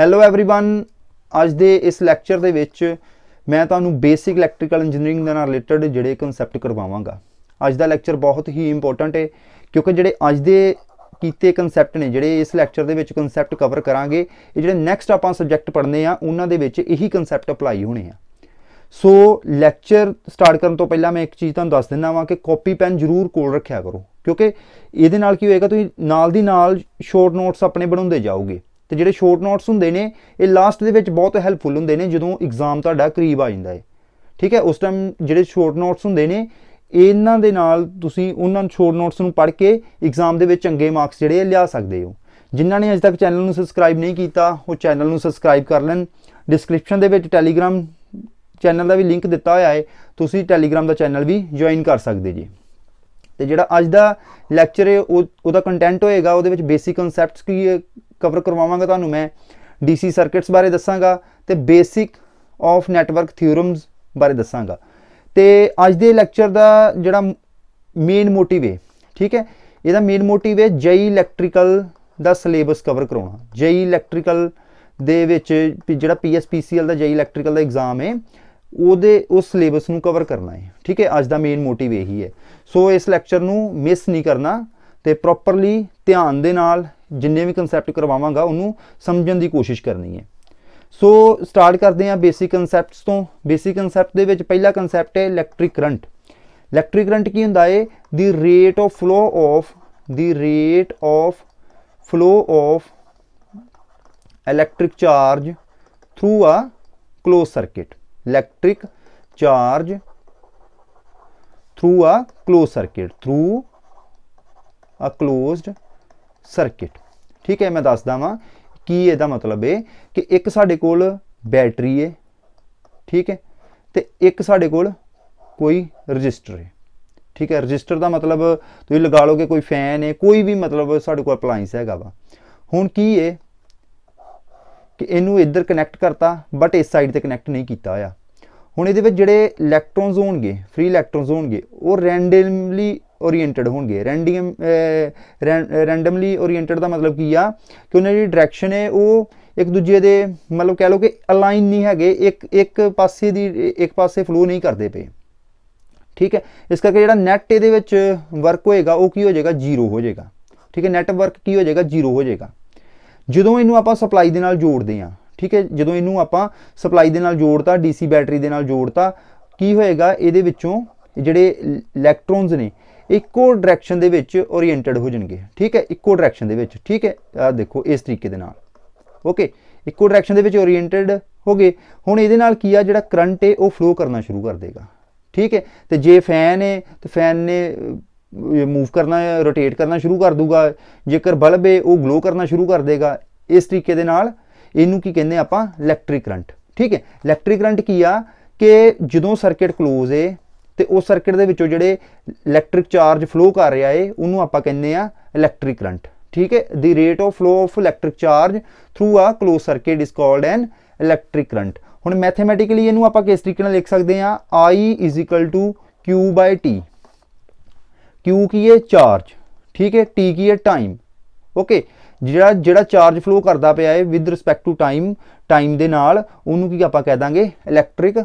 hello everyone ਅੱਜ ਦੇ ਇਸ ਲੈਕਚਰ ਦੇ ਵਿੱਚ ਮੈਂ ਤੁਹਾਨੂੰ ਬੇਸਿਕ ਇਲੈਕਟ੍ਰੀਕਲ ਇੰਜੀਨੀਅਰਿੰਗ ਦੇ ਨਾਲ ਰਿਲੇਟਡ ਜਿਹੜੇ ਕਨਸੈਪਟ ਕਰਵਾਵਾਂਗਾ ਅੱਜ ਦਾ ਲੈਕਚਰ ਬਹੁਤ ਹੀ ਇੰਪੋਰਟੈਂਟ ਹੈ ਕਿਉਂਕਿ ਜਿਹੜੇ ਅੱਜ ਦੇ ਕੀਤੇ ਕਨਸੈਪਟ ਨੇ ਜਿਹੜੇ ਇਸ ਲੈਕਚਰ ਦੇ ਵਿੱਚ ਕਨਸੈਪਟ ਕਵਰ ਕਰਾਂਗੇ ਇਹ ਜਿਹੜੇ ਨੈਕਸਟ ਆਪਾਂ ਸਬਜੈਕਟ ਪੜ੍ਹਨੇ ਆ ਉਹਨਾਂ ਦੇ ਵਿੱਚ ਇਹੀ ਕਨਸੈਪਟ ਅਪਲਾਈ ਹੋਣੇ ਆ ਸੋ ਲੈਕਚਰ ਸਟਾਰਟ ਕਰਨ ਤੋਂ ਪਹਿਲਾਂ ਮੈਂ ਇੱਕ ਚੀਜ਼ ਤੁਹਾਨੂੰ ਦੱਸ ਦਿੰਦਾ ਵਾਂ ਕਿ ਕਾਪੀ ਪੈਨ ਜ਼ਰੂਰ ਕੋਲ ਰੱਖਿਆ ਕਰੋ ਕਿਉਂਕਿ ਇਹਦੇ ਨਾਲ ਕੀ ਹੋਏਗਾ ਤੁਸੀਂ ਨਾਲ ਦੀ ਨਾਲ ਸ਼ੋਰਟ ਨੋਟਸ ਆਪਣੇ ਬਣਾਉਂਦੇ ਜਾਓਗੇ ਤੇ ਜਿਹੜੇ ਸ਼ਾਰਟ ਨੋਟਸ ਹੁੰਦੇ ਨੇ ਇਹ ਲਾਸਟ ਦੇ ਵਿੱਚ ਬਹੁਤ ਹੈਲਪਫੁਲ ਹੁੰਦੇ ਨੇ ਜਦੋਂ ਐਗਜ਼ਾਮ ਤੁਹਾਡਾ ਕਰੀਬ ਆ ਜਾਂਦਾ ਹੈ ਠੀਕ ਹੈ ਉਸ ਟਾਈਮ ਜਿਹੜੇ ਸ਼ਾਰਟ ਨੋਟਸ ਹੁੰਦੇ ਨੇ ਇਹਨਾਂ ਦੇ ਨਾਲ ਤੁਸੀਂ ਉਹਨਾਂ ਸ਼ਾਰਟ ਨੋਟਸ ਨੂੰ ਪੜ੍ਹ ਕੇ ਐਗਜ਼ਾਮ ਦੇ ਵਿੱਚ ਚੰਗੇ ਮਾਰਕਸ ਜਿਹੜੇ ਲਿਆ ਸਕਦੇ ਹੋ ਜਿਨ੍ਹਾਂ ਨੇ ਅਜੇ ਤੱਕ ਚੈਨਲ ਨੂੰ ਸਬਸਕ੍ਰਾਈਬ ਨਹੀਂ ਕੀਤਾ ਉਹ ਚੈਨਲ ਨੂੰ ਸਬਸਕ੍ਰਾਈਬ ਕਰ ਲੈਣ ਡਿਸਕ੍ਰਿਪਸ਼ਨ ਦੇ ਵਿੱਚ ਟੈਲੀਗ੍ਰਾਮ ਚੈਨਲ ਦਾ ਵੀ ਲਿੰਕ ਦਿੱਤਾ ਹੋਇਆ ਹੈ ਤੁਸੀਂ ਟੈਲੀਗ੍ਰਾਮ ਦਾ ਚੈਨਲ ਵੀ ਜੁਆਇਨ ਕਰ ਸਕਦੇ ਜੀ ਤੇ ਜਿਹੜਾ ਅੱਜ ਦਾ ਲੈਕਚਰ ਹੈ ਉਹਦਾ ਕੰਟੈਂਟ ਹੋਏਗਾ ਉਹਦੇ ਵਿੱਚ ਬੇਸਿਕ ਕਨਸੈਪਟਸ ਕੀ ਕਵਰ ਕਰਵਾਵਾਂਗਾ ਤੁਹਾਨੂੰ ਮੈਂ ਡੀਸੀ ਸਰਕਟਸ ਬਾਰੇ ਦੱਸਾਂਗਾ ਤੇ ਬੇਸਿਕ ਆਫ ਨੈਟਵਰਕ ਥਿਉਰਮਸ ਬਾਰੇ ਦੱਸਾਂਗਾ ਤੇ ਅੱਜ ਦੇ ਲੈਕਚਰ ਦਾ ਜਿਹੜਾ ਮੇਨ ਮੋਟਿਵ ਹੈ ਠੀਕ ਹੈ ਇਹਦਾ ਮੇਨ ਮੋਟਿਵ ਹੈ ਜਈ ਇਲੈਕਟ੍ਰੀਕਲ ਦਾ ਸਿਲੇਬਸ ਕਵਰ ਕਰਾਉਣਾ ਜਈ ਇਲੈਕਟ੍ਰੀਕਲ ਦੇ ਵਿੱਚ ਜਿਹੜਾ ਪੀਐਸਪੀਸੀਐਲ ਦਾ ਜਈ ਇਲੈਕਟ੍ਰੀਕਲ ਦਾ ਐਗਜ਼ਾਮ ਹੈ ਉਹਦੇ ਉਸ ਸਿਲੇਬਸ ਨੂੰ ਕਵਰ ਕਰਨਾ ਹੈ ਠੀਕ ਹੈ ਅੱਜ ਦਾ ਮੇਨ ਮੋਟਿਵ ਇਹੀ ਹੈ ਸੋ ਇਸ ਲੈਕਚਰ ਨੂੰ ਮਿਸ ਨਹੀਂ ਕਰਨਾ ਤੇ ਪ੍ਰੋਪਰਲੀ ਧਿਆਨ ਦੇ ਨਾਲ ਜਿੰਨੇ ਵੀ ਕਨਸੈਪਟ ਕਰਵਾਵਾਂਗਾ ਉਹਨੂੰ ਸਮਝਣ ਦੀ ਕੋਸ਼ਿਸ਼ ਕਰਨੀ ਹੈ ਸੋ ਸਟਾਰਟ ਕਰਦੇ ਹਾਂ ਬੇਸਿਕ ਕਨਸੈਪਟਸ ਤੋਂ ਬੇਸਿਕ ਕਨਸੈਪਟ ਦੇ ਵਿੱਚ ਪਹਿਲਾ ਕਨਸੈਪਟ ਹੈ ਇਲੈਕਟ੍ਰਿਕ ਕਰੰਟ ਇਲੈਕਟ੍ਰਿਕ ਕਰੰਟ ਕੀ ਹੁੰਦਾ ਹੈ the rate of flow of the rate of flow of electric charge through a close circuit electric charge through a close circuit through a closed circuit ਠੀਕ ਹੈ ਮੈਂ ਦੱਸਦਾ ਵਾਂ ਕੀ ਇਹਦਾ ਮਤਲਬ ਹੈ ਕਿ ਇੱਕ ਸਾਡੇ ਕੋਲ ਬੈਟਰੀ ਹੈ ਠੀਕ ਹੈ ਤੇ ਇੱਕ ਸਾਡੇ ਕੋਲ ਕੋਈ ਰਜਿਸਟਰ ਹੈ ਠੀਕ ਹੈ ਰਜਿਸਟਰ ਦਾ ਮਤਲਬ ਤੁਸੀਂ ਲਗਾ ਲੋਗੇ ਕੋਈ ਫੈਨ ਹੈ ਕੋਈ ਵੀ ਮਤਲਬ ਸਾਡੇ ਕੋਲ ਅਪਲਾਈਂਸ ਹੈਗਾ ਵਾ ਹੁਣ ਕੀ ਹੈ ਕਿ ਇਹਨੂੰ ਇੱਧਰ ਕਨੈਕਟ ਕਰਤਾ ਬਟ ਇਸ ਸਾਈਡ ਤੇ ਕਨੈਕਟ ਨਹੀਂ ਕੀਤਾ ਹੋਇਆ ਹੁਣ ਇਹਦੇ ਵਿੱਚ ਜਿਹੜੇ ਇਲੈਕਟ੍ਰੋਨਸ ਹੋਣਗੇ ਫ੍ਰੀ ਇਲੈਕਟ੍ਰੋਨਸ ਹੋਣਗੇ ਉਹ ਰੈਂਡਮਲੀ ਓਰੀਐਂਟਡ ਹੋਣਗੇ ਰੈਂਡਮ ਰੈਂਡਮਲੀ ਓਰੀਐਂਟਡ ਦਾ ਮਤਲਬ ਕੀ ਆ ਕਿ ਉਹਨਾਂ ਦੀ ਡਾਇਰੈਕਸ਼ਨ ਹੈ ਉਹ ਇੱਕ ਦੂਜੇ ਦੇ ਮਤਲਬ ਕਹਿ ਲਓ ਕਿ ਅਲਾਈਨ ਨਹੀਂ ਹੈਗੇ ਇੱਕ ਇੱਕ ਪਾਸੇ ਦੀ ਇੱਕ ਪਾਸੇ ਫਲੋ ਨਹੀਂ ਕਰਦੇ ਪਏ ਠੀਕ ਹੈ ਇਸ ਕਰਕੇ ਜਿਹੜਾ ਨੈਟ ਇਹਦੇ ਵਿੱਚ ਵਰਕ ਹੋਏਗਾ ਉਹ ਕੀ ਹੋ ਜਾਏਗਾ ਜ਼ੀਰੋ ਹੋ ਜਾਏਗਾ ਠੀਕ ਹੈ ਨੈਟਵਰਕ ਕੀ ਹੋ ਜਾਏਗਾ ਜ਼ੀਰੋ ਹੋ ਜਾਏਗਾ ਜਦੋਂ ਇਹਨੂੰ ਆਪਾਂ ਸਪਲਾਈ ਦੇ ਨਾਲ ਜੋੜਦੇ ਆ ਠੀਕ ਹੈ ਜਦੋਂ ਇਹਨੂੰ ਆਪਾਂ ਸਪਲਾਈ ਦੇ ਨਾਲ ਜੋੜਤਾ ਡੀਸੀ ਬੈਟਰੀ ਦੇ ਨਾਲ ਜੋੜਤਾ ਕੀ ਹੋਏਗਾ ਇਹਦੇ ਵਿੱਚੋਂ ਜਿਹੜੇ ਇਲੈਕਟ੍ਰੋਨਸ ਨੇ ਇੱਕੋ ਡਾਇਰੈਕਸ਼ਨ ਦੇ ਵਿੱਚ ਓਰੀਐਂਟਡ ਹੋ ਜਾਣਗੇ ਠੀਕ ਹੈ ਇੱਕੋ ਡਾਇਰੈਕਸ਼ਨ ਦੇ ਵਿੱਚ ਠੀਕ ਹੈ ਆ ਦੇਖੋ ਇਸ ਤਰੀਕੇ ਦੇ ਨਾਲ ਓਕੇ ਇੱਕੋ ਡਾਇਰੈਕਸ਼ਨ ਦੇ ਵਿੱਚ ਓਰੀਐਂਟਡ ਹੋ ਗਏ ਹੁਣ ਇਹਦੇ ਨਾਲ ਕੀ ਆ ਜਿਹੜਾ ਕਰੰਟ ਹੈ ਉਹ ਫਲੋ ਕਰਨਾ ਸ਼ੁਰੂ ਕਰ ਦੇਗਾ ਠੀਕ ਹੈ ਤੇ ਜੇ ਫੈਨ ਹੈ ਤੇ ਫੈਨ ਨੇ ਮੂਵ ਕਰਨਾ ਹੈ ਰੋਟੇਟ ਕਰਨਾ ਸ਼ੁਰੂ ਕਰ ਦੂਗਾ ਜੇਕਰ ਬਲਬ ਹੈ ਉਹ ਗਲੋ ਕਰਨਾ ਸ਼ੁਰੂ ਕਰ ਦੇਗਾ ਇਸ ਤਰੀਕੇ ਦੇ ਨਾਲ ਇਹਨੂੰ ਕੀ ਕਹਿੰਦੇ ਆਪਾਂ ਇਲੈਕਟ੍ਰਿਕ ਕਰੰਟ ਠੀਕ ਹੈ ਇਲੈਕਟ੍ਰਿਕ ਕਰੰਟ ਕੀ ਆ ਕਿ ਜਦੋਂ ਸਰਕਟ ক্লোਜ਼ ਹੈ ਤੇ ਉਹ ਸਰਕਟ ਦੇ ਵਿੱਚੋਂ ਜਿਹੜੇ ਇਲੈਕਟ੍ਰਿਕ ਚਾਰਜ ਫਲੋ ਕਰ ਰਿਹਾ ਏ ਉਹਨੂੰ ਆਪਾਂ ਕਹਿੰਦੇ ਆ ਇਲੈਕਟ੍ਰਿਕ ਕਰੰਟ ਠੀਕ ਹੈ the rate of flow of electric charge through a close circuit is called an electric current ਹੁਣ ਮੈਥਮੈਟਿਕਲੀ ਇਹਨੂੰ ਆਪਾਂ ਕਿਸ ਤਰੀਕੇ ਨਾਲ ਲਿਖ ਸਕਦੇ ਆ i q t q ਕੀ ਹੈ ਚਾਰਜ ਠੀਕ ਹੈ t ਕੀ ਹੈ ਟਾਈਮ ਓਕੇ ਜਿਹੜਾ ਜਿਹੜਾ ਚਾਰਜ ਫਲੋ ਕਰਦਾ ਪਿਆ ਹੈ with respect to time time ਦੇ ਨਾਲ ਉਹਨੂੰ ਕੀ ਆਪਾਂ ਕਹਿ ਦਾਂਗੇ ਇਲੈਕਟ੍ਰਿਕ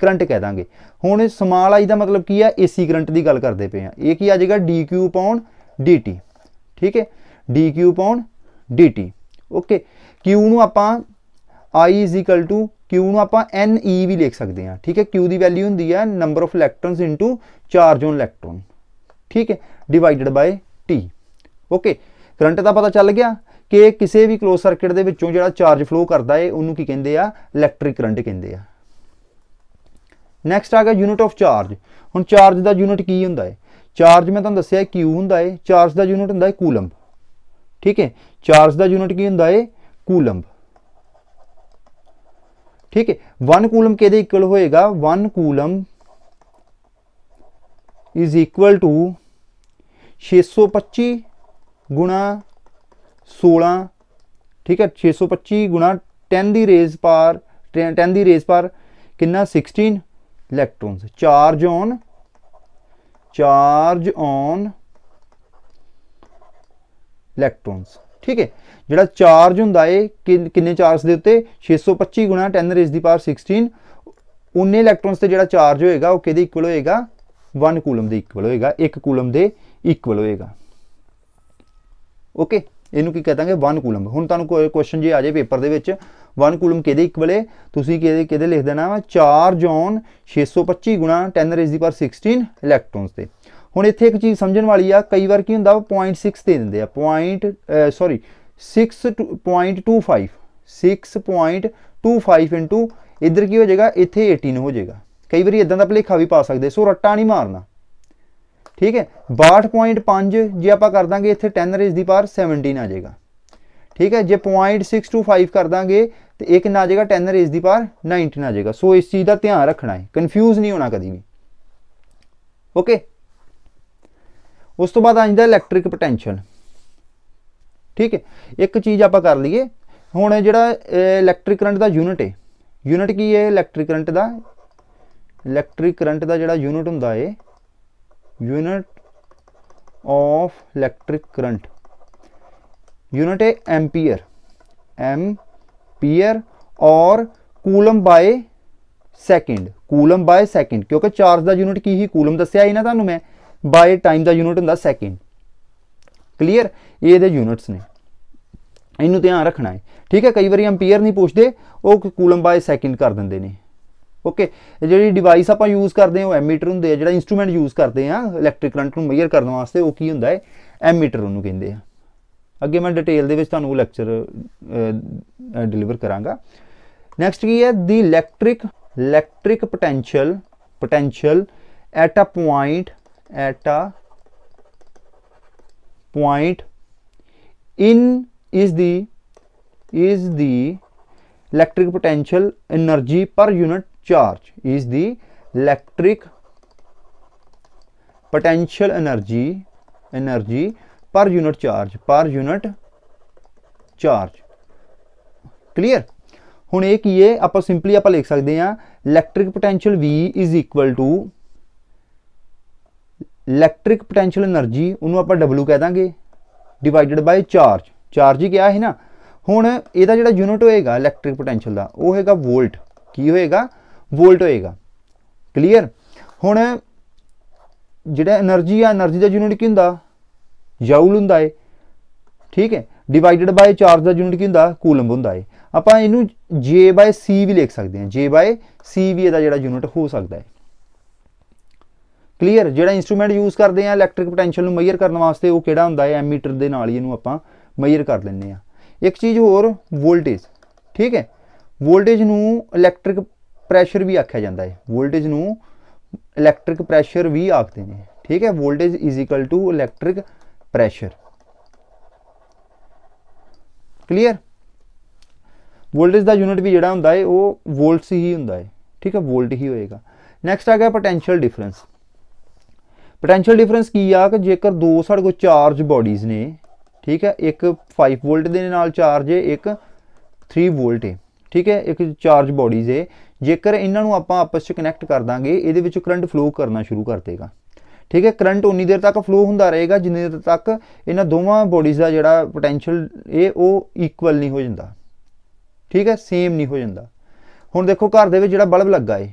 ਕਰੰਟ ਕਹਿ ਦਾਂਗੇ ਹੁਣ ਸਮਾਲ ਆਈ ਦਾ ਮਤਲਬ ਕੀ ਹੈ ਏਸੀ ਕਰੰਟ ਦੀ ਗੱਲ ਕਰਦੇ ਪਏ ਆ ਇਹ ਕੀ ਆ ਜਾਏਗਾ dq ਪਾਉਣ dt ਠੀਕ ਹੈ dq ਪਾਉਣ dt ਓਕੇ q ਨੂੰ ਆਪਾਂ i q ਨੂੰ ਆਪਾਂ ne ਵੀ ਲਿਖ ਸਕਦੇ ਆ ਠੀਕ ਹੈ q ਦੀ ਵੈਲਿਊ ਹੁੰਦੀ ਹੈ number of electrons into charge on electron ਠੀਕ ਹੈ divided by t okay current ਦਾ ਪਤਾ ਚੱਲ ਗਿਆ ਕਿ ਕਿਸੇ ਵੀ ক্লোਜ਼ ਸਰਕਟ ਦੇ ਵਿੱਚੋਂ ਜਿਹੜਾ ਚਾਰਜ ਫਲੋ ਕਰਦਾ ਏ ਉਹਨੂੰ ਕੀ ਕਹਿੰਦੇ ਆ ਇਲੈਕਟ੍ਰਿਕ ਕਰੰਟ ਕਹਿੰਦੇ ਆ ਨੈਕਸਟ ਆ ਗਿਆ ਯੂਨਿਟ ਆਫ ਚਾਰਜ ਹੁਣ ਚਾਰਜ ਦਾ ਯੂਨਿਟ ਕੀ ਹੁੰਦਾ ਹੈ ਚਾਰਜ ਮੈਂ ਤੁਹਾਨੂੰ ਦੱਸਿਆ ਕਿਉ ਹੁੰਦਾ ਹੈ ਚਾਰਜ ਦਾ ਯੂਨਿਟ ਹੁੰਦਾ ਹੈ ਕੂਲੰਬ ਠੀਕ ਹੈ ਚਾਰਜ ਦਾ ਯੂਨਿਟ ਕੀ ਹੁੰਦਾ ਹੈ ਕੂਲੰਬ ਠੀਕ ਹੈ 1 ਕੂਲੰਬ ਕਿਹਦੇ ਇਕੁਅਲ ਹੋਏਗਾ 1 ਕੂਲੰਬ ਇਜ਼ ਇਕੁਅਲ ਟੂ 625 ਗੁਣਾ 16 ਠੀਕ ਹੈ 625 ਗੁਣਾ 10 ਦੀ ਰੇਜ਼ ਪਾਰ 10 ਦੀ ਰੇਜ਼ ਪਾਰ ਕਿੰਨਾ 16 electrons charge on charge on electrons ਠੀਕ ਹੈ ਜਿਹੜਾ ਚਾਰਜ ਹੁੰਦਾ ਏ ਕਿੰਨੇ ਚਾਰਜ ਦੇ ਉੱਤੇ 625 ਗੁਣਾ 10 ਰੇਜ਼ ਦੀ ਪਾਵਰ 16 ਉਹਨੇ ਇਲੈਕਟ੍ਰੋਨਸ ਤੇ ਜਿਹੜਾ ਚਾਰਜ ਹੋਏਗਾ ਉਹ ਕਿਹਦੇ ਇਕੁਅਲ ਹੋਏਗਾ 1 ਕੂਲਮ ਦੇ ਇਕੁਅਲ ਹੋਏਗਾ 1 ਕੂਲਮ ਦੇ ਇਕੁਅਲ ਹੋਏਗਾ ਓਕੇ ਇਹਨੂੰ ਕੀ ਕਹਾਂਗੇ 1 ਕੂਲਮ ਹੁਣ ਤੁਹਾਨੂੰ ਕੋਈ ਕੁਐਸਚਨ ਜੇ ਆ ਜਾਏ ਪੇਪਰ ਦੇ ਵਿੱਚ 1 ਕੂਲਮ ਕਿਹਦੇ ਇਕਵਲ ਹੈ ਤੁਸੀਂ ਕਿਹਦੇ ਕਿਹਦੇ ਲਿਖ ਦੇਣਾ ਵਾ 4 ਔਨ 625 10 ਰੇਜ਼ ਦੀ ਪਾਵਰ 16 ਇਲੈਕਟ੍ਰੋਨਸ ਤੇ ਹੁਣ ਇੱਥੇ ਇੱਕ ਚੀਜ਼ ਸਮਝਣ ਵਾਲੀ ਆ ਕਈ ਵਾਰ ਕੀ ਹੁੰਦਾ 0.6 ਦੇ ਦਿੰਦੇ ਆ ਪੁਆਇੰਟ ਸੌਰੀ 6.25 6.25 into ਇੱਧਰ ਕੀ ਹੋ ਜਾਏਗਾ ਇੱਥੇ 18 ਹੋ ਜਾਏਗਾ ਕਈ ਵਾਰੀ ਇਦਾਂ ਦਾ ਭਲੇਖਾ ਵੀ ਪਾ ਸਕਦੇ ਸੋ ਰੱਟਾ ਨਹੀਂ ਮਾਰਨਾ ਠੀਕ ਹੈ 62.5 ਜੇ ਆਪਾਂ ਕਰ ਦਾਂਗੇ ਇੱਥੇ 10 ਰੇਜ਼ ਦੀ ਪਾਵਰ 17 ਆ ਜਾਏਗਾ ਠੀਕ ਹੈ ਜੇ 0.625 ਕਰ ਦਾਂਗੇ ਤੇ ਇਹ ਕਿੰਨਾ ਆ ਜਾਏਗਾ 10 ਰੇਜ਼ ਦੀ ਪਾਰ 19 ਆ ਜਾਏਗਾ ਸੋ ਇਸ ਚੀਜ਼ ਦਾ ਧਿਆਨ ਰੱਖਣਾ ਹੈ ਕਨਫਿਊਜ਼ ਨਹੀਂ ਹੋਣਾ ਕਦੀ ਵੀ ਓਕੇ ਉਸ ਤੋਂ ਬਾਅਦ ਆ ਜਾਂਦਾ ਇਲੈਕਟ੍ਰਿਕ ਪੋਟੈਂਸ਼ੀਅਲ ਠੀਕ ਹੈ ਇੱਕ ਚੀਜ਼ ਆਪਾਂ ਕਰ ਲਈਏ ਹੁਣ ਜਿਹੜਾ ਇਲੈਕਟ੍ਰਿਕ ਕਰੰਟ ਦਾ ਯੂਨਿਟ ਹੈ ਯੂਨਿਟ ਕੀ ਹੈ ਇਲੈਕਟ੍ਰਿਕ ਕਰੰਟ ਦਾ ਇਲੈਕਟ੍ਰਿਕ ਕਰੰਟ ਦਾ ਜਿਹੜਾ ਯੂਨਿਟ ਹੁੰਦਾ ਹੈ unit of electric current unit है एम्पियर एम्पियर और coulomb by second coulomb by second ਕਿਉਂਕਿ ਚਾਰਜ ਦਾ ਯੂਨਿਟ ਕੀ ਹੀ ਕੂਲਮ ਦੱਸਿਆ ਹੀ ਨਾ ਤੁਹਾਨੂੰ ਮੈਂ ਬਾਏ ਟਾਈਮ ਦਾ ਯੂਨਿਟ ਹੁੰਦਾ ਸੈਕਿੰਡ ਕਲੀਅਰ ਇਹ ਦੇ ਯੂਨਿਟਸ ਨੇ ਇਹਨੂੰ ਧਿਆਨ ਰੱਖਣਾ ਹੈ ਠੀਕ ਹੈ ਕਈ ਵਾਰੀ ਐਂਪੀਅਰ ਨਹੀਂ ਪੁੱਛਦੇ ਉਹ ਕੂਲਮ ਬਾਏ ਸੈਕਿੰਡ ਕਰ ਦਿੰਦੇ ਨੇ ਓਕੇ ਜਿਹੜੀ ਡਿਵਾਈਸ ਆਪਾਂ ਯੂਜ਼ ਕਰਦੇ ਹਾਂ ਉਹ ਐਮੀਟਰ ਹੁੰਦੇ ਆ ਜਿਹੜਾ ਇਨਸਟਰੂਮੈਂਟ ਯੂਜ਼ ਕਰਦੇ ਆ ਇਲੈਕਟ੍ਰਿਕ ਕਰੰਟ ਨੂੰ ਮੇਜ਼ਰ ਕਰਨ ਵਾਸਤੇ ਉਹ ਕੀ ਹੁੰਦਾ ਹੈ ਐਮੀਟਰ ਉਹਨੂੰ ਕਹਿੰਦੇ ਆ अगे मैं डिटेल लैक्चर डिलीवर करा नैक्सट की है the electric electric potential potential at a point at a point in is the is the electric potential energy per unit charge is the electric potential energy energy per unit charge per unit charge clear ਹੁਣ ਇਹ ਕੀ ਹੈ ਆਪਾਂ simply ਆਪਾਂ ਲਿਖ ਸਕਦੇ ਹਾਂ electric potential V is equal to electric potential energy ਉਹਨੂੰ ਆਪਾਂ W ਕਹਿ ਦਾਂਗੇ ਡਿਵਾਈਡਡ ਬਾਈ ਚਾਰਜ ਚਾਰਜ ਹੀ ਕਿਹਾ ਹੈ ਨਾ ਹੁਣ ਇਹਦਾ ਜਿਹੜਾ ਯੂਨਿਟ ਹੋਏਗਾ ਇਲੈਕਟ੍ਰਿਕ ਪੋਟੈਂਸ਼ੀਅਲ ਦਾ ਉਹ ਹੋਏਗਾ ਵੋਲਟ ਕੀ ਹੋਏਗਾ ਵੋਲਟ ਹੋਏਗਾ ਕਲੀਅਰ ਹੁਣ ਜਿਹੜਾ એનર્ਜੀ ਆ એનર્ਜੀ ਦਾ ਯੂਨਿਟ ਕੀ ਹੁੰਦਾ ਜੌਲ ਹੁੰਦਾ ਏ ਠੀਕ ਹੈ ਡਿਵਾਈਡਡ ਬਾਈ ਚਾਰਜ ਦਾ ਯੂਨਿਟ ਕੀ ਹੁੰਦਾ ਕੂਲੰਬ ਹੁੰਦਾ ਏ ਆਪਾਂ ਇਹਨੂੰ J ਬਾਈ C ਵੀ ਲਿਖ ਸਕਦੇ ਹਾਂ J ਬਾਈ C ਵੀ ਇਹਦਾ ਜਿਹੜਾ ਯੂਨਿਟ ਹੋ ਸਕਦਾ ਹੈ ਕਲੀਅਰ ਜਿਹੜਾ ਇਨਸਟਰੂਮੈਂਟ ਯੂਜ਼ ਕਰਦੇ ਆ ਇਲੈਕਟ੍ਰਿਕ ਪੋਟੈਂਸ਼ੀਅਲ ਨੂੰ ਮੇਜ਼ਰ ਕਰਨ ਵਾਸਤੇ ਉਹ ਕਿਹੜਾ ਹੁੰਦਾ ਹੈ ਐਮੀਟਰ ਦੇ ਨਾਲ ਹੀ ਇਹਨੂੰ ਆਪਾਂ ਮੇਜ਼ਰ ਕਰ ਲੈਂਦੇ ਆ ਇੱਕ ਚੀਜ਼ ਹੋਰ ਵੋਲਟੇਜ ਠੀਕ ਹੈ ਵੋਲਟੇਜ ਨੂੰ ਇਲੈਕਟ੍ਰਿਕ ਪ੍ਰੈਸ਼ਰ ਵੀ ਆਖਿਆ ਜਾਂਦਾ ਹੈ ਵੋਲਟੇਜ ਨੂੰ ਇਲੈਕਟ੍ਰਿਕ ਪ੍ਰੈਸ਼ਰ ਵੀ ਆਖਦੇ ਨੇ ਠੀਕ ਹੈ voltage is equal to electric pressure clear voltage ਦਾ ਯੂਨਿਟ ਵੀ ਜਿਹੜਾ ਹੁੰਦਾ ਹੈ ਉਹ ਵੋਲਟਸ ਹੀ ਹੁੰਦਾ ਹੈ ਠੀਕ ਹੈ ਵੋਲਟ ਹੀ ਹੋਏਗਾ ਨੈਕਸਟ ਆ ਗਿਆ ਪੋਟੈਂਸ਼ੀਅਲ ਡਿਫਰੈਂਸ ਪੋਟੈਂਸ਼ੀਅਲ ਡਿਫਰੈਂਸ ਕੀ ਆ ਕਿ ਜੇਕਰ ਦੋ ਸਾਡੇ ਕੋਲ ਚਾਰਜ ਬਾਡੀਜ਼ ਨੇ ਠੀਕ ਹੈ ਇੱਕ 5 ਵੋਲਟ ਦੇ ਨਾਲ ਚਾਰਜ ਹੈ ਇੱਕ 3 ਵੋਲਟ ਹੈ ਠੀਕ ਹੈ ਇੱਕ ਚਾਰਜ ਬਾਡੀਜ਼ ਹੈ ਜੇਕਰ ਇਹਨਾਂ ਨੂੰ ਆਪਾਂ ਆਪਸ ਵਿੱਚ ਕਨੈਕਟ ਕਰ ਦਾਂਗੇ ਇਹਦੇ ਵਿੱਚ ਕਰੰਟ ਫਲੋ ਕਰਨਾ ਸ਼ੁਰੂ ਕਰ ਦੇਗਾ ਠੀਕ ਹੈ ਕਰੰਟ ਉਨੀ ਦੇਰ ਤੱਕ ਫਲੋ ਹੁੰਦਾ ਰਹੇਗਾ ਜਿੰਨੀ ਦੇਰ ਤੱਕ ਇਹਨਾਂ ਦੋਵਾਂ ਬੋਡੀਜ਼ ਦਾ ਜਿਹੜਾ ਪੋਟੈਂਸ਼ੀਅਲ ਇਹ ਉਹ ਇਕੁਅਲ ਨਹੀਂ ਹੋ ਜਾਂਦਾ ਠੀਕ ਹੈ ਸੇਮ ਨਹੀਂ ਹੋ ਜਾਂਦਾ ਹੁਣ ਦੇਖੋ ਘਰ ਦੇ ਵਿੱਚ ਜਿਹੜਾ ਬਲਬ ਲੱਗਾ ਏ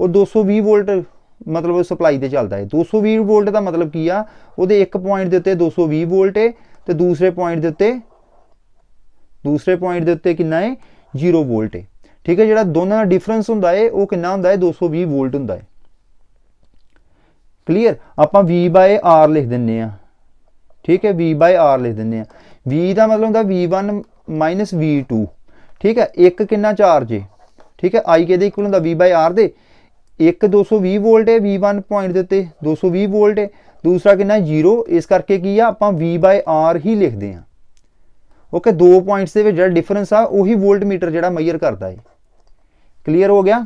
ਉਹ 220 ਵੋਲਟ ਮਤਲਬ ਸਪਲਾਈ ਤੇ ਚੱਲਦਾ ਏ 220 ਵੋਲਟ ਦਾ ਮਤਲਬ ਕੀ ਆ ਉਹਦੇ ਇੱਕ ਪੁਆਇੰਟ ਦੇ ਉੱਤੇ 220 ਵੋਲਟ ਏ ਤੇ ਦੂਸਰੇ ਪੁਆਇੰਟ ਦੇ ਉੱਤੇ ਦੂਸਰੇ ਪੁਆਇੰਟ ਦੇ ਉੱਤੇ ਕਿੰਨਾ ਏ 0 ਵੋਲਟ ਏ ਠੀਕ ਹੈ ਜਿਹੜਾ ਦੋਨਾਂ ਦਾ ਡਿਫਰੈਂਸ ਹੁੰਦਾ ਏ ਉਹ ਕਿੰਨਾ ਹੁੰਦਾ ਏ 220 ਵੋਲਟ ਹੁੰਦਾ ਏ ਕਲੀਅਰ ਆਪਾਂ v r ਲਿਖ ਦਿੰਨੇ ਆ ਠੀਕ ਹੈ v r ਲਿਖ ਦਿੰਨੇ ਆ v ਦਾ ਮਤਲਬ ਹੁੰਦਾ v1 v2 ਠੀਕ ਹੈ ਇੱਕ ਕਿੰਨਾ ਚਾਰਜ ਹੈ ਠੀਕ ਹੈ i ਕਿਹਦੇ ਦੇ ਇਕੁਅਲ ਹੁੰਦਾ v r ਦੇ 1 220 ਵੋਲਟ ਹੈ v1 ਪੁਆਇੰਟ ਦੇ ਉੱਤੇ 220 ਵੋਲਟ ਹੈ ਦੂਸਰਾ ਕਿੰਨਾ 0 ਇਸ ਕਰਕੇ ਕੀ ਆ ਆਪਾਂ v r ਹੀ ਲਿਖਦੇ ਆ ਓਕੇ ਦੋ ਪੁਆਇੰਟਸ ਦੇ ਵਿੱਚ ਜਿਹੜਾ ਡਿਫਰੈਂਸ ਆ ਉਹੀ ਵੋਲਟ ਮੀਟਰ ਜਿਹੜਾ ਮੈਜ਼ਰ ਕਰਦਾ ਹੈ ਕਲੀਅਰ ਹੋ ਗਿਆ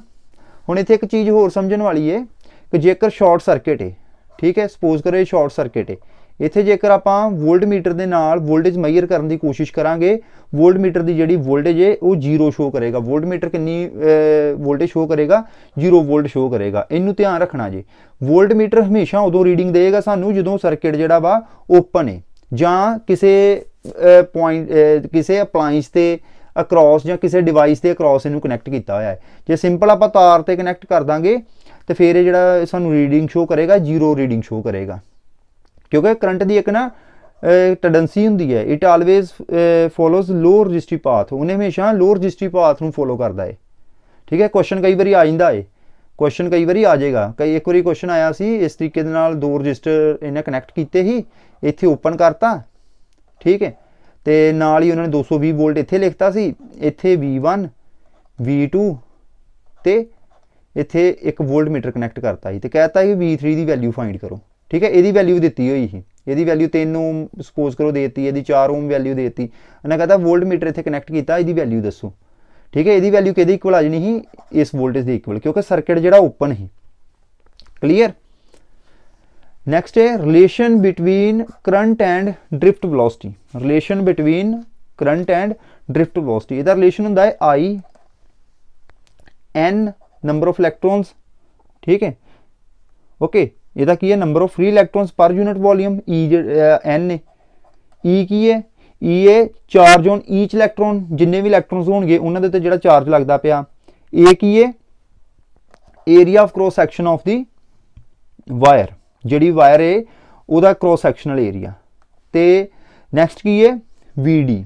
ਹੁਣ ਇੱਥੇ ਇੱਕ ਚੀਜ਼ ਹੋਰ ਸਮਝਣ ਵਾਲੀ ਏ ਕਿ ਜੇਕਰ ਸ਼ਾਰਟ ਸਰਕਟ ਹੈ ਠੀਕ ਹੈ ਸਪੋਜ਼ ਕਰੋ ਇਹ ਸ਼ਾਰਟ ਸਰਕਟ ਹੈ ਇੱਥੇ ਜੇਕਰ ਆਪਾਂ ਵੋਲਟ ਮੀਟਰ ਦੇ ਨਾਲ ਵੋਲਟੇਜ ਮੈਜ਼ਰ ਕਰਨ ਦੀ ਕੋਸ਼ਿਸ਼ ਕਰਾਂਗੇ ਵੋਲਟ ਮੀਟਰ ਦੀ ਜਿਹੜੀ ਵੋਲਟੇਜ ਹੈ ਉਹ ਜ਼ੀਰੋ ਸ਼ੋ ਕਰੇਗਾ ਵੋਲਟ ਮੀਟਰ ਕਿੰਨੀ ਵੋਲਟੇਜ ਸ਼ੋ ਕਰੇਗਾ ਜ਼ੀਰੋ ਵੋਲਟ ਸ਼ੋ ਕਰੇਗਾ ਇਹਨੂੰ ਧਿਆਨ ਰੱਖਣਾ ਜੀ ਵੋਲਟ ਮੀਟਰ ਹਮੇਸ਼ਾ ਉਦੋਂ ਰੀਡਿੰਗ ਦੇਏਗਾ ਸਾਨੂੰ ਜਦੋਂ ਸਰਕਟ ਜਿਹੜਾ ਵਾ ਓਪਨ ਹੈ ਜਾਂ ਕਿਸੇ ਪੁਆਇੰਟ ਕਿਸੇ ਅਪਲਾਈਂਸ ਤੇ ਅਕ੍ਰੋਸ ਜਾਂ ਕਿਸੇ ਡਿਵਾਈਸ ਦੇ ਅਕ੍ਰੋਸ ਇਹਨੂੰ ਕਨੈਕਟ ਕੀਤਾ ਹੋਇਆ ਹੈ ਜੇ ਸਿੰਪਲ ਆਪਾਂ ਤਾਰ ਤੇ ਕਨੈਕਟ ਕਰ ਦਾਂਗੇ ਤੇ ਫਿਰ ਇਹ ਜਿਹੜਾ ਸਾਨੂੰ ਰੀਡਿੰਗ ਸ਼ੋ ਕਰੇਗਾ ਜ਼ੀਰੋ ਰੀਡਿੰਗ ਸ਼ੋ ਕਰੇਗਾ ਕਿਉਂਕਿ ਕਰੰਟ ਦੀ ਇੱਕ ਨਾ ਟੈਂਡੈਂਸੀ ਹੁੰਦੀ ਹੈ it always follows low resistance path ਉਹਨੇ ਹਮੇਸ਼ਾ ਲੋ ਰਜਿਸਟਰੀ ਪਾਥ ਨੂੰ ਫੋਲੋ ਕਰਦਾ ਹੈ ਠੀਕ ਹੈ ਕੁਐਸਚਨ ਕਈ ਵਾਰੀ ਆ ਜਾਂਦਾ ਹੈ ਕੁਐਸਚਨ ਕਈ ਵਾਰੀ ਆ ਜਾਏਗਾ ਕਈ ਇੱਕ ਵਾਰੀ ਕੁਐਸਚਨ ਆਇਆ ਸੀ ਇਸ ਤਰੀਕੇ ਦੇ ਨਾਲ ਦੋ ਰਜਿਸਟਰ ਇਹਨੇ ਕਨੈਕਟ ਕੀਤੇ ਹੀ ਇੱਥੇ ਓਪਨ ਕਰਤਾ ਠੀਕ ਹੈ ਤੇ ਨਾਲ ਹੀ ਉਹਨਾਂ ਨੇ 220 ਵੋਲਟ ਇੱਥੇ ਲਿਖਤਾ ਸੀ ਇੱਥੇ V1 V2 ਤੇ ਇੱਥੇ ਇੱਕ ਵੋਲਟ ਮੀਟਰ ਕਨੈਕਟ ਕਰਤਾ ਸੀ ਤੇ ਕਹਿਤਾ ਕਿ V3 ਦੀ ਵੈਲਿਊ ਫਾਈਂਡ ਕਰੋ ਠੀਕ ਹੈ ਇਹਦੀ ਵੈਲਿਊ ਦਿੱਤੀ ਹੋਈ ਸੀ ਇਹਦੀ ਵੈਲਿਊ 3 ਓਮ ਸਪੋਜ਼ ਕਰੋ ਦੇਤੀ ਇਹਦੀ 4 ਓਮ ਵੈਲਿਊ ਦੇਤੀ ਉਹਨਾਂ ਕਹਤਾ ਵੋਲਟ ਮੀਟਰ ਇੱਥੇ ਕਨੈਕਟ ਕੀਤਾ ਇਹਦੀ ਵੈਲਿਊ ਦੱਸੋ ਠੀਕ ਹੈ ਇਹਦੀ ਵੈਲਿਊ ਕਿਹਦੇ ਇਕੁਅਲ ਆ ਜਣੀ ਸੀ ਇਸ ਵੋਲਟੇਜ ਦੇ ਇਕੁਅਲ ਕਿਉਂਕਿ ਸਰਕਟ ਜਿਹੜਾ ਓਪਨ ਸੀ ਕਲੀਅਰ ਨੈਕਸਟ ਹੈ relation between current and drift velocity relation between current and drift velocity ਇਹਦਾ ਰਿਲੇਸ਼ਨ ਹੁੰਦਾ ਹੈ I N number of electrons ਠੀਕ ਹੈ ਓਕੇ ਇਹਦਾ ਕੀ ਹੈ number of free electrons per unit volume E N ਹੈ E ਕੀ ਹੈ E ਇਹ ਚਾਰਜ ਔਨ ਈਚ ਇਲੈਕਟ੍ਰੋਨ ਜਿੰਨੇ ਵੀ ਇਲੈਕਟ੍ਰੋਨਸ ਹੋਣਗੇ ਉਹਨਾਂ ਦੇ ਉੱਤੇ ਜਿਹੜਾ ਚਾਰਜ ਲੱਗਦਾ ਪਿਆ A ਕੀ ਹੈ area of cross section of the wire ਜਿਹੜੀ ਵਾਇਰ ਹੈ ਉਹਦਾ ਕ੍ਰੋਸ ਸੈਕਸ਼ਨਲ ਏਰੀਆ ਤੇ ਨੈਕਸਟ ਕੀ ਹੈ VD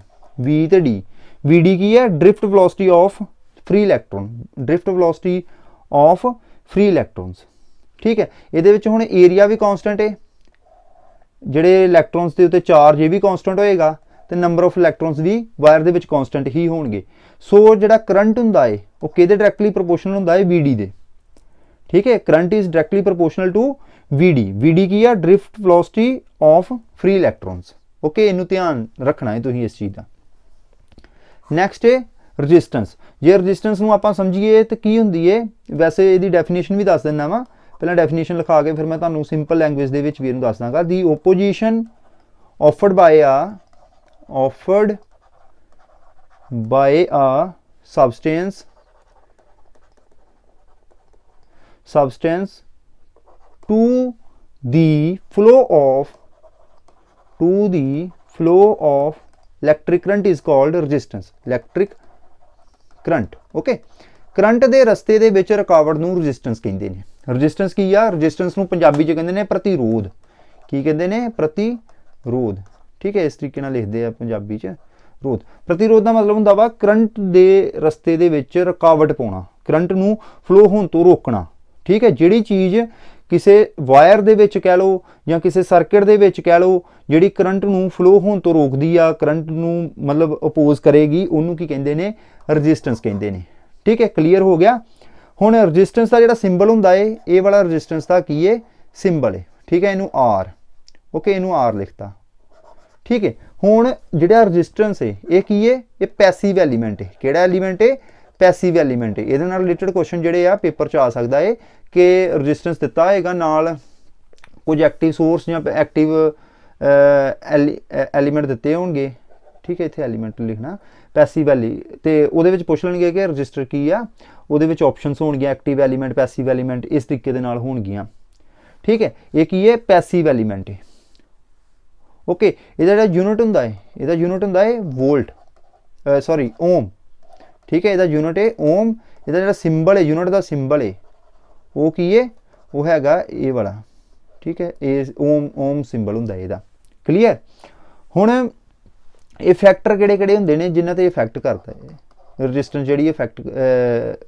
V ਤੇ D VD ਕੀ ਹੈ drift velocity of free electron drift velocity of free electrons ਠੀਕ ਹੈ ਇਹਦੇ ਵਿੱਚ ਹੁਣ ਏਰੀਆ ਵੀ ਕਨਸਟੈਂਟ ਹੈ ਜਿਹੜੇ ਇਲੈਕਟ੍ਰੋਨਸ ਦੇ ਉੱਤੇ ਚਾਰਜ ਇਹ ਵੀ ਕਨਸਟੈਂਟ ਹੋਏਗਾ ਤੇ ਨੰਬਰ ਆਫ ਇਲੈਕਟ੍ਰੋਨਸ ਵੀ ਵਾਇਰ ਦੇ ਵਿੱਚ ਕਨਸਟੈਂਟ ਹੀ ਹੋਣਗੇ ਸੋ ਜਿਹੜਾ ਕਰੰਟ ਹੁੰਦਾ ਹੈ ਉਹ ਕਿਹਦੇ ਡਾਇਰੈਕਟਲੀ ਪ੍ਰੋਪੋਰਸ਼ਨਲ ਹੁੰਦਾ ਹੈ VD ਦੇ ਠੀਕ ਹੈ current is directly proportional to VD VD ਕੀ ਆ drift velocity of free electrons okay ਇਹਨੂੰ ਧਿਆਨ ਰੱਖਣਾ ਹੈ ਤੁਸੀਂ ਇਸ ਚੀਜ਼ ਦਾ ਨੈਕਸਟ ਹੈ ਰੈਜ਼ਿਸਟੈਂਸ ਜੇ ਰੈਜ਼ਿਸਟੈਂਸ ਨੂੰ ਆਪਾਂ ਸਮਝੀਏ ਤਾਂ ਕੀ ਹੁੰਦੀ ਹੈ ਵੈਸੇ ਇਹਦੀ ਡੈਫੀਨੇਸ਼ਨ ਵੀ ਦੱਸ ਦਿੰਦਾ ਵਾਂ ਪਹਿਲਾਂ ਡੈਫੀਨੇਸ਼ਨ ਲਿਖਾ ਕੇ ਫਿਰ ਮੈਂ ਤੁਹਾਨੂੰ ਸਿੰਪਲ ਲੈਂਗੁਏਜ ਦੇ ਵਿੱਚ ਵੀ ਇਹਨੂੰ ਦੱਸ ਦਾਂਗਾ ਦੀ ਓਪੋਜੀਸ਼ਨ ਆਫਰਡ ਬਾਈ ਆ offered by a substance substance to the flow of to the flow of electric current is called resistance electric current okay current ਦੇ ਰਸਤੇ ਦੇ ਵਿੱਚ ਰੁਕਾਵਟ ਨੂੰ ਰੈਜ਼ਿਸਟੈਂਸ ਕਹਿੰਦੇ ਨੇ ਰੈਜ਼ਿਸਟੈਂਸ ਕੀ ਆ ਰੈਜ਼ਿਸਟੈਂਸ ਨੂੰ ਪੰਜਾਬੀ 'ਚ ਕਹਿੰਦੇ ਨੇ ਪ੍ਰਤੀਰੋਧ ਕੀ ਕਹਿੰਦੇ ਨੇ ਪ੍ਰਤੀਰੋਧ ਠੀਕ ਹੈ ਇਸ ਤਰੀਕੇ ਨਾਲ ਲਿਖਦੇ ਆ ਪੰਜਾਬੀ 'ਚ ਰੋਧ ਪ੍ਰਤੀਰੋਧ ਦਾ ਮਤਲਬ ਹੁੰਦਾ ਵਾ ਕਰੰਟ ਦੇ ਰਸਤੇ ਦੇ ਵਿੱਚ ਰੁਕਾਵਟ ਪਾਉਣਾ ਕਰੰਟ ਨੂੰ ਫਲੋ ਹੋਣ ਤੋਂ ਰੋਕਣਾ ਠੀਕ ਹੈ ਜਿਹੜੀ ਚੀਜ਼ ਕਿਸੇ ਵਾਇਰ ਦੇ ਵਿੱਚ ਕਹਿ ਲਓ ਜਾਂ ਕਿਸੇ ਸਰਕਟ ਦੇ ਵਿੱਚ ਕਹਿ ਲਓ ਜਿਹੜੀ ਕਰੰਟ ਨੂੰ ਫਲੋ ਹੋਣ ਤੋਂ ਰੋਕਦੀ ਆ ਕਰੰਟ ਨੂੰ ਮਤਲਬ ਅਪੋਜ਼ ਕਰੇਗੀ ਉਹਨੂੰ ਕੀ ਕਹਿੰਦੇ ਨੇ ਰੈਜ਼ਿਸਟੈਂਸ ਕਹਿੰਦੇ ਨੇ ਠੀਕ ਹੈ ਕਲੀਅਰ ਹੋ ਗਿਆ ਹੁਣ ਰੈਜ਼ਿਸਟੈਂਸ ਦਾ ਜਿਹੜਾ ਸਿੰਬਲ ਹੁੰਦਾ ਏ ਇਹ ਵਾਲਾ ਰੈਜ਼ਿਸਟੈਂਸ ਦਾ ਕੀ ਏ ਸਿੰਬਲ ਏ ਠੀਕ ਹੈ ਇਹਨੂੰ R ਓਕੇ ਇਹਨੂੰ R ਲਿਖਤਾ ਠੀਕ ਹੈ ਹੁਣ ਜਿਹੜਾ ਰੈਜ਼ਿਸਟੈਂਸ ਏ ਇਹ ਕੀ ਏ ਇਹ ਪੈਸਿਵ ਐਲੀਮੈਂਟ ਏ ਕਿਹੜਾ ਐਲੀਮੈਂਟ ਏ ਪੈਸਿਵ ਐਲੀਮੈਂਟ ਹੈ ਇਹਦੇ ਨਾਲ ਰਿਲੇਟਡ ਕੁਐਸਚਨ ਜਿਹੜੇ ਆ ਪੇਪਰ 'ਚ ਆ ਸਕਦਾ ਹੈ ਕਿ ਰੈਜ਼ਿਸਟੈਂਸ ਦਿੱਤਾ ਹੋਏਗਾ ਨਾਲ ਕੁਝ ਐਕਟਿਵ ਸੋਰਸ ਜਾਂ ਐਕਟਿਵ ਐਲੀਮੈਂਟ ਦਿੱਤੇ ਹੋਣਗੇ ਠੀਕ ਹੈ ਇੱਥੇ ਐਲੀਮੈਂਟ ਲਿਖਣਾ ਪੈਸਿਵ ਐਲੀ ਤੇ ਉਹਦੇ ਵਿੱਚ ਪੁੱਛ ਲੈਣਗੇ ਕਿ ਰਜਿਸਟਰ ਕੀ ਆ ਉਹਦੇ ਵਿੱਚ ਆਪਸ਼ਨਸ ਹੋਣਗੀਆਂ ਐਕਟਿਵ ਐਲੀਮੈਂਟ ਪੈਸਿਵ ਐਲੀਮੈਂਟ ਇਸ ਤਰੀਕੇ ਦੇ ਨਾਲ ਹੋਣਗੀਆਂ ਠੀਕ ਹੈ ਇਹ ਕੀ ਹੈ ਪੈਸਿਵ ਐਲੀਮੈਂਟ ਹੈ ਓਕੇ ਇਹਦਾ ਜਿਹੜਾ ਯੂਨਿਟ ਹੁੰਦਾ ਹੈ ਇਹਦਾ ਯੂਨਿਟ ਹੁੰਦਾ ਹੈ ਵੋਲਟ ਸੌਰੀ ਓਮ ਠੀਕ ਹੈ ਇਹਦਾ ਯੂਨਿਟ ਹੈ ਓਮ ਇਹਦਾ ਜਿਹੜਾ ਸਿੰਬਲ ਹੈ ਯੂਨਿਟ ਦਾ ਸਿੰਬਲ ਹੈ ਉਹ ਕੀ ਹੈ ਉਹ ਹੈਗਾ ਇਹ ਵਾਲਾ ਠੀਕ ਹੈ ਇਹ ਓਮ ਓਮ ਸਿੰਬਲ ਹੁੰਦਾ ਇਹਦਾ ਕਲੀਅਰ ਹੁਣ ਇਹ ਫੈਕਟਰ ਕਿਹੜੇ ਕਿਹੜੇ ਹੁੰਦੇ ਨੇ ਜਿਨ੍ਹਾਂ ਤੇ ਇਫੈਕਟ ਕਰਦਾ ਹੈ ਰੈਜ਼ਿਸਟੈਂਸ ਜਿਹੜੀ ਇਫੈਕਟ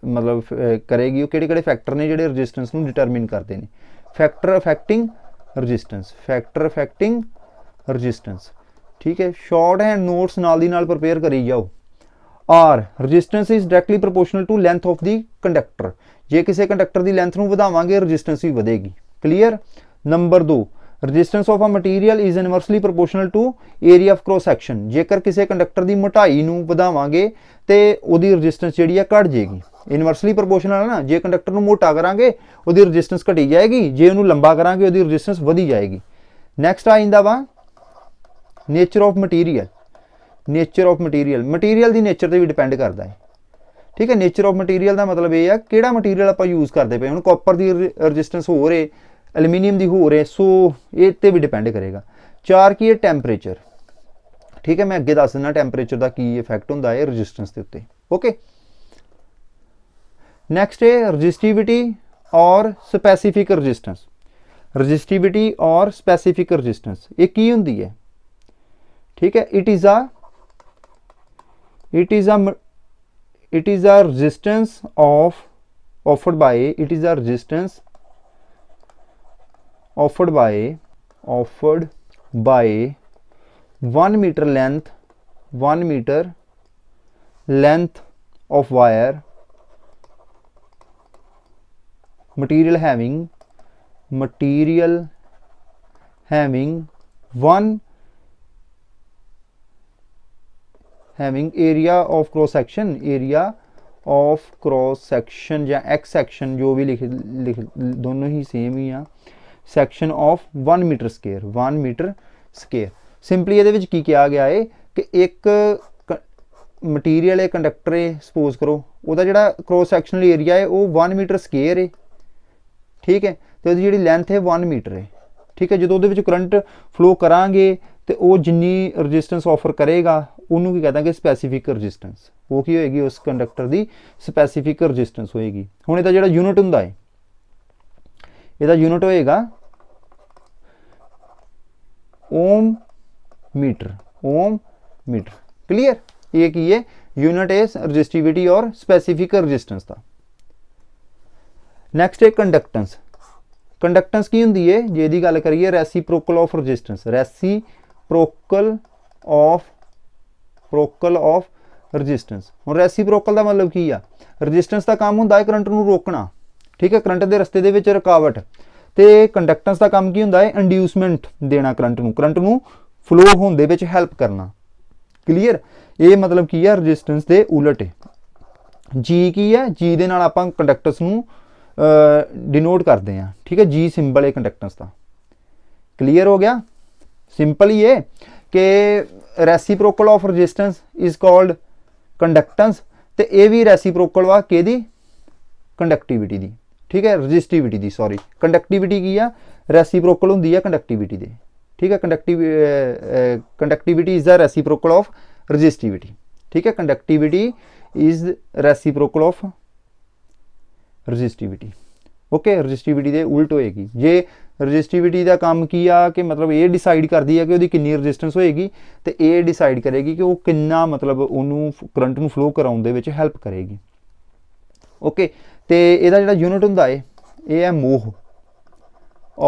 ਮਤਲਬ ਕਰੇਗੀ ਉਹ ਕਿਹੜੇ ਕਿਹੜੇ ਫੈਕਟਰ ਨੇ ਜਿਹੜੇ ਰੈਜ਼ਿਸਟੈਂਸ ਨੂੰ ਡਿਟਰਮਿਨ ਕਰਦੇ ਨੇ factor affecting resistance factor affecting resistance ਠੀਕ ਹੈ ਸ਼ਾਰਟ ਹੈਂਡ ਨੋਟਸ ਨਾਲ ਦੀ ਨਾਲ ਪ੍ਰਪੇਅਰ ਕਰੀ ਜਾਓ R resistance is directly proportional to length of the conductor ਜੇ ਕਿਸੇ ਕੰਡਕਟਰ ਦੀ ਲੈਂਥ ਨੂੰ ਵਧਾਵਾਂਗੇ ਰੈਜ਼ਿਸਟੈਂਸ ਵੀ ਵਧੇਗੀ clear number 2 resistance of a material is inversely proportional to area of cross section ਜੇਕਰ ਕਿਸੇ ਕੰਡਕਟਰ ਦੀ ਮੋਟਾਈ ਨੂੰ ਵਧਾਵਾਂਗੇ ਤੇ ਉਹਦੀ ਰੈਜ਼ਿਸਟੈਂਸ ਜਿਹੜੀ ਆ ਘਟ ਜਾਏਗੀ ਇਨਵਰਸਲੀ ਪ੍ਰੋਪੋਰਸ਼ਨਲ ਹੈ ਨਾ ਜੇ ਕੰਡਕਟਰ ਨੂੰ ਮੋਟਾ ਕਰਾਂਗੇ ਉਹਦੀ ਰੈਜ਼ਿਸਟੈਂਸ ਘਟੀ ਜਾਏਗੀ ਜੇ ਉਹਨੂੰ ਲੰਬਾ ਕਰਾਂਗੇ ਉਹਦੀ ਰੈਜ਼ਿਸਟੈਂਸ ਵਧੀ ਜਾਏਗੀ ਨੈਕਸਟ ਆ ਜਾਂਦਾ ਵਾ nature of material nature of material material ਦੀ ਨੇਚਰ ਤੇ ਵੀ ਡਿਪੈਂਡ ਕਰਦਾ ਹੈ ਠੀਕ ਹੈ ਨੇਚਰ ਆਫ ਮਟੀਰੀਅਲ ਦਾ ਮਤਲਬ ਇਹ ਆ ਕਿਹੜਾ ਮਟੀਰੀਅਲ ਆਪਾਂ ਯੂਜ਼ ਕਰਦੇ ਪਏ ਹੁਣ ਕਾਪਰ ਦੀ ਰੈਜ਼ਿਸਟੈਂਸ ਹੋ ਰੇ ਐਲੂਮੀਨੀਅਮ ਦੀ ਹੋ ਰੇ ਸੋ ਇਹ ਤੇ ਵੀ ਡਿਪੈਂਡ ਕਰੇਗਾ ਚਾਰ ਕੀ ਹੈ ਟੈਂਪਰੇਚਰ ਠੀਕ ਹੈ ਮੈਂ ਅੱਗੇ ਦੱਸ ਦਿੰਦਾ ਟੈਂਪਰੇਚਰ ਦਾ ਕੀ ਇਫੈਕਟ ਹੁੰਦਾ ਹੈ ਰੈਜ਼ਿਸਟੈਂਸ ਦੇ ਉੱਤੇ ਓਕੇ ਨੈਕਸਟ ਹੈ resistivity or specific resistance resistivity or specific resistance ਇਹ ਕੀ ਹੁੰਦੀ ਹੈ ਠੀਕ ਹੈ it is a it is a it is a resistance of offered by it is a resistance offered by offered by 1 meter length 1 meter length of wire material having material having 1 having area of cross section area of cross section ਜਾਂ X section ਜੋ ਵੀ ਲਿਖ ਲਿਖ ਦੋਨੋਂ ਹੀ same ਹੀ ਆ section of 1 metre square 1 metre square simply ਇਹਦੇ ਵਿੱਚ ਕੀ ਕਿਹਾ ਗਿਆ ਏ ਕਿ ਇੱਕ ਮਟੀਰੀਅਲ ਹੈ ਕੰਡਕਟਰ ਹੈ ਸਪੋਜ਼ ਕਰੋ ਉਹਦਾ ਜਿਹੜਾ ਕ੍ਰੋਸ ਸੈਕਸ਼ਨਲ ਏਰੀਆ ਹੈ ਉਹ 1 ਮੀਟਰ ਸਕੁਅਰ ਹੈ ਠੀਕ ਹੈ ਤੇ ਉਹਦੀ ਜਿਹੜੀ ਲੈਂਥ ਹੈ 1 ਮੀਟਰ ਹੈ ਠੀਕ ਹੈ ਜਦੋਂ ਉਹਦੇ ਵਿੱਚ ਕਰੰਟ ਫਲੋ ਕਰਾਂਗੇ ਤੇ ਉਹ ਜਿੰਨੀ ਰੈਜ਼ਿਸਟੈਂਸ ਆਫਰ ਕਰੇਗਾ ਉਹਨੂੰ ਕੀ ਕਹਦਾਂਗੇ ਸਪੈਸੀਫਿਕ ਰੈਜ਼ਿਸਟੈਂਸ ਉਹ ਕੀ ਹੋਏਗੀ ਉਸ ਕੰਡਕਟਰ ਦੀ ਸਪੈਸੀਫਿਕ ਰੈਜ਼ਿਸਟੈਂਸ ਹੋਏਗੀ ਹੁਣ ਇਹਦਾ ਜਿਹੜਾ ਯੂਨਿਟ ਹੁੰਦਾ ਹੈ ਇਹਦਾ ਯੂਨਿਟ ਹੋਏਗਾ ohm metre ohm metre clear ਇਹ ਕੀ ਹੈ ਯੂਨਿਟ ਇਸ resistivity or specific resistance the next ਹੈ ਕੰਡਕਟੈਂਸ ਕੰਡਕਟੈਂਸ ਕੀ ਹੁੰਦੀ ਹੈ ਜੇ ਦੀ ਗੱਲ ਕਰੀਏ reciprocal of resistance reciprocal of reciprocal of resistance ਹੁਣ ਰੈਸੀਪ੍ਰੋਕਲ ਦਾ ਮਤਲਬ ਕੀ ਆ ਰੈਜ਼ਿਸਟੈਂਸ ਦਾ ਕੰਮ ਹੁੰਦਾ ਹੈ ਕਰੰਟ ਨੂੰ ਰੋਕਣਾ ਠੀਕ ਹੈ ਕਰੰਟ ਦੇ ਰਸਤੇ ਦੇ ਵਿੱਚ ਰੁਕਾਵਟ ਤੇ ਕੰਡਕਟੈਂਸ ਦਾ ਕੰਮ ਕੀ ਹੁੰਦਾ ਹੈ ਇੰਡਿਊਸਮੈਂਟ ਦੇਣਾ ਕਰੰਟ ਨੂੰ ਕਰੰਟ ਨੂੰ ਫਲੋ ਹੋਣ ਦੇ ਵਿੱਚ ਹੈਲਪ ਕਰਨਾ ਕਲੀਅਰ ਇਹ ਮਤਲਬ ਕੀ ਹੈ ਰੈਜ਼ਿਸਟੈਂਸ ਦੇ ਉਲਟ ਹੈ ਜੀ ਕੀ ਹੈ ਜੀ ਦੇ ਨਾਲ ਆਪਾਂ ਕੰਡਕਟਰਸ ਨੂੰ ਡਿਨੋਟ ਕਰਦੇ ਆ ਠੀਕ ਹੈ ਜੀ ਸਿੰਬਲ ਹੈ ਕੰਡਕਟੈਂਸ ਦਾ ਕਲੀਅਰ ਹੋ ਗਿਆ ਸਿੰਪਲ ਹੀ ਹੈ ਕਿ reciprocal of resistance is called conductance ਤੇ ਇਹ ਵੀ ਰੈਸੀਪ੍ਰੋਕਲ ਵਾ ਕਿਹਦੀ ਕੰਡਕਟਿਵਿਟੀ ਦੀ ਠੀਕ ਹੈ ਰੈਜ਼ਿਸਟਿਵਿਟੀ ਦੀ ਸੌਰੀ ਕੰਡਕਟਿਵਿਟੀ ਕੀ ਆ ਰੈਸੀਪ੍ਰੋਕਲ ਹੁੰਦੀ ਆ ਕੰਡਕਟਿਵਿਟੀ ਦੇ ਠੀਕ ਹੈ conductive conductivity is the reciprocal of resistivity ਠੀਕ ਹੈ conductivity is reciprocal of resistivity okay resistivity ਦੇ ਉਲਟ ਹੋਏਗੀ ਜੇ ਰੈਜ਼ਿਸਟਿਵਿਟੀ ਦਾ ਕੰਮ ਕੀ ਆ ਕਿ ਮਤਲਬ ਇਹ ਡਿਸਾਈਡ ਕਰਦੀ ਆ ਕਿ ਉਹਦੀ ਕਿੰਨੀ ਰੈਜ਼ਿਸਟੈਂਸ ਹੋਏਗੀ ਤੇ ਇਹ ਡਿਸਾਈਡ ਕਰੇਗੀ ਕਿ ਉਹ ਕਿੰਨਾ ਮਤਲਬ ਉਹਨੂੰ ਕਰੰਟ ਨੂੰ ਫਲੋ ਕਰਾਉਣ ਦੇ ਵਿੱਚ ਹੈਲਪ ਕਰੇਗੀ ਓਕੇ ਤੇ ਇਹਦਾ ਜਿਹੜਾ ਯੂਨਿਟ ਹੁੰਦਾ ਏ ਇਹ ਹੈ ਮੋਹ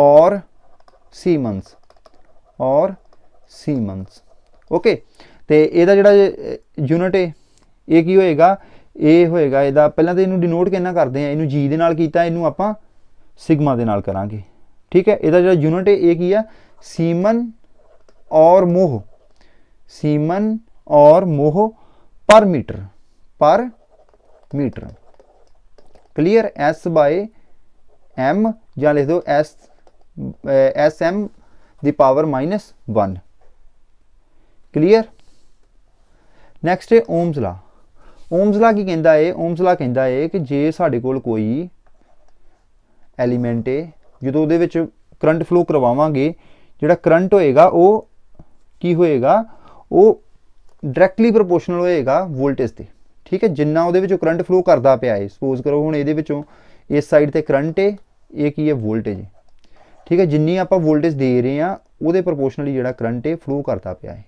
ਔਰ ਸੀਮਨਸ ਔਰ ਸੀਮਨਸ ਓਕੇ ਤੇ ਇਹਦਾ ਜਿਹੜਾ ਯੂਨਿਟ ਏ ਇਹ ਕੀ ਹੋਏਗਾ ਇਹ ਹੋਏਗਾ ਇਹਦਾ ਪਹਿਲਾਂ ਤਾਂ ਇਹਨੂੰ ਡਿਨੋਟ ਕਿੰਨਾ ਕਰਦੇ ਆ ਇਹਨੂੰ ਜੀ ਦੇ ਨਾਲ ਕੀਤਾ ਇਹਨੂੰ ਆਪਾਂ ਸਿਗਮਾ ਦੇ ਨਾਲ ਕਰਾਂਗੇ ठीक है इधर जो यूनिट है एक ही है सीमन और मोह सीमन और मोह per metre per metre clear S by M या लिख दो S S M the power minus one clear next है ਓਮਸ ਲਾ की कहता है ਕਹਿੰਦਾ कहता है कि जे साढ़े कोई एलीमेंट है ਜਦੋਂ ਉਹਦੇ ਵਿੱਚ ਕਰੰਟ ਫਲੋ ਕਰਵਾਵਾਂਗੇ ਜਿਹੜਾ ਕਰੰਟ ਹੋਏਗਾ ਉਹ ਕੀ ਹੋਏਗਾ ਉਹ ਡਾਇਰੈਕਟਲੀ ਪ੍ਰੋਪੋਰਸ਼ਨਲ ਹੋਏਗਾ ਵੋਲਟੇਜ ਤੇ ਠੀਕ ਹੈ ਜਿੰਨਾ ਉਹਦੇ ਵਿੱਚ ਕਰੰਟ ਫਲੋ ਕਰਦਾ ਪਿਆ ਹੈ ਸਪੋਜ਼ ਕਰੋ ਹੁਣ ਇਹਦੇ ਵਿੱਚੋਂ ਇਸ ਸਾਈਡ ਤੇ ਕਰੰਟ ਹੈ ਇਹ ਕੀ ਹੈ ਵੋਲਟੇਜ ਹੈ ਠੀਕ ਹੈ ਜਿੰਨੀ ਆਪਾਂ ਵੋਲਟੇਜ ਦੇ ਰਹੇ ਆ ਉਹਦੇ ਪ੍ਰੋਪੋਰਸ਼ਨਲੀ ਜਿਹੜਾ ਕਰੰਟ ਹੈ ਫਲੋ ਕਰਦਾ ਪਿਆ ਹੈ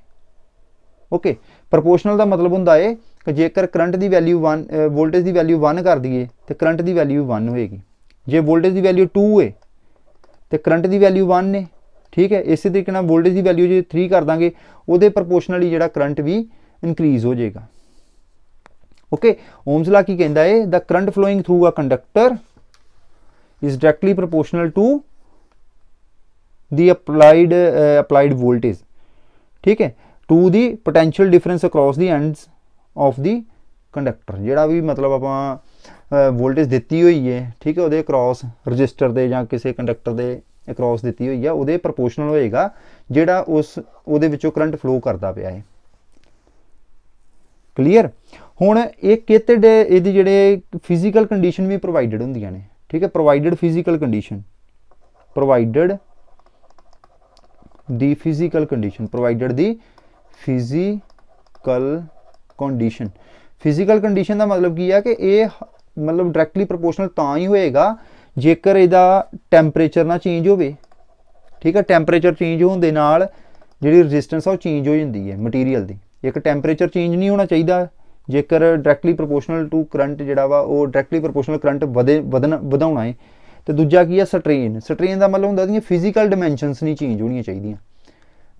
ਓਕੇ ਪ੍ਰੋਪੋਰਸ਼ਨਲ ਦਾ ਮਤਲਬ ਹੁੰਦਾ ਹੈ ਕਿ ਜੇਕਰ ਕਰੰਟ ਦੀ ਵੈਲਿਊ 1 ਵੋਲਟੇਜ ਦੀ ਵੈਲਿਊ 1 ਕਰ ਦਈਏ ਤੇ ਕਰੰਟ ਦੀ ਵੈਲਿਊ 1 ਹੋਏਗੀ ਜੇ ਵੋਲਟੇਜ ਦੀ ਵੈਲਿਊ 2 ਹੈ ਤੇ ਕਰੰਟ ਦੀ ਵੈਲਿਊ 1 ਨੇ ਠੀਕ ਹੈ ਇਸੇ ਤਰੀਕੇ ਨਾਲ ਵੋਲਟੇਜ ਦੀ ਵੈਲਿਊ ਜੇ 3 ਕਰ ਦਾਂਗੇ ਉਹਦੇ ਪ੍ਰੋਪੋਰਸ਼ਨਲੀ ਜਿਹੜਾ ਕਰੰਟ ਵੀ ਇਨਕਰੀਜ਼ ਹੋ ਜਾਏਗਾ ਓਕੇ ਓਮਸ ਲਾ ਕੀ ਕਹਿੰਦਾ ਹੈ the current flowing through a conductor is directly proportional to the applied applied voltage ਠੀਕ ਹੈ to the potential difference across the ends of the conductor ਜਿਹੜਾ ਵੀ ਮਤਲਬ ਆਪਾਂ ਵੋਲਟੇਜ ਦਿੱਤੀ ਹੋਈ ਹੈ ਠੀਕ ਹੈ ਉਹਦੇ ਅਕ੍ਰੋਸ ਰਜਿਸਟਰ ਦੇ ਜਾਂ ਕਿਸੇ ਕੰਡਕਟਰ ਦੇ ਅਕ੍ਰੋਸ ਦਿੱਤੀ ਹੋਈ ਹੈ ਉਹਦੇ ਪ੍ਰੋਪੋਰਸ਼ਨਲ ਹੋਏਗਾ ਜਿਹੜਾ ਉਸ ਉਹਦੇ ਵਿੱਚੋਂ ਕਰੰਟ ਫਲੋ ਕਰਦਾ ਪਿਆ ਹੈ ਕਲੀਅਰ ਹੁਣ ਇਹ ਕਿਤੇ ਇਹਦੀ ਜਿਹੜੇ ਫਿਜ਼ੀਕਲ ਕੰਡੀਸ਼ਨ ਵੀ ਪ੍ਰੋਵਾਈਡਡ ਹੁੰਦੀਆਂ ਨੇ ਠੀਕ ਹੈ provided physical condition provided the physical condition provided the physical condition physical condition ਦਾ ਮਤਲਬ ਕੀ ਆ ਕਿ ਇਹ ਮਤਲਬ ਡਾਇਰੈਕਟਲੀ ਪ੍ਰੋਪੋਰਸ਼ਨਲ ਤਾਂ ਹੀ ਹੋਏਗਾ ਜੇਕਰ ਇਹਦਾ ਟੈਂਪਰੇਚਰ ਨਾ ਚੇਂਜ ਹੋਵੇ ਠੀਕ ਹੈ ਟੈਂਪਰੇਚਰ ਚੇਂਜ ਹੋਣ ਦੇ ਨਾਲ ਜਿਹੜੀ ਰੈਜ਼ਿਸਟੈਂਸ ਆ ਉਹ ਚੇਂਜ ਹੋ ਜਾਂਦੀ ਹੈ ਮਟੀਰੀਅਲ ਦੀ ਇੱਕ ਟੈਂਪਰੇਚਰ ਚੇਂਜ ਨਹੀਂ ਹੋਣਾ ਚਾਹੀਦਾ ਜੇਕਰ ਡਾਇਰੈਕਟਲੀ ਪ੍ਰੋਪੋਰਸ਼ਨਲ ਟੂ ਕਰੰਟ ਜਿਹੜਾ ਵਾ ਉਹ ਡਾਇਰੈਕਟਲੀ ਪ੍ਰੋਪੋਰਸ਼ਨਲ ਕਰੰਟ ਵਧੇ ਵਧਾਉਣਾ ਹੈ ਤੇ ਦੂਜਾ ਕੀ ਹੈ ਸਟ੍ਰੇਨ ਸਟ੍ਰੇਨ ਦਾ ਮਤਲਬ ਹੁੰਦਾ ਉਹਦੀਆਂ ਫਿਜ਼ੀਕਲ ਡਾਈਮੈਂਸ਼ਨਸ ਨਹੀਂ ਚੇਂਜ ਹੋਣੀਆਂ ਚਾਹੀਦੀਆਂ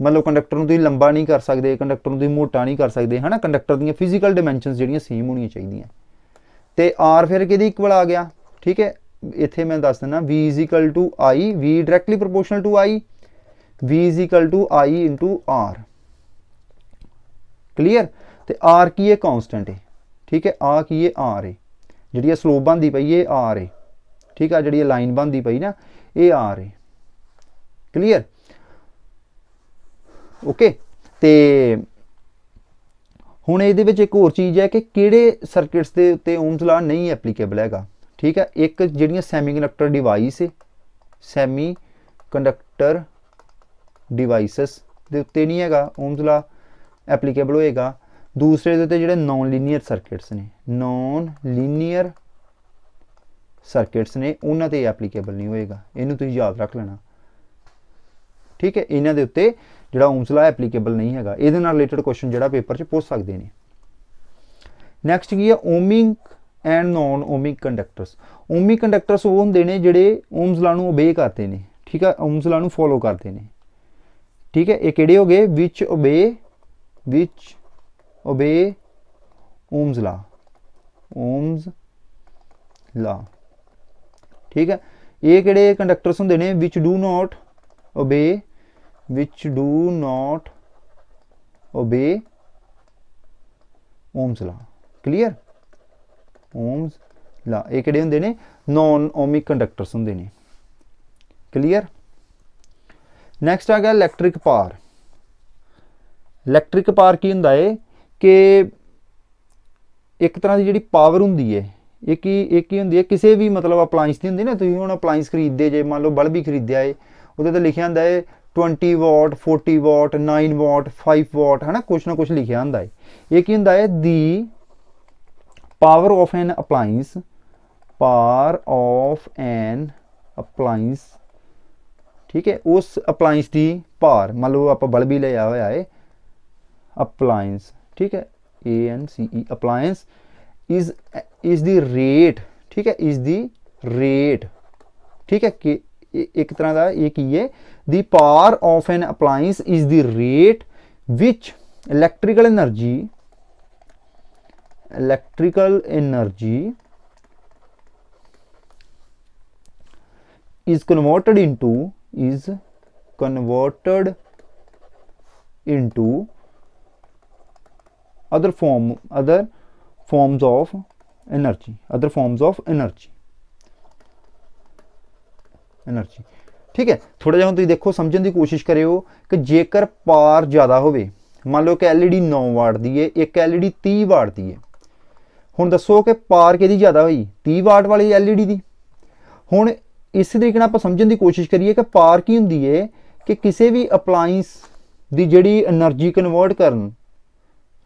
ਮਤਲਬ ਕੰਡਕਟਰ ਨੂੰ ਤੁਸੀਂ ਲੰਬਾ ਨਹੀਂ ਕਰ ਸਕਦੇ ਕੰਡਕਟਰ ਨੂੰ ਤੁਸੀਂ ਮੋਟਾ ਨਹੀਂ ਕਰ ਸਕਦੇ ਹਨਾ ਕੰਡਕਟਰ ਦੀਆਂ ਫਿਜ਼ੀਕਲ ਡਾਈਮੈਂਸ਼ਨਸ ਜਿਹੜੀਆਂ ਸੇਮ ਹੋਣੀਆਂ ਚਾਹੀਦੀਆਂ ਤੇ r ਫਿਰ ਕਿਹਦੀ ਇਕੁਅਲ ਆ ਗਿਆ ਠੀਕ ਹੈ ਇੱਥੇ ਮੈਂ ਦੱਸ ਦਿੰਦਾ v i v directly proportional to i v i r clear ਤੇ r ਕੀ ਹੈ ਕਾਂਸਟੈਂਟ ਹੈ ਠੀਕ ਹੈ ਆ ਕੀ ਹੈ r ਹੈ ਜਿਹੜੀ ਇਹ ਸਲੋਪ ਬੰਦੀ ਪਈ ਹੈ r ਹੈ ਠੀਕ ਆ ਜਿਹੜੀ ਇਹ ਲਾਈਨ ਬੰਦੀ ਪਈ ਨਾ ਇਹ r ਹੈ ਕਲੀਅਰ ਓਕੇ ਤੇ ਹੁਣ ਇਹਦੇ ਵਿੱਚ ਇੱਕ ਹੋਰ ਚੀਜ਼ ਹੈ ਕਿ ਕਿਹੜੇ ਸਰਕਟਸ ਦੇ ਉੱਤੇ ਓਮਸ ਲਾ ਨਹੀਂ ਐਪਲੀਕੇਬਲ ਹੈਗਾ ਠੀਕ ਹੈ ਇੱਕ ਜਿਹੜੀਆਂ ਸੈਮੀ ਕੰਡਕਟਰ ਡਿਵਾਈਸ ਹੈ ਸੈਮੀ ਕੰਡਕਟਰ ਡਿਵਾਈਸਸ ਦੇ ਉੱਤੇ ਨਹੀਂ ਹੈਗਾ ਓਮਸ ਲਾ ਐਪਲੀਕੇਬਲ ਹੋਏਗਾ ਦੂਸਰੇ ਦੇ ਉੱਤੇ ਜਿਹੜੇ ਨਾਨ ਲੀਨੀਅਰ ਸਰਕਟਸ ਨੇ ਨਾਨ ਲੀਨੀਅਰ ਸਰਕਟਸ ਨੇ ਉਹਨਾਂ ਤੇ ਐਪਲੀਕੇਬਲ ਨਹੀਂ ਹੋਏਗਾ ਇਹਨੂੰ ਤੁਸੀਂ ਯਾਦ ਰੱਖ ਲੈਣਾ ਠੀਕ ਹੈ ਇਹਨਾਂ ਦੇ ਉੱਤੇ ਜਿਹੜਾ ਲਾ ਐਪਲੀਕੇਬਲ ਨਹੀਂ ਹੈਗਾ ਇਹਦੇ ਨਾਲ ਰਿਲੇਟਡ ਕੁਐਸਚਨ ਜਿਹੜਾ ਪੇਪਰ 'ਚ ਪੁੱਛ ਸਕਦੇ ਨੇ ਨੈਕਸਟ ਕੀ ਹੈ ਓਮਿੰਗ ਐਂਡ ਨੌਨ ਓਮਿਕ ਕੰਡਕਟਰਸ ਓਮਿਕ ਕੰਡਕਟਰਸ ਉਹ ਹੁੰਦੇ ਨੇ ਜਿਹੜੇ ਲਾ ਨੂੰ ਓਬੇ ਕਰਦੇ ਨੇ ਠੀਕ ਹੈ ਲਾ ਨੂੰ ਫੋਲੋ ਕਰਦੇ ਨੇ ਠੀਕ ਹੈ ਇਹ ਕਿਹੜੇ ਹੋਗੇ ਵਿਚ ਓਬੇ ਵਿਚ ਓਬੇ ਓਮਸ ਲਾ ਓਮਸ ਲਾ ਠੀਕ ਹੈ ਇਹ ਕਿਹੜੇ ਕੰਡਕਟਰਸ ਹੁੰਦੇ ਨੇ which do not obey which do not obey ohms law clear ohms law ਇਹ ਕਿਹੜੇ ਹੁੰਦੇ ਨੇ ਨਾਨ ਓਮਿਕ ਕੰਡਕਟਰਸ ਹੁੰਦੇ ਨੇ ਕਲੀਅਰ ਨੈਕਸਟ ਆ ਗਿਆ ਇਲੈਕਟ੍ਰਿਕ ਪਾਰ ਇਲੈਕਟ੍ਰਿਕ ਪਾਰ ਕੀ ਹੁੰਦਾ ਏ ਕਿ ਇੱਕ ਤਰ੍ਹਾਂ ਦੀ ਜਿਹੜੀ ਪਾਵਰ ਹੁੰਦੀ ਏ ਇਹ ਕੀ ਇਹ ਕੀ ਹੁੰਦੀ ਹੈ ਕਿਸੇ ਵੀ ਮਤਲਬ ਅਪਲਾਈਂਸ ਦੀ ਹੁੰਦੀ ਨਾ ਤੁਸੀਂ ਹੁਣ ਅਪਲਾਈਂਸ ਖਰੀਦਦੇ ਜੇ ਮੰਨ ਲਓ ਬਲਬ ਹੀ ਖਰੀਦਿਆ ਏ ਉਹਦੇ ਤੇ ਲਿਖਿਆ ਹੁੰਦਾ ਏ 20 ਵਾਟ 40 ਵਾਟ 9 ਵਾਟ 5 ਵਾਟ ਹਨਾ ਕੁਛ ਨਾ ਕੁਛ ਲਿਖਿਆ ਹੁੰਦਾ ਹੈ ਇਹ ਕੀ ਹੁੰਦਾ ਹੈ ਦੀ ਪਾਵਰ ਆਫ ਐਨ ਅਪਲਾਈਂਸ ਪਾਰ ਆਫ ਐਨ ਅਪਲਾਈਂਸ ਠੀਕ ਹੈ ਉਸ ਅਪਲਾਈਂਸ ਦੀ ਪਾਰ ਮੰਨ ਲਓ ਆਪਾਂ ਬਲਬ ਹੀ ਲਿਆ ਹੋਇਆ ਹੈ ਅਪਲਾਈਂਸ ਠੀਕ ਹੈ A N C E appliance is is the rate ਠੀਕ ਹੈ ਇਜ਼ ਦੀ ਰੇਟ ਠੀਕ ਹੈ ਕਿ ਇੱਕ ਤਰ੍ਹਾਂ ਦਾ ਇਹ ਕੀ ਹੈ the power of an appliance is the rate which electrical energy electrical energy is converted into is converted into other form other forms of energy other forms of energy energy ਠੀਕ ਹੈ ਥੋੜਾ ਜਿਹਾ ਹੁਣ ਤੁਸੀਂ ਦੇਖੋ ਸਮਝਣ ਦੀ ਕੋਸ਼ਿਸ਼ ਕਰਿਓ ਕਿ ਜੇਕਰ ਪਾਰ ਜ਼ਿਆਦਾ ਹੋਵੇ ਮੰਨ ਲਓ ਕਿ ਐਲਈਡੀ 9 ਵਾਟ ਦੀ ਹੈ ਇੱਕ ਐਲਈਡੀ 30 ਵਾਟ ਦੀ ਹੈ ਹੁਣ ਦੱਸੋ ਕਿ ਪਾਰ ਕਿਹਦੀ ਜ਼ਿਆਦਾ ਹੋਈ 30 ਵਾਟ ਵਾਲੀ ਐਲਈਡੀ ਦੀ ਹੁਣ ਇਸ ਤਰੀਕੇ ਨਾਲ ਆਪਾਂ ਸਮਝਣ ਦੀ ਕੋਸ਼ਿਸ਼ ਕਰੀਏ ਕਿ ਪਾਰ ਕੀ ਹੁੰਦੀ ਹੈ ਕਿ ਕਿਸੇ ਵੀ ਅਪਲਾਈਂਸ ਦੀ ਜਿਹੜੀ એનર્ਜੀ ਕਨਵਰਟ ਕਰਨ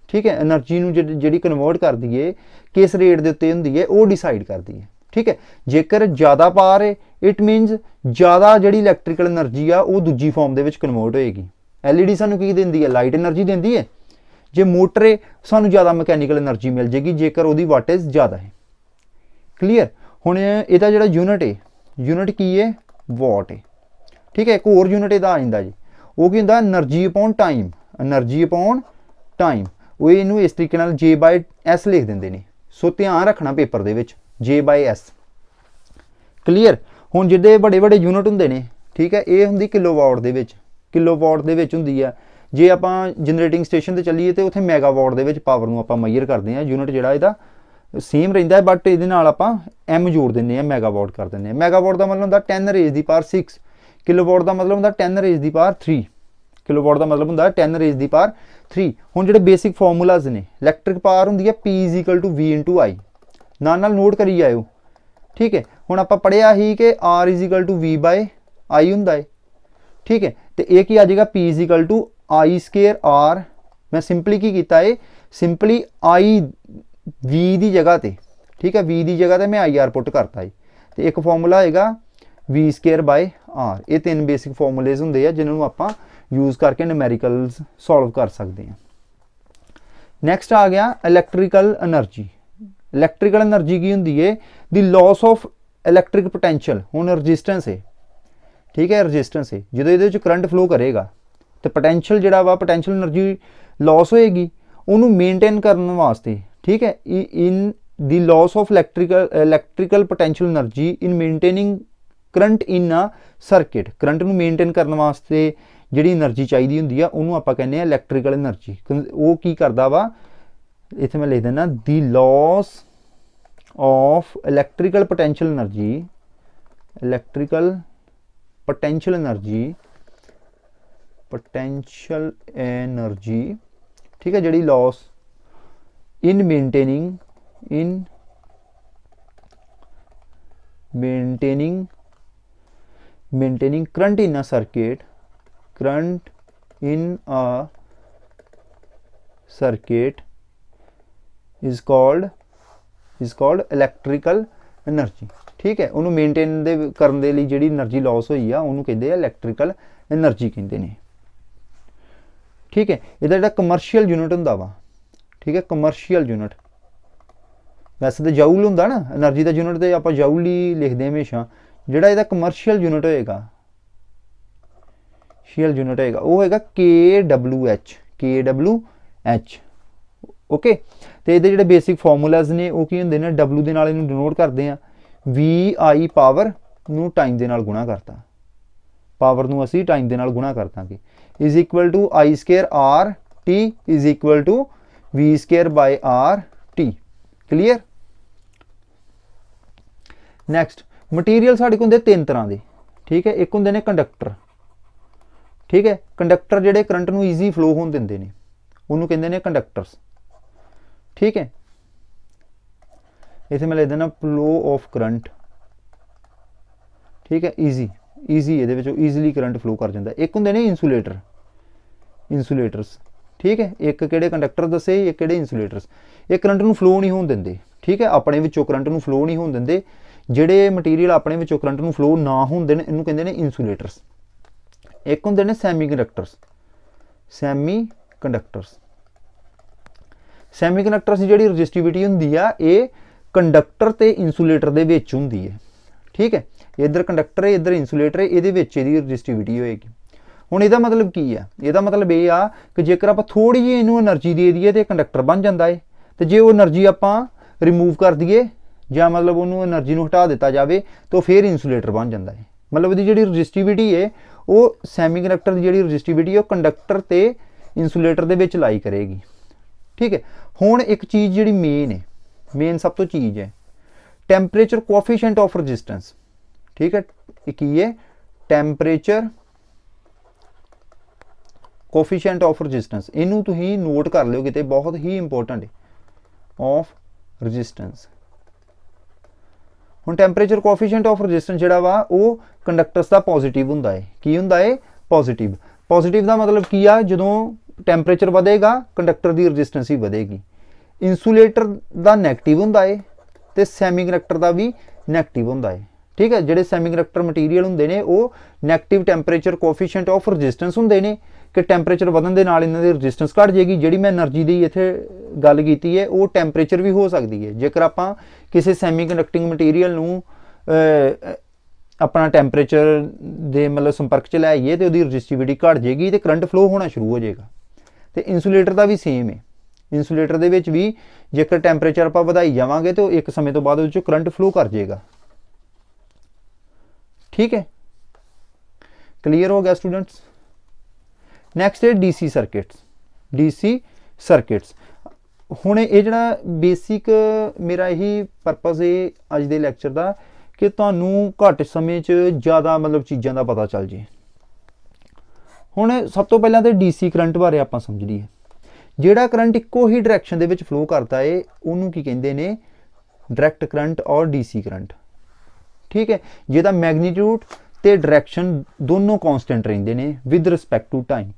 ਠੀਕ ਹੈ એનર્ਜੀ ਨੂੰ ਜਿਹੜੀ ਕਨਵਰਟ ਕਰਦੀ ਹੈ ਕਿਸ ਰੇਟ ਦੇ ਉੱਤੇ ਹੁੰਦੀ ਹੈ ਉਹ ਡਿਸਾਈਡ ਕਰਦੀ ਹੈ ਠੀਕ ਹੈ ਜੇਕਰ ਜ਼ਿਆਦਾ ਪਾਰ ਹੈ ਇਟ ਮੀਨਸ ਜ਼ਿਆਦਾ ਜਿਹੜੀ ਇਲੈਕਟ੍ਰੀਕਲ એનર્ਜੀ ਆ ਉਹ ਦੂਜੀ ਫਾਰਮ ਦੇ ਵਿੱਚ ਕਨਵਰਟ ਹੋਏਗੀ ਐਲਈਡੀ ਸਾਨੂੰ ਕੀ ਦਿੰਦੀ ਹੈ ਲਾਈਟ એનર્ਜੀ ਦਿੰਦੀ ਹੈ ਜੇ ਮੋਟਰ ਹੈ ਸਾਨੂੰ ਜ਼ਿਆਦਾ ਮਕੈਨੀਕਲ એનર્ਜੀ ਮਿਲ ਜੇਗੀ ਜੇਕਰ ਉਹਦੀ ਵਾਟੇਜ ਜ਼ਿਆਦਾ ਹੈ ਕਲੀਅਰ ਹੁਣ ਇਹਦਾ ਜਿਹੜਾ ਯੂਨਿਟ ਹੈ ਯੂਨਿਟ ਕੀ ਹੈ ਵਾਟ ਹੈ ਠੀਕ ਹੈ ਇੱਕ ਹੋਰ ਯੂਨਿਟ ਇਹਦਾ ਆ ਜਾਂਦਾ ਜੀ ਉਹ ਕੀ ਹੁੰਦਾ energy upon time energy upon time ਉਹ ਇਹਨੂੰ ਇਸ ਤਰੀਕੇ ਨਾਲ J/S ਲਿਖ ਦਿੰਦੇ ਨੇ ਸੋ ਧਿਆਨ ਰੱਖਣਾ ਪੇਪਰ ਦੇ ਵਿੱਚ J S ਕਲੀਅਰ ਹੁਣ ਜਿਹਦੇ ਵੱਡੇ ਵੱਡੇ ਯੂਨਿਟ ਹੁੰਦੇ ਨੇ ਠੀਕ ਹੈ ਇਹ ਹੁੰਦੀ ਕਿਲੋਵਾਟ ਦੇ ਵਿੱਚ ਕਿਲੋਵਾਟ ਦੇ ਵਿੱਚ ਹੁੰਦੀ ਆ ਜੇ ਆਪਾਂ ਜਨਰੇਟਿੰਗ ਸਟੇਸ਼ਨ ਤੇ ਚੱਲੀਏ ਤੇ ਉੱਥੇ ਮੈਗਾਵਾਟ ਦੇ ਵਿੱਚ ਪਾਵਰ ਨੂੰ ਆਪਾਂ ਮੈਜ਼ਰ ਕਰਦੇ ਆ ਯੂਨਿਟ ਜਿਹੜਾ ਇਹਦਾ ਸੇਮ ਰਹਿੰਦਾ ਬਟ ਇਹਦੇ ਨਾਲ ਆਪਾਂ ਐਮ ਜੋੜ ਦਿੰਨੇ ਆ ਮੈਗਾਵਾਟ ਕਰ ਦਿੰਨੇ ਆ ਮੈਗਾਵਾਟ ਦਾ ਮਤਲਬ ਹੁੰਦਾ 10 ਰੇਜ਼ ਦੀ ਪਾਵਰ 6 ਕਿਲੋਵਾਟ ਦਾ ਮਤਲਬ ਹੁੰਦਾ 10 ਰੇਜ਼ ਦੀ ਪਾਵਰ 3 ਕਿਲੋਵਾਟ ਦਾ ਮਤਲਬ ਹੁੰਦਾ 10 ਰੇਜ਼ ਦੀ ਪਾਵਰ 3 ਹੁਣ ਜਿਹੜੇ ਬੇਸਿਕ ਫਾਰਮੂਲਾਜ਼ ਨੇ ਇਲੈਕਟ੍ਰਿਕ ਪਾਵਰ ਹੁੰਦੀ ਆ P V I ਨਾਲ ਨਾਲ ਨੋਟ ਕਰੀ ਜਾਇਓ ਠੀਕ ਹੈ ਹੁਣ ਆਪਾਂ ਪੜਿਆ ਹੀ ਕਿ r v i ਹੁੰਦਾ ਹੈ ਠੀਕ ਹੈ ਤੇ ਇਹ ਕੀ ਆ ਜਾਏਗਾ p i2 r ਮੈਂ ਸਿੰਪਲੀ ਕੀ ਕੀਤਾ ਏ ਸਿੰਪਲੀ i v ਦੀ ਜਗ੍ਹਾ ਤੇ ਠੀਕ ਹੈ v ਦੀ ਜਗ੍ਹਾ ਤੇ ਮੈਂ ir ਪੁੱਟ ਕਰਤਾ ਏ ਤੇ ਇੱਕ ਫਾਰਮੂਲਾ ਹੈਗਾ v2 r ਇਹ ਤਿੰਨ ਬੇਸਿਕ ਫਾਰਮੂਲੇਜ਼ ਹੁੰਦੇ ਆ ਜਿਨ੍ਹਾਂ ਨੂੰ ਆਪਾਂ ਯੂਜ਼ ਕਰਕੇ ਨਿਊਮੈਰੀਕਲਸ ਸੋਲਵ ਕਰ ਸਕਦੇ ਆ ਨੈਕਸਟ ਆ ਗਿਆ ਇਲੈਕਟ੍ਰੀਕਲ એનર્ਜੀ ਇਲੈਕਟ੍ਰੀਕਲ એનર્ਜੀ ਕੀ ਹੁੰਦੀ ਏ the loss of electric potential ਹੁਣ ਰੈਜ਼ਿਸਟੈਂਸ ਏ ਠੀਕ ਹੈ ਰੈਜ਼ਿਸਟੈਂਸ ਏ ਜਦੋਂ ਇਹਦੇ ਵਿੱਚ ਕਰੰਟ ਫਲੋ ਕਰੇਗਾ ਤੇ ਪੋਟੈਂਸ਼ੀਅਲ ਜਿਹੜਾ ਵਾ ਪੋਟੈਂਸ਼ੀਅਲ એનર્ਜੀ ਲਾਸ ਹੋਏਗੀ ਉਹਨੂੰ ਮੇਨਟੇਨ ਕਰਨ ਵਾਸਤੇ ਠੀਕ ਹੈ in the loss of electrical electrical potential energy in maintaining current in a circuit current ਨੂੰ ਮੇਨਟੇਨ ਕਰਨ ਵਾਸਤੇ ਜਿਹੜੀ એનર્ਜੀ ਚਾਹੀਦੀ ਹੁੰਦੀ ਆ ਉਹਨੂੰ ਆਪਾਂ ਕਹਿੰਦੇ ਆ ਇਲੈਕਟ੍ਰੀਕਲ એનર્ਜੀ ਉਹ ਕੀ ਕਰਦਾ ਵਾ इसमें लिख देना the loss of electrical potential energy electrical potential energy potential energy ठीक है जड़ी loss in maintaining in maintaining maintaining current in a circuit current in a circuit is called is called electrical energy ਠੀਕ ਹੈ ਉਹਨੂੰ maintain ਦੇ ਕਰਨ ਦੇ ਲਈ ਜਿਹੜੀ એનર્ਜੀ ਲਾਸ ਹੋਈ ਆ ਉਹਨੂੰ ਕਹਿੰਦੇ ਆ ਇਲੈਕਟ੍ਰੀਕਲ એનર્ਜੀ ਕਹਿੰਦੇ ਨੇ ਠੀਕ ਹੈ ਇਹਦਾ ਜਿਹੜਾ ਕਮਰਸ਼ੀਅਲ ਯੂਨਿਟ ਹੁੰਦਾ ਵਾ ਠੀਕ ਹੈ ਕਮਰਸ਼ੀਅਲ ਯੂਨਿਟ ਵੈਸੇ ਤਾਂ ਜਾਊਲ ਹੁੰਦਾ ਨਾ એનર્ਜੀ ਦਾ ਯੂਨਿਟ ਤੇ ਆਪਾਂ ਜਾਊਲ ਹੀ ਲਿਖਦੇ ਹਮੇਸ਼ਾ ਜਿਹੜਾ ਇਹਦਾ ਕਮਰਸ਼ੀਅਲ ਯੂਨਿਟ ਹੋਏਗਾ ਸ਼ੀਅਲ ਯੂਨਿਟ ਹੋਏਗਾ ਉਹ ਹੋਏਗਾ ਐਚ KWH ਐਚ ਓਕੇ ਤੇ ਇਹਦੇ ਜਿਹੜੇ ਬੇਸਿਕ ਫਾਰਮੂਲਾਜ਼ ਨੇ ਉਹ ਕੀ ਹੁੰਦੇ ਨੇ W ਦੇ ਨਾਲ ਇਹਨੂੰ ਡਿਨੋਟ ਕਰਦੇ ਆ VI ਪਾਵਰ ਨੂੰ ਟਾਈਮ ਦੇ ਨਾਲ ਗੁਣਾ ਕਰਤਾ ਪਾਵਰ ਨੂੰ ਅਸੀਂ ਟਾਈਮ ਦੇ ਨਾਲ ਗੁਣਾ ਕਰਤਾਂਗੇ is equal to i square r t is equal to v square by r t clear next material ਸਾਡੇ ਕੋਲ ਹੁੰਦੇ ਤਿੰਨ ਤਰ੍ਹਾਂ ਦੇ ਠੀਕ ਹੈ ਇੱਕ ਹੁੰਦੇ ਨੇ ਕੰਡਕਟਰ ਠੀਕ ਹੈ ਕੰਡਕਟਰ ਜਿਹੜੇ ਕਰੰਟ ਨੂੰ ਈਜ਼ੀ ਫਲੋ ਹੋਣ ਦਿੰਦੇ ਨੇ ਉਹਨੂੰ ਕਹਿੰਦੇ ਨੇ ਕੰਡਕਟਰਸ ठीक है इसे मैं ले देना फ्लो ऑफ करंट ਠੀਕ ਹੈ ਈਜ਼ੀ ਈਜ਼ੀ ਇਹਦੇ ਵਿੱਚੋਂ ਈਜ਼ੀਲੀ ਕਰੰਟ ਫਲੋ ਕਰ ਜਾਂਦਾ ਇੱਕ ਹੁੰਦੇ ਨੇ ਇਨਸੂਲੇਟਰ ਇਨਸੂਲੇਟਰਸ ਠੀਕ ਹੈ ਇੱਕ ਕਿਹੜੇ ਕੰਡਕਟਰ ਦੱਸੇ ਇੱਕ ਕਿਹੜੇ ਇਨਸੂਲੇਟਰਸ ਇਹ ਕਰੰਟ ਨੂੰ ਫਲੋ ਨਹੀਂ ਹੋਣ ਦਿੰਦੇ ਠੀਕ ਹੈ ਆਪਣੇ ਵਿੱਚੋਂ ਕਰੰਟ ਨੂੰ ਫਲੋ ਨਹੀਂ ਹੋਣ ਦਿੰਦੇ ਜਿਹੜੇ ਮਟੀਰੀਅਲ ਆਪਣੇ ਵਿੱਚੋਂ ਕਰੰਟ ਨੂੰ ਫਲੋ ਨਾ ਹੁੰਦੇ ਨੇ ਇਹਨੂੰ ਕਹਿੰਦੇ ਨੇ ਇਨਸੂਲੇਟਰਸ ਇੱਕ ਹੁੰਦੇ ਨੇ ਸੈਮੀ ਕੰਡਕਟਰਸ ਸੈਮੀ ਕੰਡਕਟਰਸ ਸੈਮੀਕੰਡਕਟਰਸ ਦੀ ਜਿਹੜੀ ਰੈਜ਼ਿਸਟਿਵਿਟੀ ਹੁੰਦੀ ਆ ਇਹ ਕੰਡਕਟਰ ਤੇ ਇਨਸੂਲੇਟਰ ਦੇ ਵਿੱਚ ਹੁੰਦੀ ਹੈ ਠੀਕ ਹੈ ਇਧਰ ਕੰਡਕਟਰ ਹੈ ਇਧਰ ਇਨਸੂਲੇਟਰ ਹੈ ਇਹਦੇ ਵਿੱਚ ਇਹਦੀ ਰੈਜ਼ਿਸਟਿਵਿਟੀ ਹੋਏਗੀ ਹੁਣ ਇਹਦਾ ਮਤਲਬ ਕੀ ਆ ਇਹਦਾ ਮਤਲਬ ਇਹ ਆ ਕਿ ਜੇਕਰ ਆਪਾਂ ਥੋੜੀ ਜਿਹੀ ਇਹਨੂੰ એનર્ਜੀ ਦੇ ਦਈਏ ਤੇ ਕੰਡਕਟਰ ਬਣ ਜਾਂਦਾ ਹੈ ਤੇ ਜੇ ਉਹ એનર્ਜੀ ਆਪਾਂ ਰਿਮੂਵ ਕਰ ਦਈਏ ਜਾਂ ਮਤਲਬ ਉਹਨੂੰ એનર્ਜੀ ਨੂੰ ਹਟਾ ਦਿੱਤਾ ਜਾਵੇ ਤਾਂ ਫਿਰ ਇਨਸੂਲੇਟਰ ਬਣ ਜਾਂਦਾ ਹੈ ਮਤਲਬ ਇਹਦੀ ਜਿਹੜੀ ਰੈਜ਼ਿਸਟਿਵਿਟੀ ਹੈ ਉਹ ਸੈਮੀਕੰਡਕਟਰ ਦੀ ਜਿਹੜੀ ਰੈਜ਼ਿਸਟਿਵਿਟੀ ਉਹ ਕੰਡਕਟਰ ਤੇ ਇਨਸੂਲੇਟਰ ਦੇ ਵਿੱਚ ਲਾਈ ਕਰੇਗੀ ਠੀਕ ਹੈ ਹੁਣ ਇੱਕ ਚੀਜ਼ ਜਿਹੜੀ ਮੇਨ ਹੈ ਮੇਨ ਸਭ ਤੋਂ ਚੀਜ਼ ਹੈ ਟੈਂਪਰੇਚਰ ਕੋਫੀਸ਼ੀਐਂਟ ਆਫ ਰੈਜ਼ਿਸਟੈਂਸ ਠੀਕ ਹੈ ਇਹ ਕੀ ਹੈ ਟੈਂਪਰੇਚਰ ਕੋਫੀਸ਼ੀਐਂਟ ਆਫ ਰੈਜ਼ਿਸਟੈਂਸ ਇਹਨੂੰ ਤੁਸੀਂ ਨੋਟ ਕਰ ਲਿਓ ਕਿਤੇ ਬਹੁਤ ਹੀ ਇੰਪੋਰਟੈਂਟ ਹੈ ਆਫ ਰੈਜ਼ਿਸਟੈਂਸ ਹੁਣ ਟੈਂਪਰੇਚਰ ਕੋਫੀਸ਼ੀਐਂਟ ਆਫ ਰੈਜ਼ਿਸਟੈਂਸ ਜਿਹੜਾ ਵਾ ਉਹ ਕੰਡਕਟਰਸ ਦਾ ਪੋਜ਼ਿਟਿਵ ਹੁੰਦਾ ਹੈ ਕੀ ਹੁੰਦਾ ਹੈ ਪੋਜ਼ਿਟਿਵ ਪੋਜ਼ਿਟਿਵ ਦਾ ਮਤਲਬ ਕੀ ਆ ਜਦੋਂ ਟੈਂਪਰੇਚਰ ਵਧੇਗਾ ਕੰਡਕਟਰ ਦੀ ਰੈਜ਼ਿਸਟੈਂਸ ਵੀ ਵਧੇਗੀ ਇਨਸੂਲੇਟਰ ਦਾ 네ਗੇਟਿਵ ਹੁੰਦਾ ਏ ਤੇ ਸੈਮੀਕੰਡਕਟਰ ਦਾ ਵੀ 네ਗੇਟਿਵ ਹੁੰਦਾ ਏ ਠੀਕ ਹੈ ਜਿਹੜੇ ਸੈਮੀਕੰਡਕਟਰ ਮਟੀਰੀਅਲ ਹੁੰਦੇ ਨੇ ਉਹ negative temperature coefficient of resistance ਹੁੰਦੇ ਨੇ ਕਿ ਟੈਂਪਰੇਚਰ ਵਧਣ ਦੇ ਨਾਲ ਇਹਨਾਂ ਦੀ ਰੈਜ਼ਿਸਟੈਂਸ ਘਟ ਜਾਏਗੀ ਜਿਹੜੀ ਮੈਂ એનર્ਜੀ ਦੀ ਇੱਥੇ ਗੱਲ ਕੀਤੀ ਹੈ ਉਹ ਟੈਂਪਰੇਚਰ ਵੀ ਹੋ ਸਕਦੀ ਹੈ ਜੇਕਰ ਆਪਾਂ ਕਿਸੇ ਸੈਮੀਕੰਡਕਟਿੰਗ ਮਟੀਰੀਅਲ ਨੂੰ ਆਪਣਾ ਟੈਂਪਰੇਚਰ ਦੇ ਮਤਲਬ ਸੰਪਰਕ ਚ ਲੈ ਆਈਏ ਤੇ ਉਹਦੀ ਰੈਜ਼ਿਸਟਿਵਿਟੀ ਘਟ ਜਾਏਗੀ ਤੇ ਕਰੰਟ ਫਲੋ ਹੋਣਾ ਸ਼ੁਰੂ ਹੋ ਜਾਏਗਾ ਤੇ ਇਨਸੂਲੇਟਰ ਦਾ ਵੀ ਸੇਮ ਹੈ ਇਨਸੂਲੇਟਰ ਦੇ ਵਿੱਚ ਵੀ ਜੇਕਰ ਟੈਂਪਰੇਚਰ ਆਪਾਂ ਵਧਾਈ ਜਾਵਾਂਗੇ ਤੇ ਉਹ ਇੱਕ ਸਮੇਂ ਤੋਂ ਬਾਅਦ ਉਹ ਵਿੱਚੋਂ ਕਰੰਟ ਫਲੋ ਕਰ ਜਾਏਗਾ ਠੀਕ ਹੈ ਕਲੀਅਰ ਹੋ ਗਿਆ ਸਟੂਡੈਂਟਸ ਨੈਕਸਟ ਹੈ ਡੀਸੀ ਸਰਕਟਸ ਡੀਸੀ ਸਰਕਟਸ ਹੁਣ ਇਹ ਜਿਹੜਾ ਬੇਸਿਕ ਮੇਰਾ ਇਹੀ ਪਰਪਸ ਹੈ ਅੱਜ ਦੇ ਲੈਕਚਰ ਦਾ ਕਿ ਤੁਹਾਨੂੰ ਘੱਟ ਸਮੇਂ 'ਚ ਜ਼ਿਆਦਾ ਮਤਲਬ ਚੀਜ਼ਾਂ ਦਾ ਪਤਾ ਚੱਲ ਜੇ ਹੁਣ ਸਭ ਤੋਂ ਪਹਿਲਾਂ ਤੇ ਡੀਸੀ ਕਰੰਟ ਬਾਰੇ ਆਪਾਂ ਸਮਝ ਲਈਏ ਜਿਹੜਾ ਕਰੰਟ ਇੱਕੋ ਹੀ ਡਾਇਰੈਕਸ਼ਨ ਦੇ ਵਿੱਚ ਫਲੋ ਕਰਦਾ ਏ ਉਹਨੂੰ ਕੀ ਕਹਿੰਦੇ ਨੇ direct current or DC current ਠੀਕ ਹੈ ਜਿਹਦਾ ਮੈਗਨੀਟਿਊਡ ਤੇ ਡਾਇਰੈਕਸ਼ਨ ਦੋਨੋਂ ਕਨਸਟੈਂਟ ਰਹਿੰਦੇ ਨੇ ਵਿਦ ਰਿਸਪੈਕਟ ਟੂ ਟਾਈਮ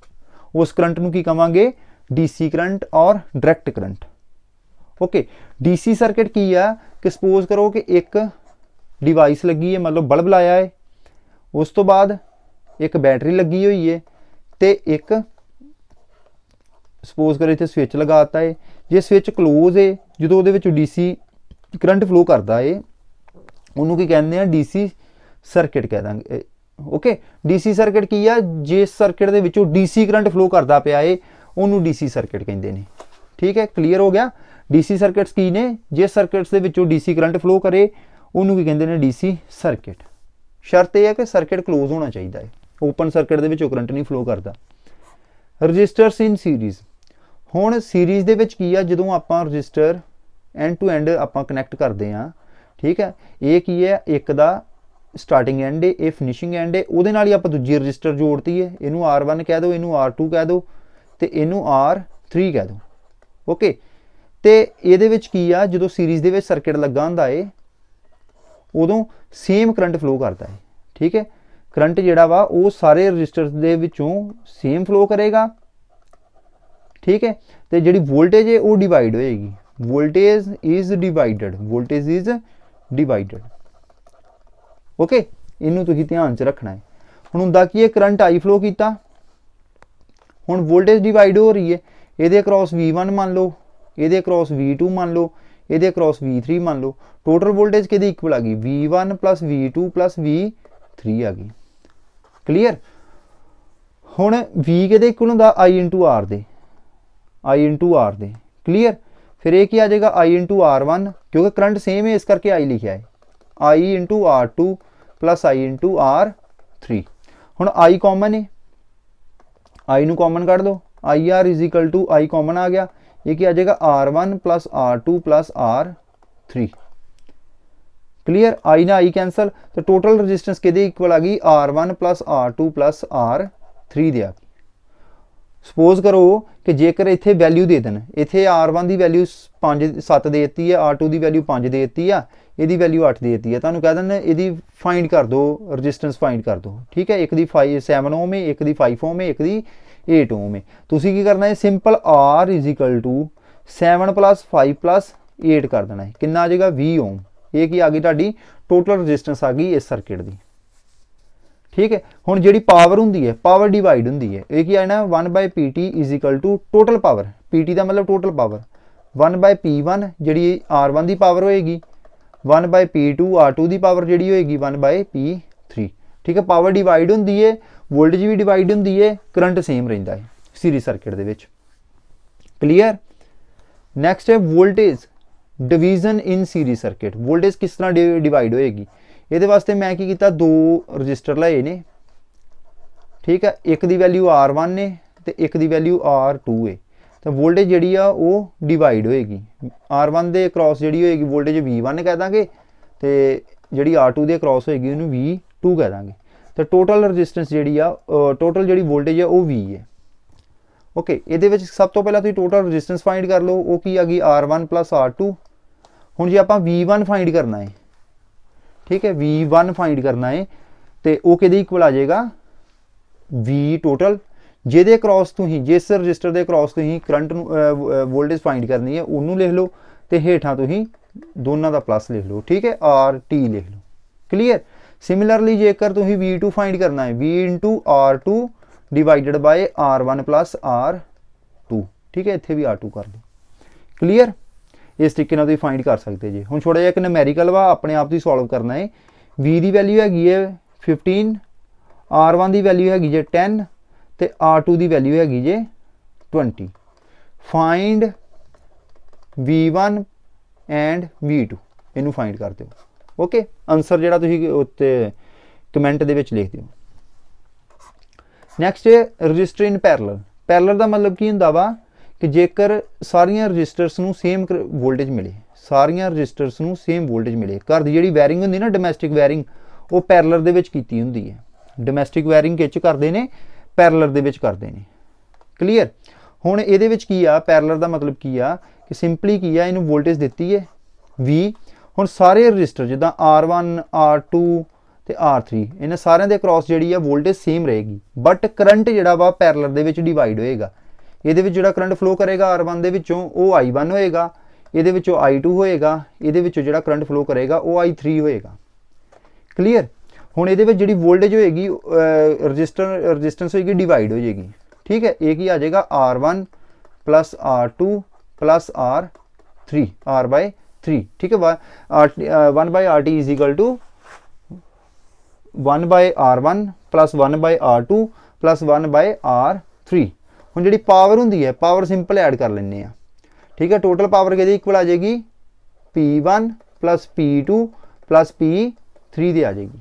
ਉਸ ਕਰੰਟ ਨੂੰ ਕੀ ਕਵਾਂਗੇ DC current or direct current okay DC circuit ਕੀ ਆ ਕਿ ਸਪੋਜ਼ ਕਰੋ ਕਿ ਇੱਕ ਡਿਵਾਈਸ ਲੱਗੀ ਹੈ ਮਤਲਬ ਬਲਬ ਲਾਇਆ ਹੈ ਉਸ ਤੋਂ ਬਾਅਦ ਇੱਕ ਬੈਟਰੀ ਲੱਗੀ ਹੋਈ ਹੈ ਤੇ ਇੱਕ ਸਪੋਜ਼ ਕਰੋ ਇੱਥੇ ਸਵਿਚ ਲਗਾਤਾ ਏ ਜੇ ਸਵਿਚ ক্লোਜ਼ ਏ ਜਦੋਂ ਉਹਦੇ ਵਿੱਚ ਡੀਸੀ ਕਰੰਟ ਫਲੋ ਕਰਦਾ ਏ ਉਹਨੂੰ ਕੀ ਕਹਿੰਦੇ ਆ ਡੀਸੀ ਸਰਕਟ ਕਹਿ ਦਾਂਗੇ ਓਕੇ ਡੀਸੀ ਸਰਕਟ ਕੀ ਆ ਜੇ ਸਰਕਟ ਦੇ ਵਿੱਚੋਂ ਡੀਸੀ ਕਰੰਟ ਫਲੋ ਕਰਦਾ ਪਿਆ ਏ ਉਹਨੂੰ ਡੀਸੀ ਸਰਕਟ ਕਹਿੰਦੇ ਨੇ ਠੀਕ ਹੈ ਕਲੀਅਰ ਹੋ ਗਿਆ ਡੀਸੀ ਸਰਕਟਸ ਕੀ ਨੇ ਜੇ ਸਰਕਟਸ ਦੇ ਵਿੱਚੋਂ ਡੀਸੀ ਕਰੰਟ ਫਲੋ ਕਰੇ ਉਹਨੂੰ ਕੀ ਕਹਿੰਦੇ ਨੇ ਡੀਸੀ ਸਰਕਟ ਸ਼ਰਤ ਇਹ ਹੈ ਕਿ ਸਰਕਟ ক্লোਜ਼ ਹੋਣਾ ਚਾਹੀਦਾ ਹੈ ਓਪਨ ਸਰਕਟ ਦੇ ਉਹ ਕਰੰਟ ਨਹੀਂ ਫਲੋ ਕਰਦਾ ਰਜਿਸਟਰਸ ਇਨ ਸੀਰੀਜ਼ ਹੁਣ ਸੀਰੀਜ਼ ਦੇ ਵਿੱਚ ਕੀ ਆ ਜਦੋਂ ਆਪਾਂ ਰਜਿਸਟਰ ਐਂਡ ਟੂ ਐਂਡ ਆਪਾਂ ਕਨੈਕਟ ਕਰਦੇ ਆ ਠੀਕ ਹੈ ਇਹ ਕੀ ਹੈ ਇੱਕ ਦਾ ਸਟਾਰਟਿੰਗ ਐਂਡ ਹੈ ਇਹ ਫਿਨਿਸ਼ਿੰਗ ਐਂਡ ਹੈ ਉਹਦੇ ਨਾਲ ਹੀ ਆਪਾਂ ਦੂਜੀ ਰਜਿਸਟਰ ਜੋੜਤੀ ਹੈ ਇਹਨੂੰ R1 ਕਹਿ ਦਿਓ ਇਹਨੂੰ R2 ਕਹਿ ਦਿਓ ਤੇ ਇਹਨੂੰ R3 ਕਹਿ ਦਿਓ ਓਕੇ ਤੇ ਇਹਦੇ ਵਿੱਚ ਕੀ ਆ ਜਦੋਂ ਸੀਰੀਜ਼ ਦੇ ਵਿੱਚ ਸਰਕਟ ਲੱਗਾ ਹੁੰਦਾ ਏ ਉਦੋਂ ਸੇਮ ਕਰੰਟ ਫਲੋ ਕਰਦਾ ਹੈ ਠੀਕ ਹੈ ਕਰੰਟ ਜਿਹੜਾ ਵਾ ਉਹ ਸਾਰੇ ਰਜਿਸਟਰਸ ਦੇ ਵਿੱਚੋਂ ਸੇਮ ਫਲੋ ਕਰੇਗਾ ਠੀਕ ਹੈ ਤੇ ਜਿਹੜੀ ਵੋਲਟੇਜ ਹੈ ਉਹ ਡਿਵਾਈਡ ਹੋਏਗੀ voltage is divided voltage is divided okay ਇਹਨੂੰ ਤੁਸੀਂ ਧਿਆਨ 'ਚ ਰੱਖਣਾ ਹੈ ਹੁਣ ਹੁੰਦਾ ਕੀ ਹੈ ਕਰੰਟ ਆਈ ਫਲੋ ਕੀਤਾ ਹੁਣ ਵੋਲਟੇਜ ਡਿਵਾਈਡ ਹੋ ਰਹੀ ਹੈ ਇਹਦੇ ਅਕ੍ਰੋਸ V1 ਮੰਨ ਲਓ ਇਹਦੇ ਅਕ੍ਰੋਸ V2 ਮੰਨ ਲਓ ਇਹਦੇ ਅਕ੍ਰੋਸ V3 ਮੰਨ ਲਓ ਟੋਟਲ ਵੋਲਟੇਜ ਕਿਹਦੀ ਇਕੁਅਲ ਆ ਗਈ V1 V2 V3 ਆ ਗਈ ਕਲੀਅਰ ਹੁਣ v ਕਿਹਦੇ ਇਕੁਅਲ ਹੁੰਦਾ i r ਦੇ i r ਦੇ ਕਲੀਅਰ ਫਿਰ ਇਹ ਕੀ ਆ ਜਾਏਗਾ i r1 ਕਿਉਂਕਿ ਕਰੰਟ ਸੇਮ ਹੈ ਇਸ ਕਰਕੇ i ਲਿਖਿਆ ਹੈ i r2 i r3 ਹੁਣ i ਕਾਮਨ ਹੈ i ਨੂੰ ਕਾਮਨ ਕੱਢ ਲਓ r i ਕਾਮਨ ਆ ਗਿਆ ਇਹ ਕੀ ਆ ਜਾਏਗਾ r1 r2 r3 clear I ना ਆਈ ਕੈਨਸਲ ਤੇ ਟੋਟਲ ਰੈਜ਼ਿਸਟੈਂਸ ਕਿਹਦੇ ਇਕੁਅਲ ਆ ਗਈ R1 R2 R3 ਦੇ ਆ ਸਪੋਜ਼ ਕਰੋ ਕਿ ਜੇਕਰ ਇੱਥੇ ਵੈਲਿਊ ਦੇ ਦੇਣ ਇੱਥੇ R1 ਦੀ ਵੈਲਿਊ 5 7 ਦੇ ਦਿੱਤੀ ਹੈ R2 ਦੀ ਵੈਲਿਊ 5 ਦੇ ਦਿੱਤੀ ਆ ਇਹਦੀ ਵੈਲਿਊ 8 ਦੇ ਦਿੱਤੀ ਆ ਤੁਹਾਨੂੰ ਕਹਿ ਦਿੰਦੇ ਇਹਦੀ ਫਾਈਂਡ ਕਰ ਦਿਓ ਰੈਜ਼ਿਸਟੈਂਸ ਫਾਈਂਡ ਕਰ ਦਿਓ ਠੀਕ ਹੈ ਇੱਕ ਦੀ 5 7 ਓਮ ਹੈ ਇੱਕ ਦੀ 5 ਓਮ ਹੈ ਇੱਕ ਦੀ 8 ਓਮ ਹੈ ਤੁਸੀਂ ਕੀ ਕਰਨਾ ਹੈ ਸਿੰਪਲ R 7 5 8 ਕਰ ਦੇਣਾ ਹੈ ਕਿੰਨਾ ਆ ਜਾਏਗਾ 20 ਓਮ ਇਹ ਕੀ ਆ ਗਈ ਤੁਹਾਡੀ ਟੋਟਲ ਰੈਜ਼ਿਸਟੈਂਸ ਆ ਗਈ ਇਸ ਸਰਕਟ ਦੀ ਠੀਕ ਹੈ ਹੁਣ ਜਿਹੜੀ ਪਾਵਰ ਹੁੰਦੀ ਹੈ ਪਾਵਰ ਡਿਵਾਈਡ ਹੁੰਦੀ ਹੈ ਇਹ ਕੀ ਆਣਾ 1/pt ਟੋਟਲ ਪਾਵਰ pt ਦਾ ਮਤਲਬ ਟੋਟਲ ਪਾਵਰ 1/p1 ਜਿਹੜੀ r1 ਦੀ ਪਾਵਰ ਹੋਏਗੀ 1/p2 r2 ਦੀ ਪਾਵਰ ਜਿਹੜੀ ਹੋਏਗੀ 1/p3 ਠੀਕ ਹੈ ਪਾਵਰ ਡਿਵਾਈਡ ਹੁੰਦੀ ਹੈ ਵੋਲਟੇਜ ਵੀ ਡਿਵਾਈਡ ਹੁੰਦੀ ਹੈ ਕਰੰਟ ਸੇਮ ਰਹਿੰਦਾ ਹੈ ਸੀਰੀਜ਼ ਸਰਕਟ ਦੇ ਵਿੱਚ ਕਲੀਅਰ ਨੈਕਸਟ ਹੈ voltage division in series circuit voltage ਕਿਸ ਤਰ੍ਹਾਂ ਡਿਵਾਈਡ ਹੋਏਗੀ ਇਹਦੇ ਵਾਸਤੇ ਮੈਂ ਕੀ ਕੀਤਾ ਦੋ ਰਜਿਸਟਰ ਲਏ ਨੇ ਠੀਕ ਹੈ ਇੱਕ ਦੀ ਵੈਲਿਊ R1 ਨੇ ਤੇ ਇੱਕ ਦੀ ਵੈਲਿਊ R2 ਹੈ ਤਾਂ ਵੋਲਟੇਜ ਜਿਹੜੀ ਆ ਉਹ ਡਿਵਾਈਡ ਹੋਏਗੀ R1 ਦੇ ਅਕ੍ਰੋਸ ਜਿਹੜੀ ਹੋਏਗੀ ਵੋਲਟੇਜ V1 ਕਹਿ ਦਾਂਗੇ ਤੇ ਜਿਹੜੀ R2 ਦੇ ਅਕ੍ਰੋਸ ਹੋਏਗੀ ਉਹਨੂੰ V2 ਕਹਿ ਦਾਂਗੇ ਤਾਂ ਟੋਟਲ ਰੈਜ਼ਿਸਟੈਂਸ ਜਿਹੜੀ ਆ ਟੋਟਲ ਜਿਹੜੀ ਵੋਲਟੇਜ ਆ ਉਹ V ਹੈ ਓਕੇ ਇਹਦੇ ਵਿੱਚ ਸਭ ਤੋਂ ਪਹਿਲਾਂ ਤੁਸੀਂ ਟੋਟਲ ਰੈਜ਼ਿਸਟੈਂਸ ਫਾਈਂਡ ਕਰ ਲਓ ਉਹ ਕੀ ਆ ਗਈ R1 R2 ਹੁਣ ਜੇ ਆਪਾਂ v1 ਫਾਈਂਡ ਕਰਨਾ ਹੈ ਠੀਕ ਹੈ v1 ਫਾਈਂਡ ਕਰਨਾ ਹੈ ਤੇ ਉਹ ਕਿਹਦੇ ਇਕੁਅਲ ਆ ਜਾਏਗਾ v ਟੋਟਲ ਜਿਹਦੇ ਅਕ੍ਰੋਸ ਤੋਂ ਹੀ ਜਿਸ ਰਜਿਸਟਰ ਦੇ ਅਕ੍ਰੋਸ ਤੋਂ ਹੀ ਕਰੰਟ ਨੂੰ ਵੋਲਟੇਜ ਫਾਈਂਡ ਕਰਨੀ ਹੈ ਉਹਨੂੰ ਲਿਖ ਲਓ ਤੇ ਹੇਠਾਂ ਤੁਸੀਂ ਦੋਨਾਂ ਦਾ ਪਲੱਸ ਲਿਖ ਲਓ ਠੀਕ ਹੈ r t ਲਿਖ ਲਓ ਕਲੀਅਰ ਸਿਮਿਲਰਲੀ ਜੇਕਰ ਤੁਸੀਂ v2 ਫਾਈਂਡ ਕਰਨਾ ਹੈ v r2 ਡਿਵਾਈਡਡ ਬਾਈ r1 r2 ਠੀਕ ਹੈ ਇੱਥੇ ਵੀ r2 ਕਰ ਲਓ ਕਲੀਅਰ ਇਸ ਤਰੀਕੇ ਨਾਲ ਤੁਸੀਂ ਫਾਈਂਡ ਕਰ ਸਕਦੇ ਜੀ ਹੁਣ ਛੋੜਾ ਜਿਹਾ ਇੱਕ ਨਮੈਰੀਕਲ ਵਾ ਆਪਣੇ ਆਪ ਤੁਸੀਂ ਸੋਲਵ ਕਰਨਾ ਹੈ v ਦੀ ਵੈਲਿਊ ਹੈਗੀ ਹੈ 15 r1 ਦੀ ਵੈਲਿਊ ਹੈਗੀ ਜੇ 10 ਤੇ r2 ਦੀ ਵੈਲਿਊ ਹੈਗੀ ਜੇ 20 ਫਾਈਂਡ v1 ਐਂਡ v2 ਇਹਨੂੰ ਫਾਈਂਡ ਕਰ ਦਿਓ ਓਕੇ ਆਨਸਰ ਜਿਹੜਾ ਤੁਸੀਂ ਉੱਤੇ ਕਮੈਂਟ ਦੇ ਵਿੱਚ ਲਿਖ ਦਿਓ ਨੈਕਸਟ ਹੈ ਰਜਿਸਟਰ ਇਨ ਪੈਰਲਲ ਪੈਰਲਲ ਦਾ ਮਤਲਬ ਕੀ ਹੁੰਦਾ ਵਾ ਕਿ ਜੇਕਰ ਸਾਰੀਆਂ ਰਜਿਸਟਰਸ ਨੂੰ ਸੇਮ ਵੋਲਟੇਜ ਮਿਲੇ ਸਾਰੀਆਂ ਰਜਿਸਟਰਸ ਨੂੰ ਸੇਮ ਵੋਲਟੇਜ ਮਿਲੇ ਘਰ ਦੀ ਜਿਹੜੀ ਵਾਇਰਿੰਗ ਹੁੰਦੀ ਨਾ ਡੋਮੈਸਟਿਕ ਵਾਇਰਿੰਗ ਉਹ ਪੈਰਲਰ ਦੇ ਵਿੱਚ ਕੀਤੀ ਹੁੰਦੀ ਹੈ ਡੋਮੈਸਟਿਕ ਵਾਇਰਿੰਗ ਕਿੱਚ ਕਰਦੇ ਨੇ ਪੈਰਲਰ ਦੇ ਵਿੱਚ ਕਰਦੇ ਨੇ ਕਲੀਅਰ ਹੁਣ ਇਹਦੇ ਵਿੱਚ ਕੀ ਆ ਪੈਰਲਰ ਦਾ ਮਤਲਬ ਕੀ ਆ ਕਿ ਸਿੰਪਲੀ ਕੀ ਆ ਇਹਨੂੰ ਵੋਲਟੇਜ ਦਿੱਤੀ ਹੈ ਵੀ ਹੁਣ ਸਾਰੇ ਰਜਿਸਟਰ ਜਿੱਦਾਂ R1 R2 ਤੇ R3 ਇਹਨਾਂ ਸਾਰਿਆਂ ਦੇ ਅਕ੍ਰੋਸ ਜਿਹੜੀ ਆ ਵੋਲਟੇਜ ਸੇਮ ਰਹੇਗੀ ਬਟ ਕਰੰਟ ਜਿਹੜਾ ਵਾ ਪੈਰਲਰ ਦੇ ਵਿੱਚ ਡਿਵਾਈਡ ਹੋਏਗਾ ਇਹਦੇ ਵਿੱਚ ਜਿਹੜਾ ਕਰੰਟ ਫਲੋ ਕਰੇਗਾ R1 ਦੇ ਵਿੱਚੋਂ ਉਹ I1 ਹੋਏਗਾ ਇਹਦੇ ਵਿੱਚੋਂ I2 ਹੋਏਗਾ ਇਹਦੇ ਵਿੱਚੋਂ ਜਿਹੜਾ ਕਰੰਟ ਫਲੋ ਕਰੇਗਾ ਉਹ I3 ਹੋਏਗਾ ਕਲੀਅਰ ਹੁਣ ਇਹਦੇ ਵਿੱਚ ਜਿਹੜੀ ਵੋਲਟੇਜ ਹੋਏਗੀ ਰੈਜ਼ਿਸਟਰ ਰੈਜ਼ਿਸਟੈਂਸ ਹੋਏਗੀ ਡਿਵਾਈਡ ਹੋ ਜਾਏਗੀ ਠੀਕ ਹੈ ਇਹ ਕੀ ਆ ਜਾਏਗਾ R1 R2 R3 R 3 ठीक है one by R T is equal to one by R one plus one by R two plus one by R three ਹੁਣ ਜਿਹੜੀ ਪਾਵਰ ਹੁੰਦੀ ਹੈ ਪਾਵਰ ਸਿੰਪਲ ਐਡ ਕਰ ਲੈਂਦੇ ਆ ਠੀਕ ਹੈ ਟੋਟਲ ਪਾਵਰ ਕਿਹਦੀ ਇਕੁਅਲ ਆ ਜਾਏਗੀ P1 P2 P3 ਦੇ ਆ ਜਾਏਗੀ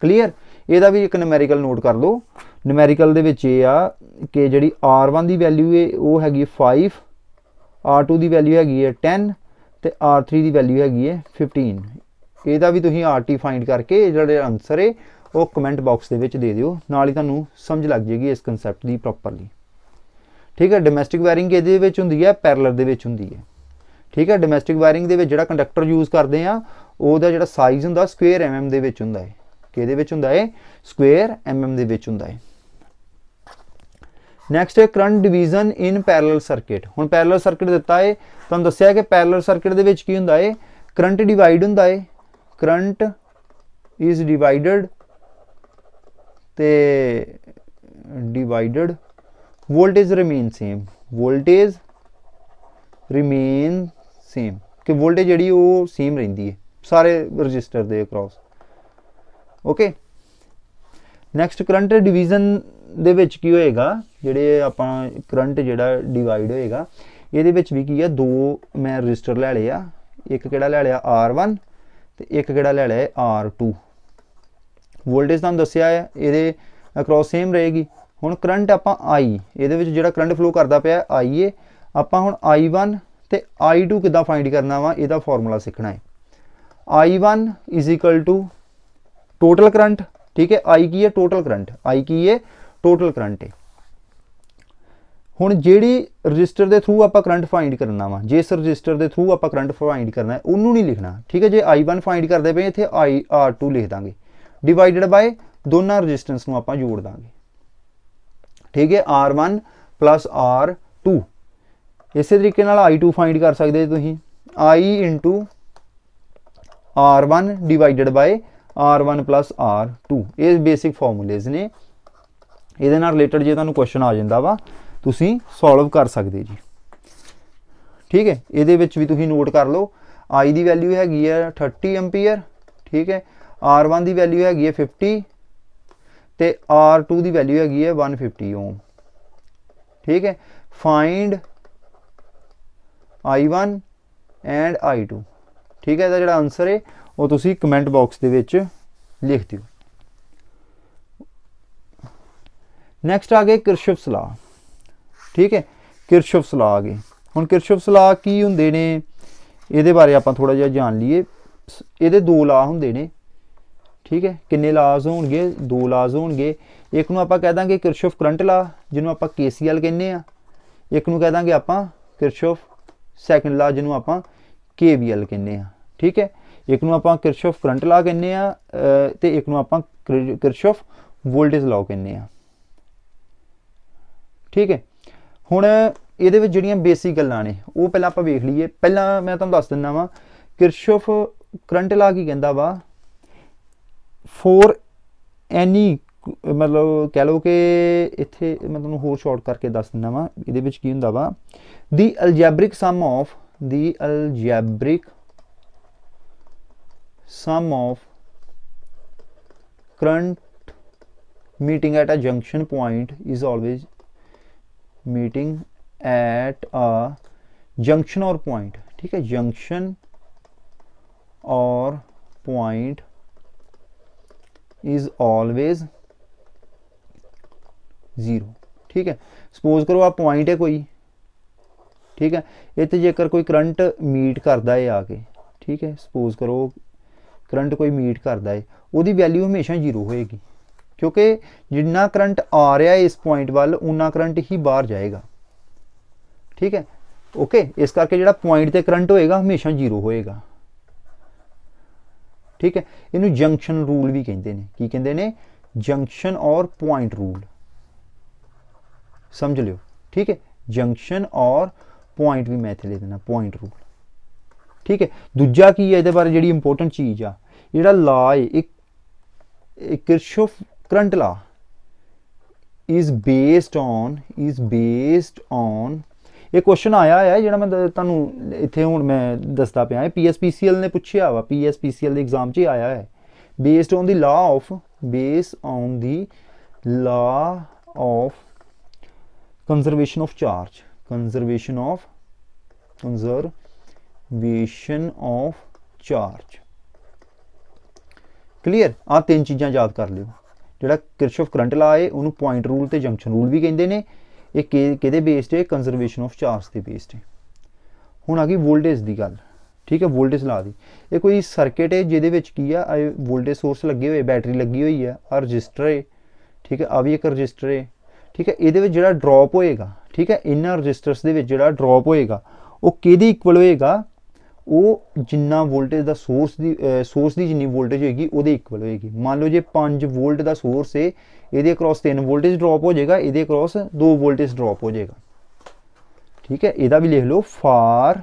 ਕਲੀਅਰ ਇਹਦਾ ਵੀ ਇੱਕ ਨਿਊਮੈਰੀਕਲ ਨੋਟ ਕਰ ਲਓ ਨਿਊਮੈਰੀਕਲ ਦੇ ਵਿੱਚ ਇਹ ਆ ਕਿ ਜਿਹੜੀ R1 ਦੀ ਵੈਲਿਊ ਹੈ ਉਹ ਹੈਗੀ 5 R2 ਦੀ ਵੈਲਿਊ ਹੈਗੀ ਹੈ 10 ਤੇ R3 ਦੀ ਵੈਲਿਊ ਹੈਗੀ ਹੈ 15 ਇਹਦਾ ਵੀ ਤੁਸੀਂ RT ਫਾਈਂਡ ਕਰਕੇ ਜਿਹੜਾ ਆਨਸਰ ਹੈ ਉਹ ਕਮੈਂਟ ਬਾਕਸ ਦੇ ਵਿੱਚ ਦੇ ਦਿਓ ਨਾਲ ਹੀ ਤੁਹਾਨੂੰ ਸਮਝ ਲੱਗ ਜੇਗੀ ਇਸ ਕਨਸੈਪਟ ਦੀ ਪ੍ਰੋਪਰਲੀ ਠੀਕ ਹੈ ਡੋਮੈਸਟਿਕ ਵਾਇਰਿੰਗ ਇਹਦੇ ਵਿੱਚ ਹੁੰਦੀ ਹੈ ਪੈਰਲਰ ਦੇ ਵਿੱਚ ਹੁੰਦੀ ਹੈ ਠੀਕ ਹੈ ਡੋਮੈਸਟਿਕ ਵਾਇਰਿੰਗ ਦੇ ਵਿੱਚ ਜਿਹੜਾ ਕੰਡਕਟਰ ਯੂਜ਼ ਕਰਦੇ ਆ ਉਹਦਾ ਜਿਹੜਾ ਸਾਈਜ਼ ਹੁੰਦਾ ਸਕੁਅਰ ਐਮਐਮ mm ਦੇ ਵਿੱਚ ਹੁੰਦਾ ਹੈ ਕਿਹਦੇ ਵਿੱਚ ਹੁੰਦਾ ਹੈ ਸਕੁਅਰ ਐਮਐਮ mm ਦੇ ਵਿੱਚ ਹੁੰਦਾ ਹੈ ਨੈਕਸਟ ਹੈ current division in parallel circuit ਹੁਣ ਪੈਰਲਲ ਸਰਕਟ ਦਿੱਤਾ ਹੈ ਤੁਹਾਨੂੰ ਦੱਸਿਆ ਕਿ ਪੈਰਲਲ ਸਰਕਟ ਦੇ ਵਿੱਚ ਕੀ ਹੁੰਦਾ ਹੈ ਕਰੰਟ ਡਿਵਾਈਡ ਹੁੰਦਾ ਹੈ ਕਰੰਟ ਇਜ਼ ਡਿਵਾਈਡਡ ਤੇ divided voltage remain same voltage remain same ਕਿ ਵੋਲਟੇਜ ਜਿਹੜੀ ਉਹ ਸੇਮ ਰਹਿੰਦੀ ਹੈ ਸਾਰੇ ਰਜਿਸਟਰ ਦੇ across okay next current division ਦੇ ਵਿੱਚ ਕੀ ਹੋਏਗਾ ਜਿਹੜੇ ਆਪਾਂ ਕਰੰਟ ਜਿਹੜਾ ਡਿਵਾਈਡ ਹੋਏਗਾ ਇਹਦੇ ਵਿੱਚ ਵੀ ਕੀ ਆ ਦੋ ਮੈਂ ਰਜਿਸਟਰ ਲੈ ਲਿਆ ਇੱਕ ਕਿਹੜਾ ਲੈ ਲਿਆ R1 ਤੇ ਇੱਕ ਕਿਹੜਾ ਲੈ ਲਿਆ R2 ਵੋਲਟੇਜ ਤੁਹਾਨੂੰ ਦੱਸਿਆ ਹੈ ਇਹਦੇ ਅਕ੍ਰੋਸ ਸੇਮ ਰਹੇਗੀ ਹੁਣ ਕਰੰਟ ਆਪਾਂ I ਇਹਦੇ ਵਿੱਚ ਜਿਹੜਾ ਕਰੰਟ ਫਲੋ ਕਰਦਾ ਪਿਆ I ਏ ਆਪਾਂ ਹੁਣ I1 ਤੇ I2 ਕਿੱਦਾਂ ਫਾਈਂਡ ਕਰਨਾ ਵਾ ਇਹਦਾ ਫਾਰਮੂਲਾ ਸਿੱਖਣਾ ਹੈ I1 ਟੋਟਲ ਕਰੰਟ ਠੀਕ ਹੈ I ਕੀ ਹੈ ਟੋਟਲ ਕਰੰਟ I ਕੀ ਹੈ ਟੋਟਲ ਕਰੰਟ ਹੈ ਹੁਣ ਜਿਹੜੀ ਰਜਿਸਟਰ ਦੇ ਥਰੂ ਆਪਾਂ ਕਰੰਟ ਫਾਈਂਡ ਕਰਨਾ ਵਾ ਜਿਸ ਰਜਿਸਟਰ ਦੇ ਥਰੂ ਆਪਾਂ ਕਰੰਟ ਫਾਈਂਡ ਕਰਨਾ ਹੈ ਉਹਨੂੰ ਨਹੀਂ ਲਿਖਣਾ ਠੀਕ ਹੈ ਜੇ I1 ਫਾਈਂਡ ਕਰਦੇ ਪਏ ਇੱਥੇ I R2 ਲਿਖ ਦਾਂਗੇ ਡਿਵਾਈਡਡ ਬਾਈ ਦੋਨਾਂ ਰਜਿਸਟੈਂਸ ਨੂੰ ਆਪਾਂ ਜੋੜ ਦਾਂਗੇ ਠੀਕ ਹੈ R1 R2 ਇਸੇ ਤਰੀਕੇ ਨਾਲ I2 ਫਾਈਂਡ ਕਰ ਸਕਦੇ ਤੁਸੀਂ I R1 divided by R1 R2 ਇਹ ਬੇਸਿਕ ਫਾਰਮੂਲੇਜ਼ ਨੇ ਇਹਦੇ ਨਾਲ ਰਿਲੇਟਡ ਜੇ ਤੁਹਾਨੂੰ ਕੁਐਸਚਨ ਆ ਜਾਂਦਾ ਵਾ ਤੁਸੀਂ ਸੋਲਵ ਕਰ ਸਕਦੇ ਜੀ ਠੀਕ ਹੈ ਇਹਦੇ ਵਿੱਚ ਵੀ ਤੁਸੀਂ ਨੋਟ ਕਰ ਲਓ I ਦੀ ਵੈਲਿਊ ਹੈਗੀ ਹੈ 30 ਐਂਪੀਅਰ ਠੀਕ ਹੈ R1 ਦੀ ਵੈਲਿਊ ਹੈਗੀ ਹੈ 50 ਤੇ R2 ਦੀ ਵੈਲਿਊ ਹੈਗੀ ਹੈ 150 ਓਮ ਠੀਕ ਹੈ ਫਾਈਂਡ I1 ਐਂਡ I2 ਠੀਕ ਹੈ ਇਹਦਾ ਜਿਹੜਾ ਆਨਸਰ ਹੈ ਉਹ ਤੁਸੀਂ ਕਮੈਂਟ ਬਾਕਸ ਦੇ ਵਿੱਚ ਲਿਖ ਦਿਓ ਨੈਕਸਟ ਆ ਗਏ ਕਿਰਸ਼ਵ ਸਲਾ ਠੀਕ ਹੈ ਕਿਰਸ਼ਵ ਸਲਾ ਆ ਗਏ ਹੁਣ ਕਿਰਸ਼ਵ ਸਲਾ ਕੀ ਹੁੰਦੇ ਨੇ ਇਹਦੇ ਬਾਰੇ ਆਪਾਂ ਥੋੜਾ ਜਿਹਾ ਜਾਣ ਲਈਏ ਇਹਦੇ ਦੋ ਲਾ ਹੁੰਦੇ ਨੇ ਠੀਕ ਹੈ ਕਿੰਨੇ ਲਾਜ਼ ਹੋਣਗੇ ਦੋ ਲਾਜ਼ ਹੋਣਗੇ ਇੱਕ ਨੂੰ ਆਪਾਂ ਕਹਿ ਦਾਂਗੇ ਕਿਰਸ਼ੋਫ ਕਰੰਟ ਲਾ ਜਿਹਨੂੰ ਆਪਾਂ ਕੇਸੀਐਲ ਕਹਿੰਦੇ ਆ ਇੱਕ ਨੂੰ ਕਹਿ ਦਾਂਗੇ ਆਪਾਂ ਕਿਰਸ਼ੋਫ ਸੈਕੰਡ ਲਾ ਜਿਹਨੂੰ ਆਪਾਂ ਕੇਵੀਐਲ ਕਹਿੰਦੇ ਆ ਠੀਕ ਹੈ ਇੱਕ ਨੂੰ ਆਪਾਂ ਕਿਰਸ਼ੋਫ ਕਰੰਟ ਲਾ ਕਹਿੰਦੇ ਆ ਤੇ ਇੱਕ ਨੂੰ ਆਪਾਂ ਕਿਰਸ਼ੋਫ ਵੋਲਟੇਜ ਲਾ ਕਹਿੰਦੇ ਆ ਠੀਕ ਹੈ ਹੁਣ ਇਹਦੇ ਵਿੱਚ ਜਿਹੜੀਆਂ ਬੇਸਿਕ ਗੱਲਾਂ ਨੇ ਉਹ ਪਹਿਲਾਂ ਆਪਾਂ ਵੇਖ ਲਈਏ ਪਹਿਲਾਂ ਮੈਂ ਤੁਹਾਨੂੰ ਦੱਸ ਦਿੰਦਾ ਵਾਂ ਕਿਰਸ਼ੋਫ ਕਰੰਟ ਲਾ ਕੀ ਕਹਿੰਦਾ ਵਾ ਫੋਰ ਐਨੀ ਮਤਲਬ ਕਹਿ ਲਓ ਕਿ ਇੱਥੇ ਮੈਂ ਤੁਹਾਨੂੰ ਹੋਰ ਸ਼ਾਰਟ ਕਰਕੇ ਦੱਸ ਦਿੰਦਾ ਵਾਂ ਇਹਦੇ ਵਿੱਚ ਕੀ ਹੁੰਦਾ ਵਾ the algebraic sum of the algebraic sum of current meeting at a junction point is always meeting at a junction or point ਠੀਕ ਹੈ junction or point is always zero ਠੀਕ ਹੈ ਸਪੋਜ਼ ਕਰੋ ਆ ਪੁਆਇੰਟ ਹੈ ਕੋਈ ਠੀਕ ਹੈ ਇੱਥੇ ਜੇਕਰ ਕੋਈ ਕਰੰਟ ਮੀਟ ਕਰਦਾ ਹੈ ਆ ਕੇ ਠੀਕ ਹੈ ਸਪੋਜ਼ ਕਰੋ ਕਰੰਟ ਕੋਈ ਮੀਟ ਕਰਦਾ ਹੈ ਉਹਦੀ ਵੈਲਿਊ ਹਮੇਸ਼ਾ ਜ਼ੀਰੋ ਹੋਏਗੀ ਕਿਉਂਕਿ ਜਿੰਨਾ ਕਰੰਟ ਆ ਰਿਹਾ ਇਸ ਪੁਆਇੰਟ ਵੱਲ ਉਨਾ ਕਰੰਟ ਹੀ ਬਾਹਰ ਜਾਏਗਾ ਠੀਕ ਹੈ ਓਕੇ ਇਸ ਕਰਕੇ ਜਿਹੜਾ ਪੁਆਇੰਟ ਤੇ ਕਰੰਟ ਹੋਏਗਾ ਹਮੇਸ਼ਾ ਜ਼ੀਰੋ ਹੋਏਗਾ ਠੀਕ ਹੈ ਇਹਨੂੰ ਜੰਕਸ਼ਨ ਰੂਲ ਵੀ ਕਹਿੰਦੇ ਨੇ ਕੀ ਕਹਿੰਦੇ ਨੇ ਜੰਕਸ਼ਨ ਔਰ ਪੁਆਇੰਟ ਰੂਲ ਸਮਝ ਲਿਓ ਠੀਕ ਹੈ ਜੰਕਸ਼ਨ ਔਰ ਪੁਆਇੰਟ ਵੀ ਮੈਂ ਇੱਥੇ ਲੈ ਦੇਣਾ ਪੁਆਇੰਟ ਰੂਲ ਠੀਕ ਹੈ ਦੂਜਾ ਕੀ ਹੈ ਇਹਦੇ ਬਾਰੇ ਜਿਹੜੀ ਇੰਪੋਰਟੈਂਟ ਚੀਜ਼ ਆ ਜਿਹੜਾ ਲਾ ਹੈ ਇੱਕ ਕਿਰਸ਼ੋਫ current law is based on is based on ਇਹ ਕੁਐਸਚਨ ਆਇਆ ਹੈ ਜਿਹੜਾ ਮੈਂ ਤੁਹਾਨੂੰ ਇੱਥੇ ਹੁਣ ਮੈਂ ਦੱਸਦਾ ਪਿਆ ਹਾਂ ਪੀਐਸਪੀਸੀਐਲ ਨੇ ਪੁੱਛਿਆ ਵਾ ਪੀਐਸਪੀਸੀਐਲ ਦੇ ਐਗਜ਼ਾਮ 'ਚ ਹੀ ਆਇਆ ਹੈ based on the law of base on the law of conservation of charge conservation of conservation of charge clear ਆ ਤਿੰਨ ਚੀਜ਼ਾਂ ਯਾਦ ਕਰ ਲਿਓ ਜਿਹੜਾ ਕਿਰਚੋਫ ਕਰੰਟ ਲਾ ਹੈ ਉਹਨੂੰ ਪੁਆਇੰਟ ਰੂਲ ਤੇ ਜੰਕਸ਼ਨ ਰੂਲ ਵੀ ਕਹਿੰਦੇ ਨੇ ਇਹ ਕਿਹਦੇ ਬੇਸਡ ਹੈ ਕੰਜ਼ਰਵੇਸ਼ਨ ਆਫ ਚਾਰਜ ਤੇ ਬੇਸਡ ਹੈ ਹੁਣ ਆ ਗਈ ਵੋਲਟੇਜ ਦੀ ਗੱਲ ਠੀਕ ਹੈ ਵੋਲਟੇਜ ਲਾ ਦੀ ਇਹ ਕੋਈ ਸਰਕਟ ਹੈ ਜਿਹਦੇ ਵਿੱਚ ਕੀ ਆ ਵੋਲਟੇਜ ਸੋਰਸ ਲੱਗੇ ਹੋਏ ਬੈਟਰੀ ਲੱਗੀ ਹੋਈ ਹੈ ਆ ਰਜਿਸਟਰ ਹੈ ਠੀਕ ਹੈ ਆ ਵੀ ਇੱਕ ਰਜਿਸਟਰ ਹੈ ਠੀਕ ਹੈ ਇਹਦੇ ਵਿੱਚ ਜਿਹੜਾ ਡ੍ਰੌਪ ਹੋਏਗਾ ਠੀਕ ਹੈ ਇਨਰ ਰਜਿਸਟਰਸ ਦੇ ਵਿੱਚ ਜਿਹੜਾ ਡ੍ਰੌਪ ਹੋਏਗਾ ਉਹ ਕਿਹਦੇ ਇਕੁਅਲ ਹੋਏਗਾ ਉਹ ਜਿੰਨਾ ਵੋਲਟੇਜ ਦਾ ਸੋਰਸ ਦੀ ਸੋਰਸ ਦੀ ਜਿੰਨੀ ਵੋਲਟੇਜ ਹੋਏਗੀ ਉਹਦੇ ਇਕੁਅਲ ਹੋਏਗੀ ਮੰਨ ਲਓ ਜੇ 5 ਵੋਲਟ ਦਾ ਸੋਰਸ ਹੈ यदि क्रॉस तीन वोल्टेज ड्रॉप हो जाएगा यदि क्रॉस दो वोल्टेज ड्रॉप हो जाएगा ठीक है यदा भी लिख लो for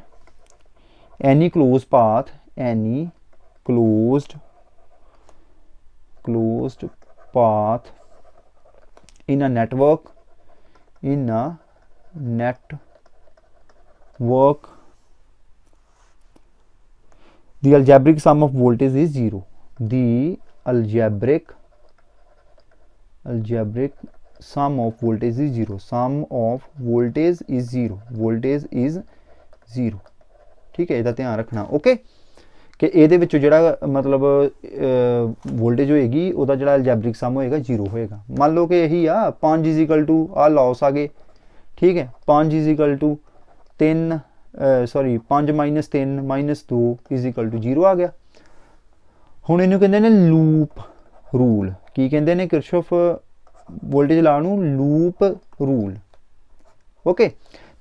any close path any close close path in a network in a network the algebraic sum of voltage is zero the algebraic algebraic sum of voltage is 0 sum of voltage is 0 voltage is 0 ਠੀਕ ਹੈ ਇਹਦਾ ਧਿਆਨ ਰੱਖਣਾ okay ਕਿ ਇਹਦੇ ਵਿੱਚੋਂ ਜਿਹੜਾ ਮਤਲਬ ਵੋਲਟੇਜ ਹੋਏਗੀ ਉਹਦਾ ਜਿਹੜਾ ਅਲਜੈਬਰਿਕ ਸਮ ਹੋਏਗਾ 0 ਹੋਏਗਾ ਮੰਨ ਲਓ ਕਿ ਇਹੀ ਆ 5 ਆ ਲੌਸ ਆ ਗਏ ਠੀਕ ਹੈ 5 3 ਸੌਰੀ 5 3 2 0 ਆ ਗਿਆ ਹੁਣ ਇਹਨੂੰ ਕਹਿੰਦੇ ਨੇ ਲੂਪ ਰੂਲ ਕੀ ਕਹਿੰਦੇ ਨੇ ਕਿਰਸ਼ੋਫ ਵੋਲਟੇਜ ਲਾ ਨੂੰ ਲੂਪ ਰੂਲ ਓਕੇ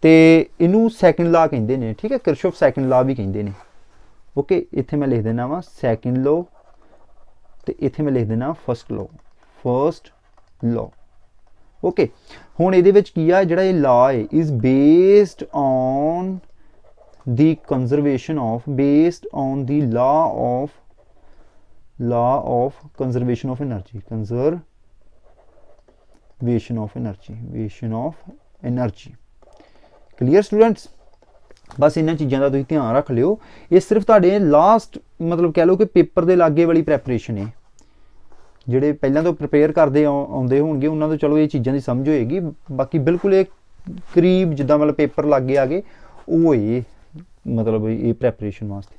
ਤੇ ਇਹਨੂੰ ਸੈਕਿੰਡ ਲਾ ਕਹਿੰਦੇ ਨੇ ਠੀਕ ਹੈ ਕਿਰਸ਼ੋਫ ਸੈਕਿੰਡ ਲਾ ਵੀ ਕਹਿੰਦੇ ਨੇ ਓਕੇ ਇੱਥੇ ਮੈਂ ਲਿਖ ਦੇਣਾ ਵਾ ਸੈਕਿੰਡ ਲਾ ਤੇ ਇੱਥੇ ਮੈਂ ਲਿਖ ਦੇਣਾ ਫਰਸਟ ਲਾ ਫਰਸਟ ਲਾ ਓਕੇ ਹੁਣ ਇਹਦੇ ਵਿੱਚ ਕੀ ਆ ਜਿਹੜਾ ਇਹ ਲਾ ਹੈ is based on the conservation of based on the law of law of conservation of energy conservation of energy ਵੇਸ਼ਨ of energy ਕਲੀਅਰ ਸਟੂਡੈਂਟਸ ਬਸ ਇਹਨਾਂ ਚੀਜ਼ਾਂ ਦਾ ਤੁਸੀਂ ਧਿਆਨ ਰੱਖ ਲਿਓ ਇਹ ਸਿਰਫ ਤੁਹਾਡੇ ਲਾਸਟ ਮਤਲਬ ਕਹਿ ਲਓ ਕਿ ਪੇਪਰ ਦੇ ਲਾਗੇ ਵਾਲੀ ਪ੍ਰੈਪਰੇਸ਼ਨ ਹੈ ਜਿਹੜੇ ਪਹਿਲਾਂ ਤੋਂ ਪ੍ਰਪੇਅਰ ਕਰਦੇ ਆਉਂਦੇ ਹੋਣਗੇ ਉਹਨਾਂ ਤੋਂ ਚਲੋ ਇਹ ਚੀਜ਼ਾਂ ਦੀ ਸਮਝ ਹੋਏਗੀ ਬਾਕੀ ਬਿਲਕੁਲ ਇਹ ਕਰੀਬ ਜਿੱਦਾਂ ਮਤਲਬ ਪੇਪਰ ਲੱਗੇ ਆਗੇ ਉਹ ਹੈ ਮਤਲਬ ਇਹ ਪ੍ਰੈਪਰੇਸ਼ਨ ਵਾਸਤੇ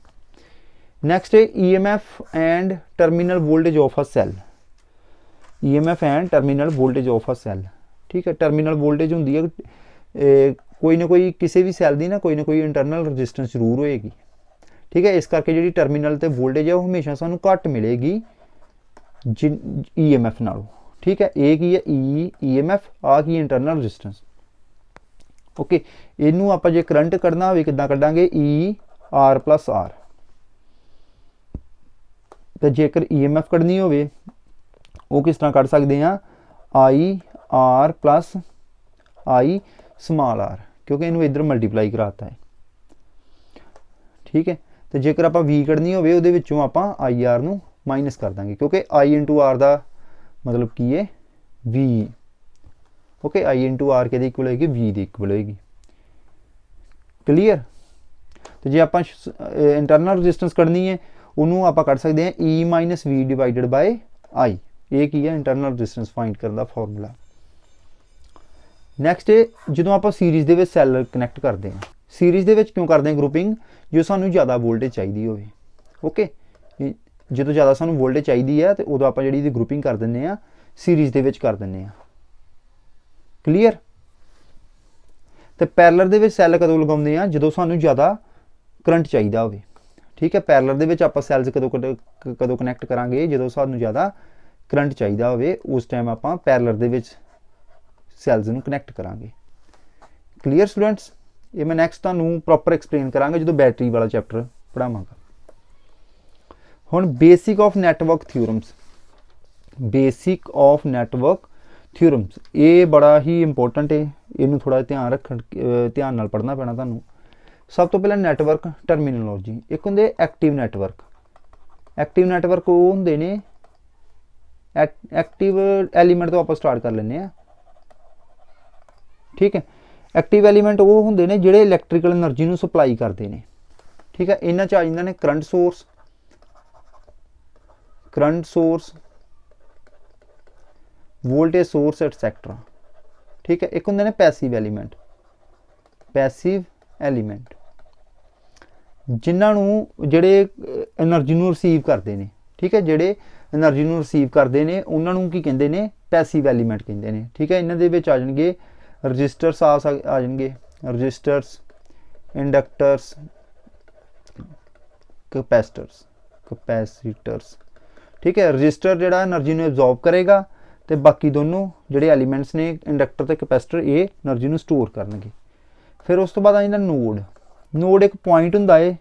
next emf and terminal voltage of a cell emf and terminal voltage of a cell ਠੀਕ ਹੈ ਟਰਮੀਨਲ ਵੋਲਟੇਜ ਹੁੰਦੀ ਹੈ ਕੋਈ ਨਾ ਕੋਈ ਕਿਸੇ ਵੀ ਸੈੱਲ ਦੀ ਨਾ ਕੋਈ ਨਾ ਕੋਈ ਇੰਟਰਨਲ ਰੈਜ਼ਿਸਟੈਂਸ ਜ਼ਰੂਰ ਹੋਏਗੀ ਠੀਕ ਹੈ ਇਸ ਕਰਕੇ ਜਿਹੜੀ ਟਰਮੀਨਲ ਤੇ ਵੋਲਟੇਜ ਹੈ ਉਹ ਹਮੇਸ਼ਾ ਸਾਨੂੰ ਘੱਟ ਮਿਲੇਗੀ ਈਐਮਐਫ ਨਾਲੋਂ ਠੀਕ ਹੈ ਇਹ ਕੀ ਹੈ ਈ ਈਐਮਐਫ ਆ ਕੀ ਇੰਟਰਨਲ ਰੈਜ਼ਿਸਟੈਂਸ ਓਕੇ ਇਹਨੂੰ ਆਪਾਂ ਜੇ ਕਰੰਟ ਕੱਢਣਾ ਹੋਵੇ ਕਿੱਦਾਂ ਕੱਢਾਂਗੇ ਈ ਆਰ ਆਰ ਤੇ ਜੇਕਰ EMF ਕੱਢਣੀ ਹੋਵੇ ਉਹ ਕਿਸ ਤਰ੍ਹਾਂ ਕੱਢ ਸਕਦੇ ਆ I R I small r ਕਿਉਂਕਿ ਇਹਨੂੰ ਇਧਰ ਮਲਟੀਪਲਾਈ ਕਰਾਤਾ ਹੈ ਠੀਕ ਹੈ ਤੇ ਜੇਕਰ ਆਪਾਂ v ਕੱਢਣੀ ਹੋਵੇ ਉਹਦੇ ਵਿੱਚੋਂ ਆਪਾਂ IR ਨੂੰ ਮਾਈਨਸ ਕਰ ਦਾਂਗੇ ਕਿਉਂਕਿ I R ਦਾ ਮਤਲਬ ਕੀ ਹੈ v ਓਕੇ I R ਕਿਹਦੇ ਇਕੁਅਲ ਹੋਏਗੀ v ਦੇ ਇਕੁਅਲ ਹੋਏਗੀ ਕਲੀਅਰ ਤੇ ਜੇ ਆਪਾਂ ਇੰਟਰਨਲ ਰੈਜ਼ਿਸਟੈਂਸ ਕੱਢਣੀ ਹੈ ਉਹਨੂੰ ਆਪਾਂ ਕੱਢ ਸਕਦੇ ਹਾਂ E V divided by I ਇਹ ਕੀ ਹੈ ਇੰਟਰਨਲ ਰੈਜ਼ਿਸਟੈਂਸ ਫਾਈਂਡ ਕਰਨ ਦਾ ਫਾਰਮੂਲਾ ਨੈਕਸਟ ਜਦੋਂ ਆਪਾਂ ਸੀਰੀਜ਼ ਦੇ ਵਿੱਚ ਸੈੱਲ ਕਨੈਕਟ ਕਰਦੇ ਹਾਂ ਸੀਰੀਜ਼ ਦੇ ਵਿੱਚ ਕਿਉਂ ਕਰਦੇ ਹਾਂ ਗਰੁੱਪਿੰਗ ਜੇ ਸਾਨੂੰ ਜ਼ਿਆਦਾ ਵੋਲਟੇਜ ਚਾਹੀਦੀ ਹੋਵੇ ਓਕੇ ਜਦੋਂ ਜ਼ਿਆਦਾ ਸਾਨੂੰ ਵੋਲਟੇਜ ਚਾਹੀਦੀ ਹੈ ਤੇ ਉਦੋਂ ਆਪਾਂ ਜਿਹੜੀ ਇਹਦੀ ਗਰੁੱਪਿੰਗ ਕਰ ਦਿੰਨੇ ਆ ਸੀਰੀਜ਼ ਦੇ ਵਿੱਚ ਕਰ ਦਿੰਨੇ ਆ ਕਲੀਅਰ ਤੇ ਪੈਰਲਲ ਦੇ ਵਿੱਚ ਸੈੱਲ ਕਦੋਂ ਲਗਾਉਂਦੇ ਆ ਜਦੋਂ ਸਾਨੂੰ ਜ਼ਿਆਦਾ ਕਰੰਟ ਚਾਹੀਦਾ ਹੋਵੇ ਠੀਕ ਹੈ ਪੈਰਲਲ ਦੇ ਵਿੱਚ ਆਪਾਂ ਸੈਲਸ ਕਦੋਂ ਕਦੋਂ ਕਨੈਕਟ ਕਰਾਂਗੇ ਜਦੋਂ ਸਾਨੂੰ ਜ਼ਿਆਦਾ ਕਰੰਟ ਚਾਹੀਦਾ ਹੋਵੇ ਉਸ ਟਾਈਮ ਆਪਾਂ ਪੈਰਲਲ ਦੇ ਵਿੱਚ ਸੈਲਸ ਨੂੰ ਕਨੈਕਟ ਕਰਾਂਗੇ ਕਲੀਅਰ ਸਟੂਡੈਂਟਸ ਇਹ ਮੈਂ ਨੈਕਸਟ ਤੁਹਾਨੂੰ ਪ੍ਰੋਪਰ ਐਕਸਪਲੇਨ ਕਰਾਂਗਾ ਜਦੋਂ ਬੈਟਰੀ ਵਾਲਾ ਚੈਪਟਰ ਪੜਾਵਾਂਗਾ ਹੁਣ basic of network theorems basic of network theorems ਇਹ ਬੜਾ ਹੀ ਇੰਪੋਰਟੈਂਟ ਹੈ ਇਹਨੂੰ ਥੋੜਾ ਧਿਆਨ ਰੱਖਣ ਧਿਆਨ ਨਾਲ ਪੜ੍ਹਨਾ ਪੈਣਾ ਤੁਹਾਨੂੰ ਸਭ ਤੋਂ ਪਹਿਲਾਂ ਨੈਟਵਰਕ ਟਰਮੀਨੋਲੋਜੀ ਇੱਕ ਹੁੰਦੇ ਐਕਟਿਵ ਨੈਟਵਰਕ ਐਕਟਿਵ ਨੈਟਵਰਕ ਉਹ ਹੁੰਦੇ ਨੇ ਐਕਟਿਵ ਐਲੀਮੈਂਟ ਤੋਂ ਆਪਾਂ ਸਟਾਰਟ ਕਰ ਲੈਂਦੇ ਆ ਠੀਕ ਹੈ ਐਕਟਿਵ ਐਲੀਮੈਂਟ ਉਹ ਹੁੰਦੇ ਨੇ ਜਿਹੜੇ ਇਲੈਕਟ੍ਰੀਕਲ એનર્ਜੀ ਨੂੰ ਸਪਲਾਈ ਕਰਦੇ ਨੇ ਠੀਕ ਹੈ ਇਹਨਾਂ ਚ ਆ ਜਾਂਦੇ ਨੇ current source current source voltage source etcetera ਠੀਕ ਹੈ ਇੱਕ ਹੁੰਦੇ ਨੇ ਪੈਸਿਵ ਐਲੀਮੈਂਟ ਪੈਸਿਵ ਐਲੀਮੈਂਟ ਜਿਨ੍ਹਾਂ ਨੂੰ ਜਿਹੜੇ એનર્ਜੀ ਨੂੰ ਰਿਸੀਵ ਕਰਦੇ ਨੇ ਠੀਕ ਹੈ ਜਿਹੜੇ એનર્ਜੀ ਨੂੰ ਰਿਸੀਵ ਕਰਦੇ ਨੇ ਉਹਨਾਂ ਨੂੰ ਕੀ ਕਹਿੰਦੇ ਨੇ ਪੈਸਿਵ ਐਲੀਮੈਂਟ ਕਹਿੰਦੇ ਨੇ ਠੀਕ ਹੈ ਇਹਨਾਂ ਦੇ ਵਿੱਚ ਆ ਜਾਣਗੇ ਰਜਿਸਟਰਸ ਆ ਜਾਣਗੇ ਰਜਿਸਟਰਸ ਇੰਡਕਟਰਸ ਕਪੈਸਿਟਰਸ ਕਪੈਸਿਟਰਸ ਠੀਕ ਹੈ ਰਜਿਸਟਰ ਜਿਹੜਾ એનર્ਜੀ ਨੂੰ ਐਬਜ਼ੌਰਬ ਕਰੇਗਾ ਤੇ ਬਾਕੀ ਦੋਨੋਂ ਜਿਹੜੇ ਐਲੀਮੈਂਟਸ ਨੇ ਇੰਡਕਟਰ ਤੇ ਕਪੈਸਿਟਰ ਇਹ એનર્ਜੀ ਨੂੰ ਸਟੋਰ ਕਰਨਗੇ ਫਿਰ ਉਸ ਤੋਂ ਬਾਅਦ ਆ ਜਾਂਦਾ ਨੋਡ ਨੋਡ ਇੱਕ ਪੁਆਇੰਟ ਹੁੰਦਾ ਏ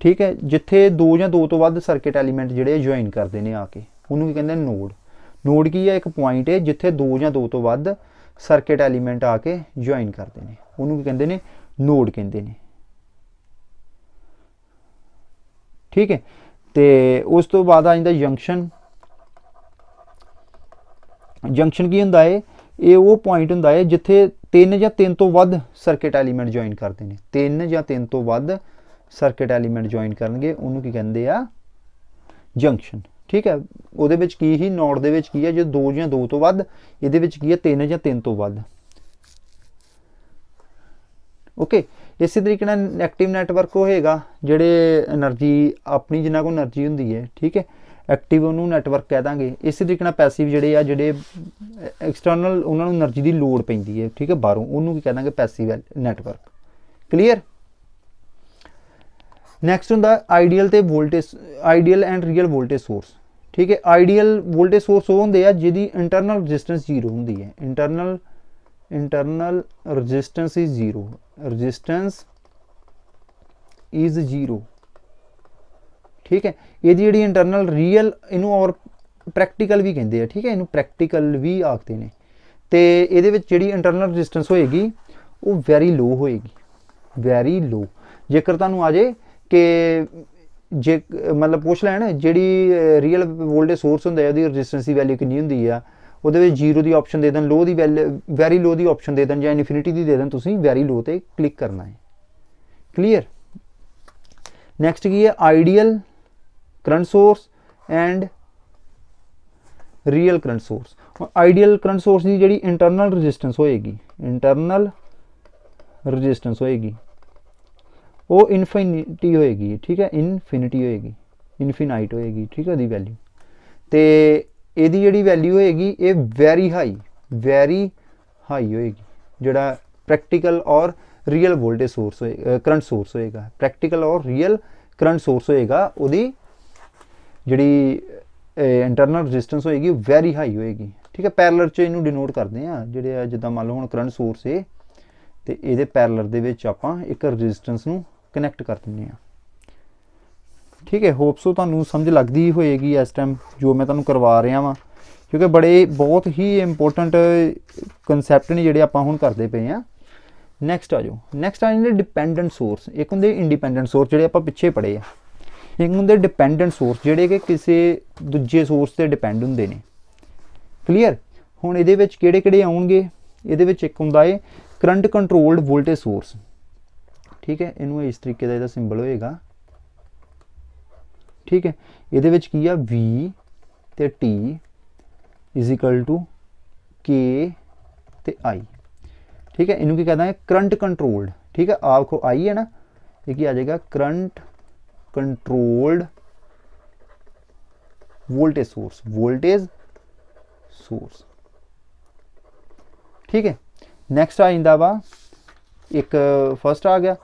ਠੀਕ ਹੈ ਜਿੱਥੇ ਦੋ ਜਾਂ ਦੋ ਤੋਂ ਵੱਧ ਸਰਕਟ ਐਲੀਮੈਂਟ ਜਿਹੜੇ ਜੁਆਇਨ ਕਰਦੇ ਨੇ ਆ ਕੇ ਉਹਨੂੰ ਕੀ ਕਹਿੰਦੇ ਨੇ ਨੋਡ ਨੋਡ ਕੀ ਹੈ ਇੱਕ ਪੁਆਇੰਟ ਏ ਜਿੱਥੇ ਦੋ ਜਾਂ ਦੋ ਤੋਂ ਵੱਧ ਸਰਕਟ ਐਲੀਮੈਂਟ ਆ ਕੇ ਜੁਆਇਨ ਕਰਦੇ ਨੇ ਉਹਨੂੰ ਕੀ ਕਹਿੰਦੇ ਨੇ ਨੋਡ ਕਹਿੰਦੇ ਨੇ ਠੀਕ ਹੈ ਤੇ ਉਸ ਤੋਂ ਬਾਅਦ ਆ ਜਾਂਦਾ ਜੰਕਸ਼ਨ ਜੰਕਸ਼ਨ ਕੀ ਹੁੰਦਾ ਏ ਇਹ ਉਹ ਪੁਆਇੰਟ ਹੁੰਦਾ ਏ ਜਿੱਥੇ ਤਿੰਨ ਜਾਂ ਤਿੰਨ ਤੋਂ ਵੱਧ ਸਰਕਟ ਐਲੀਮੈਂਟ ਜੁਆਇਨ ਕਰਦੇ ਨੇ ਤਿੰਨ ਜਾਂ ਤਿੰਨ ਤੋਂ ਵੱਧ ਸਰਕਟ ਐਲੀਮੈਂਟ ਜੁਆਇਨ ਕਰਨਗੇ ਉਹਨੂੰ ਕੀ ਕਹਿੰਦੇ ਆ ਜੰਕਸ਼ਨ ਠੀਕ ਹੈ ਉਹਦੇ ਵਿੱਚ ਕੀ ਹੀ ਨੋਡ ਦੇ ਵਿੱਚ ਕੀ ਹੈ ਜੇ ਦੋ ਜਾਂ ਦੋ ਤੋਂ ਵੱਧ ਇਹਦੇ ਵਿੱਚ ਕੀ ਹੈ ਤਿੰਨ ਜਾਂ ਤਿੰਨ ਤੋਂ ਵੱਧ ਓਕੇ ਇਸੇ ਤਰੀਕੇ ਨਾਲ ਐਕਟਿਵ ਨੈਟਵਰਕ ਹੋਏਗਾ ਜਿਹੜੇ એનર્ਜੀ ਆਪਣੀ ਜਿੰਨਾ ਕੋ એનર્ਜੀ ਹੁੰਦੀ ਹੈ ਠੀਕ ਹੈ ਐਕਟਿਵ ਉਹਨੂੰ ਨੈਟਵਰਕ ਕਹਿ ਦਾਂਗੇ ਇਸੇ ਤਰੀਕੇ ਨਾਲ ਪੈਸਿਵ ਜਿਹੜੇ ਆ ਜਿਹੜੇ ਐਕਸਟਰਨਲ ਉਹਨਾਂ ਨੂੰ એનર્ਜੀ ਦੀ ਲੋਡ ਪੈਂਦੀ ਹੈ ਠੀਕ ਹੈ ਬਾਹਰੋਂ ਉਹਨੂੰ ਕੀ ਕਹਿ ਦਾਂਗੇ ਪੈਸਿਵ ਨੈਟਵਰਕ ਕਲੀਅਰ ਨੈਕਸਟ ਹੁੰਦਾ ਆਈਡੀਅਲ ਤੇ voltage ideal and real voltage source ਠੀਕ ਹੈ ਆਈਡੀਅਲ ਵੋਲਟੇਜ ਸੋਰਸ ਉਹ ਹੁੰਦੇ ਆ ਜਿਹਦੀ ਇੰਟਰਨਲ ਰੈਜ਼ਿਸਟੈਂਸ ਜ਼ੀਰੋ ਹੁੰਦੀ ਹੈ internal internal resistance is zero resistance is zero ਠੀਕ ਹੈ ਇਹਦੀ ਜਿਹੜੀ ਇੰਟਰਨਲ ਰੀਅਲ ਇਹਨੂੰ ਔਰ ਪ੍ਰੈਕਟੀਕਲ ਵੀ ਕਹਿੰਦੇ ਆ ਠੀਕ ਹੈ ਇਹਨੂੰ ਪ੍ਰੈਕਟੀਕਲ ਵੀ ਆਖਦੇ ਨੇ ਤੇ ਇਹਦੇ ਵਿੱਚ ਜਿਹੜੀ ਇੰਟਰਨਲ ਰੈਜ਼ਿਸਟੈਂਸ ਹੋਏਗੀ ਉਹ ਵੈਰੀ ਲੋ ਹੋਏਗੀ ਵੈਰੀ ਲੋ ਜੇਕਰ ਤੁਹਾਨੂੰ ਆ ਜੇ ਕਿ ਜੇ ਮਤਲਬ ਪੁੱਛ ਲੈਣ ਜਿਹੜੀ ਰੀਅਲ ਵੋਲਟੇਜ ਸੋਰਸ ਹੁੰਦਾ ਹੈ ਉਹਦੀ ਰੈਜ਼ਿਸਟੈਂਸ ਦੀ ਵੈਲਿਊ ਕਿੰਨੀ ਹੁੰਦੀ ਆ ਉਹਦੇ ਵਿੱਚ ਜ਼ੀਰੋ ਦੀ ਆਪਸ਼ਨ ਦੇ ਦੇਣ ਲੋ ਦੀ ਵੈਰੀ ਲੋ ਦੀ ਆਪਸ਼ਨ ਦੇ ਦੇਣ ਜਾਂ ਇਨਫਿਨਿਟੀ ਦੀ ਦੇ ਦੇਣ ਤੁਸੀਂ ਵੈਰੀ ਲੋ ਤੇ ਕਲਿੱਕ ਕਰਨਾ ਹੈ ਕਲੀਅਰ ਨੈਕਸਟ ਕੀ ਹੈ ideal current source and real current source ideal current source ਦੀ ਜਿਹੜੀ इंटरनल ਰੈਜ਼ਿਸਟੈਂਸ ਹੋਏਗੀ इंटरनल ਰੈਜ਼ਿਸਟੈਂਸ ਹੋਏਗੀ ਉਹ ਇਨਫਿਨਿਟੀ ਹੋਏਗੀ ਠੀਕ ਹੈ ਇਨਫਿਨਿਟੀ ਹੋਏਗੀ ਇਨਫਿਨਾਈਟ ਹੋਏਗੀ ਠੀਕ ਹੈ ਦੀ ਵੈਲਿਊ ਤੇ ਇਹਦੀ ਜਿਹੜੀ ਵੈਲਿਊ ਹੋਏਗੀ ਇਹ ਵੈਰੀ ਹਾਈ ਵੈਰੀ ਹਾਈ ਹੋਏਗੀ ਜਿਹੜਾ practical or real voltage source ਹੋਏਗਾ ਕਰੰਟ ਸੋਰਸ ਹੋਏਗਾ practical or real current source ਹੋਏਗਾ ਉਹਦੀ ਜਿਹੜੀ ਇੰਟਰਨਲ ਰੈਜ਼ਿਸਟੈਂਸ ਹੋਏਗੀ ਵੈਰੀ ਹਾਈ ਹੋਏਗੀ ਠੀਕ ਹੈ ਪੈਰਲਰ ਚ ਇਹਨੂੰ ਡਿਨੋਟ ਕਰਦੇ ਆ ਜਿਹੜੇ ਆ ਜਿੱਦਾਂ ਮੰਨ ਲਓ ਹੁਣ ਕਰੰਟ ਸੋਰਸ ਏ ਤੇ ਇਹਦੇ ਪੈਰਲਰ ਦੇ ਵਿੱਚ ਆਪਾਂ ਇੱਕ ਰੈਜ਼ਿਸਟੈਂਸ ਨੂੰ ਕਨੈਕਟ ਕਰ ਦਿੰਦੇ ਆ ਠੀਕ ਹੈ ਹੋਪ ਸੋ ਤੁਹਾਨੂੰ ਸਮਝ ਲੱਗਦੀ ਹੋਏਗੀ ਇਸ ਟਾਈਮ ਜੋ ਮੈਂ ਤੁਹਾਨੂੰ ਕਰਵਾ ਰਿਹਾ ਵਾਂ ਕਿਉਂਕਿ ਬੜੇ ਬਹੁਤ ਹੀ ਇੰਪੋਰਟੈਂਟ ਕਨਸੈਪਟ ਨੇ ਜਿਹੜੇ ਆਪਾਂ ਹੁਣ ਕਰਦੇ ਪਏ ਆ ਨੈਕਸਟ ਆ ਜਾਓ ਨੈਕਸਟ ਆ ਜਾਂਦੇ ਡਿਪੈਂਡੈਂਟ ਸੋਰਸ ਇੱਕ ਹੁੰਦੇ ਇੰਡੀਪੈਂਡੈਂਟ ਸੋਰਸ ਜਿਹੜੇ ਆਪਾਂ ਪਿੱਛੇ ਪੜੇ ਆ ਇੱਕ ਹੁੰਦੇ ਡਿਪੈਂਡੈਂਟ ਸੋਰਸ ਜਿਹੜੇ ਕਿ ਕਿਸੇ ਦੂਜੇ ਸੋਰਸ ਤੇ ਡਿਪੈਂਡ ਹੁੰਦੇ ਨੇ ਕਲੀਅਰ ਹੁਣ ਇਹਦੇ ਵਿੱਚ ਕਿਹੜੇ ਕਿਹੜੇ ਆਉਣਗੇ ਇਹਦੇ ਵਿੱਚ ਇੱਕ ਹੁੰਦਾ ਏ ਕਰੰਟ ਕੰਟਰੋਲਡ ਵੋਲਟੇਜ ਸੋਰਸ ਠੀਕ ਹੈ ਇਹਨੂੰ ਇਸ ਤਰੀਕੇ ਦਾ ਇਹਦਾ ਸਿੰਬਲ ਹੋਏਗਾ ਠੀਕ ਹੈ ਇਹਦੇ ਵਿੱਚ ਕੀ ਆ V ਤੇ T K ਤੇ I ਠੀਕ ਹੈ ਇਹਨੂੰ ਕੀ ਕਹਿੰਦਾ ਹੈ ਕਰੰਟ ਕੰਟਰੋਲਡ ਠੀਕ ਹੈ ਆਖੋ I ਹੈ ਨਾ ਇਹ ਕੀ ਆ ਜਾਏਗਾ current controlled voltage source voltage source ਠੀਕ ਹੈ ਨੈਕਸਟ ਆ ਜਾਂਦਾ ਵਾ ਇੱਕ ਫਰਸਟ ਆ ਗਿਆ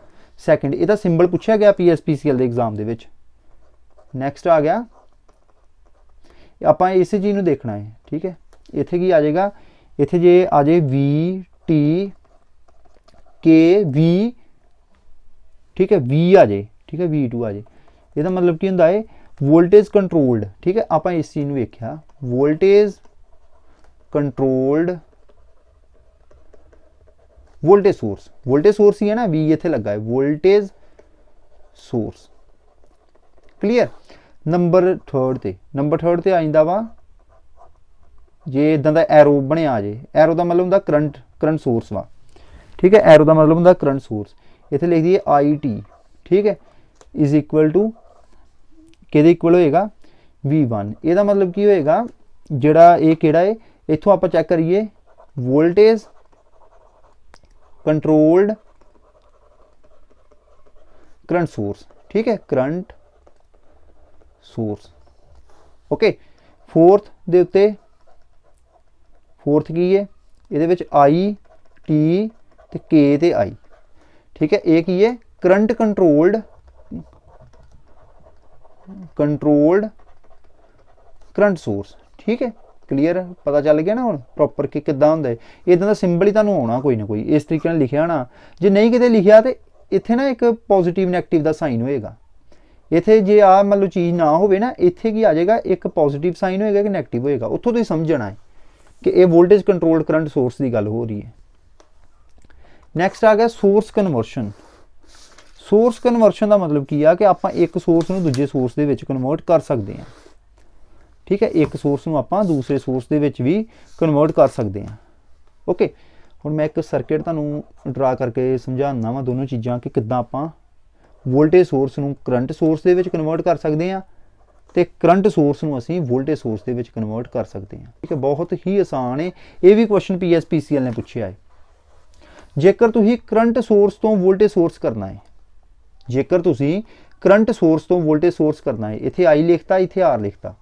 ਸੈਕੰਡ ਇਹਦਾ ਸਿੰਬਲ ਪੁੱਛਿਆ ਗਿਆ ਪੀਐਸਪੀਸੀਐਲ ਦੇ ਐਗਜ਼ਾਮ ਦੇ ਵਿੱਚ ਨੈਕਸਟ ਆ ਗਿਆ ਆਪਾਂ ਇਸ ਜੀ ਨੂੰ ਦੇਖਣਾ ਹੈ ਠੀਕ ਹੈ ਇੱਥੇ ਕੀ ਆ ਜਾਏਗਾ ਇੱਥੇ ਜੇ ਆ ਜੇ v t k v ਠੀਕ ਹੈ v ਆ ਜਾਏ ਠੀਕ ਹੈ v2 ਆ ਜਾਏ ਇਹਦਾ ਮਤਲਬ ਕੀ ਹੁੰਦਾ ਹੈ ਵੋਲਟੇਜ ਕੰਟਰੋਲਡ ਠੀਕ ਹੈ ਆਪਾਂ ਇਸ ਚੀਜ਼ ਨੂੰ ਵੇਖਿਆ voltage controlled voltage source voltage source ਹੀ ਹੈ ਨਾ ਵੀ ਇੱਥੇ ਲੱਗਾ ਹੈ ਵੋਲਟੇਜ ਸੋਰਸ ਕਲੀਅਰ ਨੰਬਰ 3 ਤੇ ਨੰਬਰ 3 ਤੇ ਆ ਜਾਂਦਾ ਵਾ ਜੇ ਇਦਾਂ ਦਾ ਐਰੋ ਬਣਿਆ ਆ ਜੇ ਐਰੋ ਦਾ ਮਤਲਬ ਹੁੰਦਾ ਕਰੰਟ ਕਰੰਟ ਸੋਰਸ ਵਾ ਠੀਕ ਹੈ ਐਰੋ ਦਾ ਮਤਲਬ ਹੁੰਦਾ ਕਰੰਟ ਸੋਰਸ ਇੱਥੇ ਲਿਖ ਦਈਏ ਆਈਟੀ ਠੀਕ ਹੈ ਇਜ਼ ਇਕੁਅਲ ਟੂ इक्वल होएगा वी वन य मतलब की होएगा जोड़ा ये किड़ा इतों आप चैक करिए वोल्टेज कंट्रोल्ड करंट सोर्स ठीक है करंट सोर्स ओके फोर्थ के उत्ते फोर्थ की है ये आई टी के आई ठीक है ये की है current controlled controlled current source ਠੀਕ ਹੈ ਕਲੀਅਰ ਪਤਾ ਚੱਲ ਗਿਆ ਨਾ ਹੁਣ ਪ੍ਰੋਪਰ ਕਿ ਕਿੱਦਾਂ ਹੁੰਦਾ ਹੈ ਇਦਾਂ ਦਾ ਸਿੰਬਲ ਹੀ ਤੁਹਾਨੂੰ ਆਉਣਾ ਕੋਈ ਨਾ ਕੋਈ ਇਸ ਤਰੀਕੇ ਨਾਲ ਲਿਖਿਆ ਹੋਣਾ ਜੇ ਨਹੀਂ ਕਿਤੇ ਲਿਖਿਆ ਤੇ ਇੱਥੇ ਨਾ ਇੱਕ ਪੋਜ਼ਿਟਿਵ 네ਗੇਟਿਵ ਦਾ ਸਾਈਨ ਹੋਏਗਾ ਇੱਥੇ ਜੇ ਆ ਮੰਨ ਲਓ ਚੀਜ਼ ਨਾ ਹੋਵੇ ਨਾ ਇੱਥੇ ਕੀ ਆ ਜਾਏਗਾ ਇੱਕ ਪੋਜ਼ਿਟਿਵ ਸਾਈਨ ਹੋਏਗਾ ਕਿ 네ਗੇਟਿਵ ਹੋਏਗਾ ਉੱਥੋਂ ਤੁਸੀਂ ਸਮਝਣਾ ਹੈ ਕਿ ਇਹ ਵੋਲਟੇਜ ਕੰਟਰੋਲਡ ਕਰੰਟ ਸੋਰਸ ਦੀ ਗੱਲ ਹੋ ਰਹੀ ਹੈ ਨੈਕਸਟ ਆ ਗਿਆ ਸੋਰਸ ਕਨਵਰਸ਼ਨ ਸੋਰਸ ਕਨਵਰਸ਼ਨ ਦਾ ਮਤਲਬ ਕੀ ਆ ਕਿ ਆਪਾਂ ਇੱਕ ਸੋਰਸ ਨੂੰ ਦੂਜੇ ਸੋਰਸ ਦੇ ਵਿੱਚ ਕਨਵਰਟ ਕਰ ਸਕਦੇ ਹਾਂ ਠੀਕ ਹੈ ਇੱਕ ਸੋਰਸ ਨੂੰ ਆਪਾਂ ਦੂਸਰੇ ਸੋਰਸ ਦੇ ਵਿੱਚ ਵੀ ਕਨਵਰਟ ਕਰ ਸਕਦੇ ਹਾਂ ਓਕੇ ਹੁਣ ਮੈਂ ਇੱਕ ਸਰਕਟ ਤੁਹਾਨੂੰ ਡਰਾ ਕਰਕੇ ਸਮਝਾਉਣਾ ਵਾ ਦੋਨੋਂ ਚੀਜ਼ਾਂ ਕਿ ਕਿੱਦਾਂ ਆਪਾਂ ਵੋਲਟੇਜ ਸੋਰਸ ਨੂੰ ਕਰੰਟ ਸੋਰਸ ਦੇ ਵਿੱਚ ਕਨਵਰਟ ਕਰ ਸਕਦੇ ਹਾਂ ਤੇ ਕਰੰਟ ਸੋਰਸ ਨੂੰ ਅਸੀਂ ਵੋਲਟੇਜ ਸੋਰਸ ਦੇ ਵਿੱਚ ਕਨਵਰਟ ਕਰ ਸਕਦੇ ਹਾਂ ਠੀਕ ਹੈ ਬਹੁਤ ਹੀ ਆਸਾਨ ਹੈ ਇਹ ਵੀ ਕੁਐਸਚਨ ਪੀਐਸਪੀਸੀਐਲ ਨੇ ਪੁੱਛਿਆ ਹੈ ਜੇਕਰ ਤੁਸੀਂ ਕਰੰਟ ਸੋਰਸ ਤੋਂ ਵੋਲਟੇਜ ਸੋਰਸ ਕਰਨਾ ਹੈ ਜੇਕਰ ਤੁਸੀਂ ਕਰੰਟ ਸੋਰਸ ਤੋਂ ਵੋਲਟੇਜ ਸੋਰਸ ਕਰਨਾ ਹੈ ਇੱਥੇ I ਲਿਖਤਾ ਇੱਥੇ R ਲਿਖਤਾ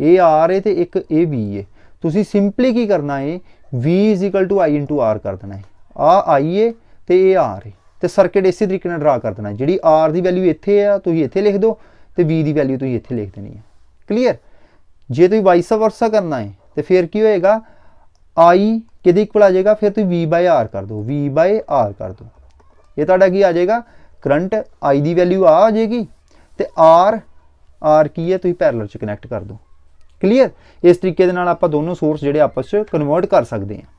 ਇਹ R ਹੈ ਤੇ ਇੱਕ ਇਹ V ਹੈ ਤੁਸੀਂ ਸਿੰਪਲੀ ਕੀ ਕਰਨਾ ਹੈ V I R ਕਰ ਦੇਣਾ ਹੈ ਆ I ਹੈ ਤੇ ਇਹ R ਹੈ ਤੇ ਸਰਕਟ ਇਸੇ ਤਰੀਕੇ ਨਾਲ ਡਰਾ ਕਰ ਦੇਣਾ ਜਿਹੜੀ R ਦੀ ਵੈਲਿਊ ਇੱਥੇ ਆ ਤੁਸੀਂ ਇੱਥੇ ਲਿਖ ਦਿਓ ਤੇ V ਦੀ ਵੈਲਿਊ ਤੁਸੀਂ ਇੱਥੇ ਲਿਖ ਦੇਣੀ ਹੈ ਕਲੀਅਰ ਜੇ ਤੁਸੀਂ ਵਾਈਸ ਵਰਸਾ ਕਰਨਾ ਹੈ ਤੇ ਫਿਰ ਕੀ ਹੋਏਗਾ ਆਈ ਕਿਹਦੇ ਇਕੁਅਲ ਆ ਜਾਏਗਾ ਫਿਰ ਤੁਸੀਂ V R ਕਰ ਦਿਓ V R ਕਰ ਦਿਓ ਇਹ ਤੁਹਾਡਾ ਕੀ ਆ ਜਾਏਗਾ ਕਰੰਟ I ਦੀ ਵੈਲਿਊ ਆ ਆ ਜਾਏਗੀ ਤੇ R R ਕੀ ਹੈ ਤੁਸੀਂ ਪੈਰਲਲ ਚ ਕਨੈਕਟ ਕਰ ਦਿਓ ਕਲੀਅਰ ਇਸ ਤਰੀਕੇ ਦੇ ਨਾਲ ਆਪਾਂ ਦੋਨੋਂ ਸੋਰਸ ਜਿਹੜੇ ਆਪਸ ਚ ਕਨਵਰਟ ਕਰ ਸਕਦੇ ਹਾਂ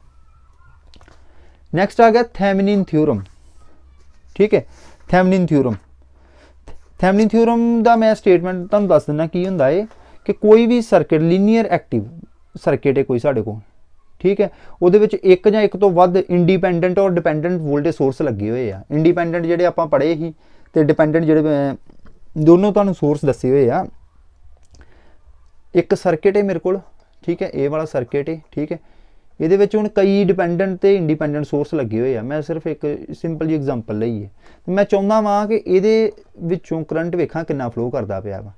ਨੈਕਸਟ ਆ ਗਿਆ ਥੈਮਿਨਿਨ ਥਿਉਰਮ ਠੀਕ ਹੈ ਥੈਮਿਨਿਨ ਥਿਉਰਮ ਥੈਮਿਨਿਨ ਥਿਉਰਮ ਦਾ ਮੈਂ ਸਟੇਟਮੈਂਟ ਤੁਹਾਨੂੰ ਦੱਸ ਦਿੰਦਾ ਕੀ ਹੁੰਦਾ ਏ ਕਿ ਕੋਈ ਵੀ ਸਰਕਟ ਲੀਨੀਅਰ ਐਕਟਿਵ ਸਰਕਟ ਹੈ ਕੋਈ ਸਾਡੇ ਕੋਲ ਠੀਕ ਹੈ ਉਹਦੇ ਵਿੱਚ ਇੱਕ ਜਾਂ ਇੱਕ ਤੋਂ ਵੱਧ ਇੰਡੀਪੈਂਡੈਂਟ ਔਰ ਡਿਪੈਂਡੈਂਟ ਵੋਲਟੇਜ ਸੋਰਸ ਲੱਗੇ ਹੋਏ ਆ ਇੰਡੀਪੈਂਡੈਂਟ ਜਿਹੜੇ ਆਪਾਂ ਪੜ੍ਹੇ ਹੀ ਤੇ ਡਿਪੈਂਡੈਂਟ ਜਿਹੜੇ ਦੋਨੋਂ ਤੁਹਾਨੂੰ ਸੋਰਸ ਦੱਸੇ ਹੋਏ ਆ ਇੱਕ ਸਰਕਟ ਹੈ ਮੇਰੇ ਕੋਲ ਠੀਕ ਹੈ ਇਹ ਵਾਲਾ ਸਰਕਟ ਹੈ ਠੀਕ ਹੈ ਇਹਦੇ ਵਿੱਚ ਹੁਣ ਕਈ ਡਿਪੈਂਡੈਂਟ ਤੇ ਇੰਡੀਪੈਂਡੈਂਟ ਸੋਰਸ ਲੱਗੇ ਹੋਏ ਆ ਮੈਂ ਸਿਰਫ ਇੱਕ ਸਿੰਪਲ ਜੀ ਐਗਜ਼ਾਮਪਲ ਲਈ ਹੈ ਮੈਂ ਚਾਹੁੰਦਾ ਵਾਂ ਕਿ ਇਹਦੇ ਵਿੱਚੋਂ ਕਰੰਟ ਵੇਖਾਂ ਕਿੰਨਾ ਫਲੋ ਕਰਦਾ ਪਿਆ ਵਾ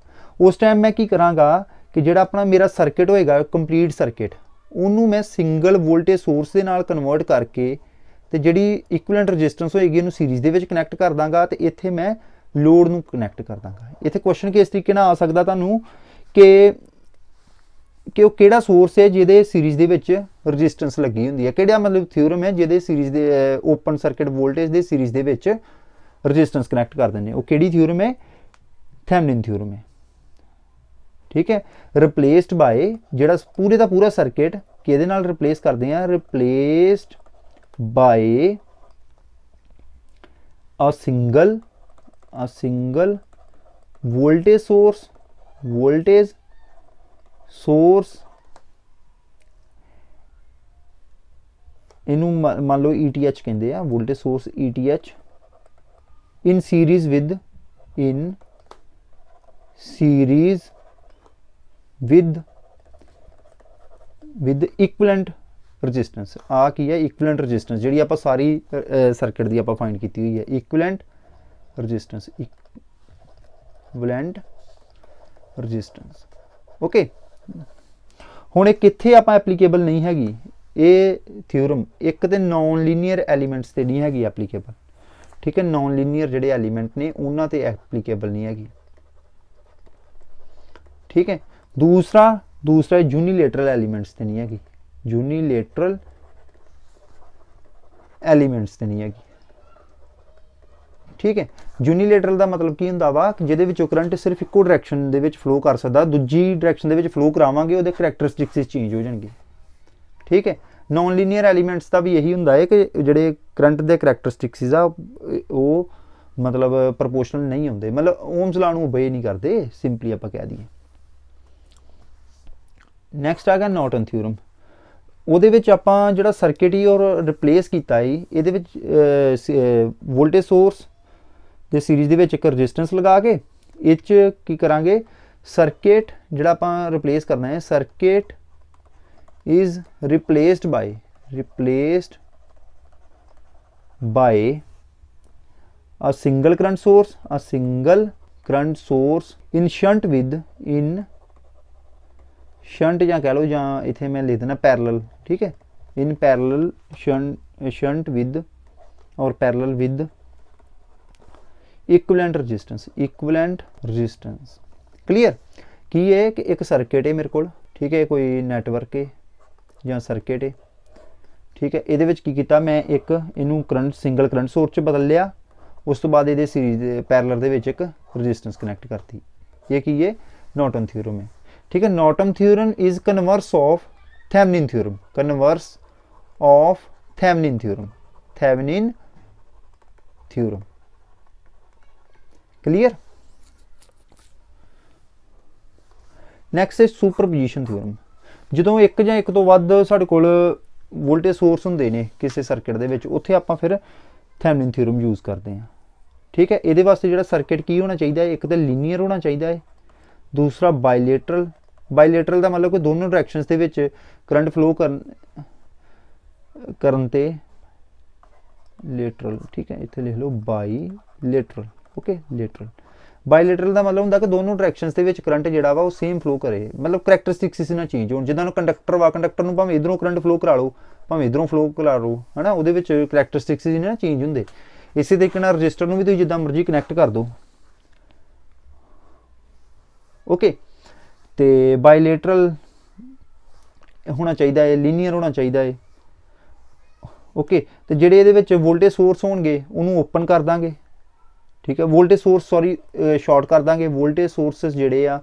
ਉਸ ਟਾਈਮ ਮੈਂ ਕੀ ਕਰਾਂਗਾ ਕਿ ਜਿਹੜਾ ਆਪਣਾ ਮੇਰਾ ਸਰਕਟ ਹੋਏਗਾ ਕੰਪਲੀਟ ਸਰਕਟ ਉਹਨੂੰ ਮੈਂ ਸਿੰਗਲ ਵੋਲਟੇਜ ਸੋਰਸ ਦੇ ਨਾਲ ਕਨਵਰਟ ਕਰਕੇ ਤੇ ਜਿਹੜੀ ਇਕੁਇਵਲੈਂਟ ਰੈਜ਼ਿਸਟੈਂਸ ਹੋਏਗੀ ਉਹਨੂੰ ਸੀਰੀਜ਼ ਦੇ ਵਿੱਚ ਕਨੈਕਟ ਕਰ ਦਾਂਗਾ ਤੇ ਇੱਥੇ ਮੈਂ ਲੋਡ ਨੂੰ ਕਨੈਕਟ ਕਰ ਦਾਂਗਾ ਇੱਥੇ ਕੁਐਸਚਨ ਕਿਸ ਤਰੀਕੇ ਨਾਲ ਆ ਸਕਦਾ ਤੁਹਾਨੂੰ ਕਿ ਕਿ ਉਹ ਕਿਹੜਾ ਸੋਰਸ ਹੈ ਜਿਹਦੇ ਸੀਰੀਜ਼ ਦੇ ਵਿੱਚ ਰੈਜ਼ਿਸਟੈਂਸ ਲੱਗੀ ਹੁੰਦੀ ਹੈ ਕਿਹੜਾ ਮਤਲਬ ਥਿਉਰਮ ਹੈ ਜਿਹਦੇ ਸੀਰੀਜ਼ ਦੇ ਓਪਨ ਸਰਕਟ ਵੋਲਟੇਜ ਦੇ ਸੀਰੀਜ਼ ਦੇ ਵਿੱਚ ਰੈਜ਼ਿਸਟੈਂਸ ਕਨੈਕਟ ਕਰ ਦਿੰਦੇ ਉਹ ਕਿਹੜੀ ਥਿਉਰਮ ਹੈ ਥੈਵਨਿਨ ਥਿਉਰਮ ਹੈ ਠੀਕ ਹੈ ਰਿਪਲੇਸਡ ਬਾਏ ਜਿਹੜਾ ਪੂਰੇ ਦਾ ਪੂਰਾ ਸਰਕਟ ਕਿਹਦੇ ਨਾਲ ਰਿਪਲੇਸ ਕਰਦੇ ਆ replaced by a single a single voltage source voltage source ਇਹਨੂੰ ਮੰਨ ਲਓ ETH ਕਹਿੰਦੇ ਆ voltage source ETH in series with in series with with equivalent resistance ਆ ਕੀ ਹੈ equivalent resistance ਜਿਹੜੀ ਆਪਾਂ ਸਾਰੀ ਸਰਕਟ ਦੀ ਆਪਾਂ ਫਾਈਂਡ ਕੀਤੀ ਹੋਈ ਹੈ equivalent resistance equivalent resistance okay ਹੁਣ ਇਹ ਕਿੱਥੇ ਆਪਾਂ ਐਪਲੀਕੇਬਲ ਨਹੀਂ ਹੈਗੀ ਇਹ ਥਿਉਰਮ ਇੱਕ ਤੇ ਨਾਨ ਲੀਨੀਅਰ ਐਲੀਮੈਂਟਸ ਤੇ ਨਹੀਂ ਹੈਗੀ ਐਪਲੀਕੇਬਲ ਠੀਕ ਹੈ ਨਾਨ ਲੀਨੀਅਰ ਜਿਹੜੇ ਐਲੀਮੈਂਟ ਨੇ ਉਹਨਾਂ ਤੇ ਐਪਲੀਕੇਬਲ ਨਹੀਂ ਹੈਗੀ ਠੀਕ ਹੈ ਦੂਸਰਾ ਦੂਸਰਾ ਜੂਨੀਲੇਟਰਲ ਐਲੀਮੈਂਟਸ ਤੇ ਨਹੀਂ ਹੈਗੀ ਜੂਨੀਲੇਟਰਲ ਐਲੀਮੈਂਟਸ ਤੇ ਨਹੀਂ ਹੈਗੀ ਠੀਕ ਹੈ ਜੂਨੀਲੇਟਰਲ ਦਾ ਮਤਲਬ ਕੀ ਹੁੰਦਾ ਵਾ ਕਿ ਜਿਹਦੇ ਵਿੱਚੋਂ ਕਰੰਟ ਸਿਰਫ ਇੱਕੋ ਡਾਇਰੈਕਸ਼ਨ ਦੇ ਵਿੱਚ ਫਲੋ ਕਰ ਸਕਦਾ ਦੂਜੀ ਡਾਇਰੈਕਸ਼ਨ ਦੇ ਵਿੱਚ ਫਲੋ ਕਰਾਵਾਂਗੇ ਉਹਦੇ ਕੈਰੈਕਟਰਿਸਟਿਕਸ ਚੇਂਜ ਹੋ ਜਾਣਗੇ ਠੀਕ ਹੈ ਨਾਨ ਲੀਨੀਅਰ ਐਲੀਮੈਂਟਸ ਦਾ ਵੀ ਇਹੀ ਹੁੰਦਾ ਹੈ ਕਿ ਜਿਹੜੇ ਕਰੰਟ ਦੇ ਕੈਰੈਕਟਰਿਸਟਿਕਸ ਆ ਉਹ ਮਤਲਬ ਪ੍ਰੋਪੋਰਸ਼ਨਲ ਨਹੀਂ ਹੁੰਦੇ ਮਤਲਬ ਓਮਸ ਲਾ ਨੂੰ ਬਈ ਨਹੀਂ ਕਰਦੇ ਸਿੰਪਲੀ ਆਪਾਂ ਕਹਿ ਦਈਏ ਨੈਕਸਟ ਆ ਗਿਆ ਨੋਟਨ ਥਿਊਰਮ ਉਹਦੇ ਵਿੱਚ ਆਪਾਂ ਜਿਹੜਾ ਸਰਕਟ ਹੀ ਔਰ ਰਿਪਲੇਸ ਕੀਤਾ ਹੈ ਇਹਦੇ ਵਿੱਚ ਵੋਲਟੇਜ ਸੋਰਸ ਦੇ ਸੀਰੀਜ਼ ਦੇ ਵਿੱਚ ਇੱਕ ਰੈਜ਼ਿਸਟੈਂਸ ਲਗਾ ਕੇ ਇਹ ਚ ਕੀ ਕਰਾਂਗੇ ਸਰਕਟ ਜਿਹੜਾ ਆਪਾਂ ਰਿਪਲੇਸ ਕਰਨਾ ਹੈ circuit is replaced by replaced by a single current source a single current source in shunt with in shunt ਜਾਂ ਕਹਿ ਲਓ ਜਾਂ ਇੱਥੇ ਮੈਂ ਲਿਖ ਦਿੰਦਾ ਪੈਰਲਲ ਠੀਕ ਹੈ in parallel shunt shunt with ਔਰ parallel with equivalent resistance equivalent resistance clear ਕੀ ਹੈ ਕਿ ਇੱਕ ਸਰਕਟ ਹੈ ਮੇਰੇ ਕੋਲ ਠੀਕ ਹੈ ਕੋਈ ਨੈਟਵਰਕ ਹੈ ਜਾਂ ਸਰਕਟ ਹੈ ਠੀਕ ਹੈ ਇਹਦੇ ਵਿੱਚ ਕੀ ਕੀਤਾ ਮੈਂ ਇੱਕ ਇਹਨੂੰ ਕਰੰਟ ਸਿੰਗਲ ਕਰੰਟ ਸੋਰਸ ਚ ਬਦਲ ਲਿਆ ਉਸ ਤੋਂ ਬਾਅਦ ਇਹਦੇ ਸੀਰੀਜ਼ ਦੇ ਪੈਰਲਲ ਦੇ ਵਿੱਚ ਇੱਕ ਰੈਜ਼ਿਸਟੈਂਸ ਕਨੈਕਟ ਕਰਤੀ ਇਹ ਕੀ ਹੈ ਨੋਟਨ ਥਿਓਰਮ ਹੈ ਠੀਕ ਹੈ Norton theorem is converse of Thevenin theorem converse of Thevenin theorem Thevenin theorem clear next is superposition theorem ਜਦੋਂ ਇੱਕ ਜਾਂ ਇੱਕ ਤੋਂ ਵੱਧ ਸਾਡੇ ਕੋਲ ਵੋਲਟੇਜ ਸੋਰਸ ਹੁੰਦੇ ਨੇ ਕਿਸੇ ਸਰਕਟ ਦੇ ਵਿੱਚ ਉੱਥੇ ਆਪਾਂ ਫਿਰ ਥੈਵਨਿਨ ਥਿਊਰਮ ਯੂਜ਼ ਕਰਦੇ ਹਾਂ ਠੀਕ ਹੈ ਇਹਦੇ ਵਾਸਤੇ ਜਿਹੜਾ ਸਰਕਟ ਕੀ ਹੋਣਾ ਚਾਹੀਦਾ ਹੈ ਇੱਕ ਤਾਂ ਲੀਨੀਅਰ ਹੋਣਾ ਚਾਹੀਦਾ ਹੈ ਦੂਸਰਾ ਬਾਇਲੇਟਰਲ ਬਾਇਲੇਟਰਲ ਦਾ ਮਤਲਬ ਕਿ ਦੋਨੋਂ ਡਾਇਰੈਕਸ਼ਨਸ ਦੇ ਵਿੱਚ ਕਰੰਟ ਫਲੋ ਕਰਨ ਕਰਨ ਤੇ ਲੇਟਰਲ ਠੀਕ ਹੈ ਇੱਥੇ ਲਿਖ ਲਓ ਬਾਈ ਲੇਟਰਲ ਓਕੇ ਲੇਟਰਲ ਬਾਇਲੇਟਰਲ ਦਾ ਮਤਲਬ ਹੁੰਦਾ ਕਿ ਦੋਨੋਂ ਡਾਇਰੈਕਸ਼ਨਸ ਦੇ ਵਿੱਚ ਕਰੰਟ ਜਿਹੜਾ ਵਾ ਉਹ ਸੇਮ ਫਲੋ ਕਰੇ ਮਤਲਬ ਕੈਰੈਕਟਰਿਸਟਿਕਸ ਇਸ ਨਾਲ ਚੇਂਜ ਹੋਣ ਜਿੱਦਾਂ ਨੂੰ ਕੰਡਕਟਰ ਵਾ ਕੰਡਕਟਰ ਨੂੰ ਭਾਵੇਂ ਇਧਰੋਂ ਕਰੰਟ ਫਲੋ ਕਰਾ ਲਓ ਭਾਵੇਂ ਇਧਰੋਂ ਫਲੋ ਕਰਾ ਲਓ ਹਨਾ ਉਹਦੇ ਵਿੱਚ ਕੈਰੈਕਟਰਿਸਟਿਕਸ ਇਸ ਨਾਲ ਚੇਂਜ ਹੁੰਦੇ ਇਸੇ ਤਰੀਕੇ ਨਾਲ ਰਜਿਸਟਰ ਨੂੰ ਵੀ ਤੁਸੀਂ ਜਿੱਦਾਂ ਮਰਜ਼ੀ ਕਨੈਕਟ ਕਰ ਦਿਓ ਓਕੇ ਤੇ ਬਾਇਲੇਟਰਲ ਹੋਣਾ ਚਾਹੀਦਾ ਹੈ ਲੀਨੀਅਰ ਹੋਣਾ ਚਾਹੀਦਾ ਹੈ ਓਕੇ ਤੇ ਜਿਹੜੇ ਇਹਦੇ ਵਿੱਚ ਵੋਲਟੇਜ ਸੋਰਸ ਹੋਣਗੇ ਉਹਨੂੰ ਓਪਨ ਕਰ ਦਾਂਗੇ ਠੀਕ ਹੈ ਵੋਲਟੇਜ ਸੋਰਸ ਸੌਰੀ ਸ਼ਾਰਟ ਕਰ ਦਾਂਗੇ ਵੋਲਟੇਜ ਸੋਰਸਸ ਜਿਹੜੇ ਆ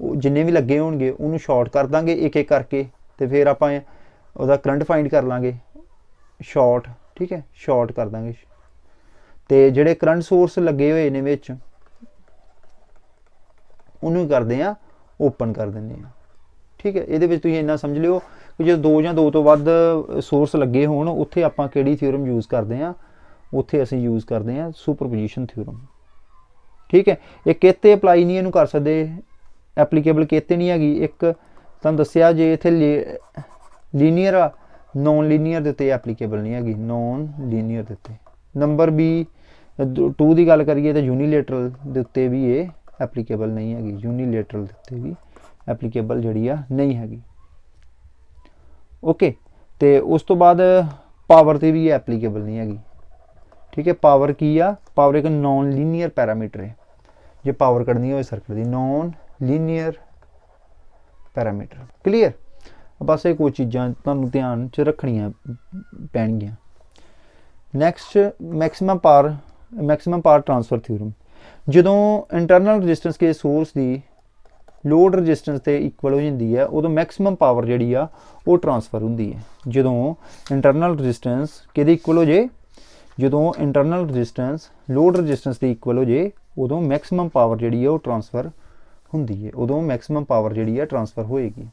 ਉਹ ਜਿੰਨੇ ਵੀ ਲੱਗੇ ਹੋਣਗੇ ਉਹਨੂੰ ਸ਼ਾਰਟ ਕਰ ਦਾਂਗੇ ਇੱਕ ਇੱਕ ਕਰਕੇ ਤੇ ਫਿਰ ਆਪਾਂ ਉਹਦਾ ਕਰੰਟ ਫਾਈਂਡ ਕਰ ਲਾਂਗੇ ਸ਼ਾਰਟ ਠੀਕ ਹੈ ਸ਼ਾਰਟ ਕਰ ਦਾਂਗੇ ਤੇ ਜਿਹੜੇ ਕਰੰਟ ਸੋਰਸ ਲੱਗੇ ਹੋਏ ਨੇ ਵਿੱਚ ਉਹਨੂੰ ਕਰਦੇ ਆ ਓਪਨ ਕਰ ਦਿੰਦੇ ਆ ਠੀਕ ਹੈ ਇਹਦੇ ਵਿੱਚ ਤੁਸੀਂ ਇੰਨਾ ਸਮਝ ਲਿਓ ਕਿ ਜੇ ਦੋ ਜਾਂ ਦੋ ਤੋਂ ਵੱਧ ਸੋਰਸ ਲੱਗੇ ਹੋਣ ਉੱਥੇ ਆਪਾਂ ਕਿਹੜੀ ਥਿਉਰਮ ਯੂਜ਼ ਕਰਦੇ ਆ ਉੱਥੇ ਅਸੀਂ ਯੂਜ਼ ਕਰਦੇ ਆ ਸੁਪਰਪੋਜੀਸ਼ਨ ਥਿਉਰਮ ਠੀਕ ਹੈ ਇਹ ਕਿਤੇ ਅਪਲਾਈ ਨਹੀਂ ਇਹਨੂੰ ਕਰ ਸਕਦੇ ਐਪਲੀਕੇਬਲ ਕਿਤੇ ਨਹੀਂ ਹੈਗੀ ਇੱਕ ਤੁਹਾਨੂੰ ਦੱਸਿਆ ਜੇ ਇਥੇ ਲੀਨੀਅਰ ਆ ਨਾਨ ਲੀਨੀਅਰ ਦੇ ਉੱਤੇ ਐਪਲੀਕੇਬਲ ਨਹੀਂ ਹੈਗੀ ਨਾਨ ਲੀਨੀਅਰ ਦੇ ਉੱਤੇ ਨੰਬਰ B 2 ਦੀ ਗੱਲ ਕਰੀਏ ਤਾਂ ਯੂਨੀਲੇਟਰਲ ਦੇ ਉੱਤੇ ਵੀ ਇਹ ਐਪਲੀਕੇਬਲ ਨਹੀਂ ਹੈਗੀ ਯੂਨੀਲੇਟਰਲ ਦੇ ਉੱਤੇ ਵੀ ਐਪਲੀਕੇਬਲ ਜਿਹੜੀ ਆ ਨਹੀਂ ਹੈਗੀ ਓਕੇ ਤੇ ਉਸ ਤੋਂ ਬਾਅਦ ਪਾਵਰ ਤੇ ਵੀ ਐਪਲੀਕੇਬਲ ਨਹੀਂ ਹੈਗੀ ਠੀਕ ਹੈ ਪਾਵਰ ਕੀ ਆ ਪਾਵਰ ਇੱਕ ਨਾਨ ਲੀਨੀਅਰ ਪੈਰਾਮੀਟਰ ਹੈ ਜੇ ਪਾਵਰ ਕੱਢਣੀ ਹੋਵੇ ਸਰਕਟ ਦੀ ਨਾਨ ਲੀਨੀਅਰ ਪੈਰਾਮੀਟਰ ਕਲੀਅਰ ਬਸ ਇਹ ਕੋਈ ਚੀਜ਼ਾਂ ਤੁਹਾਨੂੰ ਧਿਆਨ 'ਚ ਰੱਖਣੀਆਂ ਪੈਣਗੀਆਂ next maximum power maximum power transfer theorem ਜਦੋਂ ਇੰਟਰਨਲ ਰੈਜ਼ਿਸਟੈਂਸ ਕੇ ਸੋਰਸ ਦੀ ਲੋਡ ਰੈਜ਼ਿਸਟੈਂਸ ਤੇ ਇਕੁਅਲ ਹੋ ਜਾਂਦੀ ਹੈ ਉਦੋਂ ਮੈਕਸਿਮਮ ਪਾਵਰ ਜਿਹੜੀ ਆ ਉਹ ਟਰਾਂਸਫਰ ਹੁੰਦੀ ਹੈ ਜਦੋਂ ਇੰਟਰਨਲ ਰੈਜ਼ਿਸਟੈਂਸ ਕਿਹਦੇ ਇਕੁਅਲ ਹੋ ਜੇ ਜਦੋਂ ਇੰਟਰਨਲ ਰੈਜ਼ਿਸਟੈਂਸ ਲੋਡ ਰੈਜ਼ਿਸਟੈਂਸ ਦੇ ਇਕੁਅਲ ਹੋ ਜੇ ਉਦੋਂ ਮੈਕਸਿਮਮ ਪਾਵਰ ਜਿਹੜੀ ਆ ਉਹ ਟਰਾਂਸਫਰ ਹੁੰਦੀ ਹੈ ਉਦੋਂ ਮੈਕਸਿਮਮ ਪਾਵਰ ਜਿਹੜੀ ਆ ਟਰਾਂਸਫਰ ਹੋਏਗੀ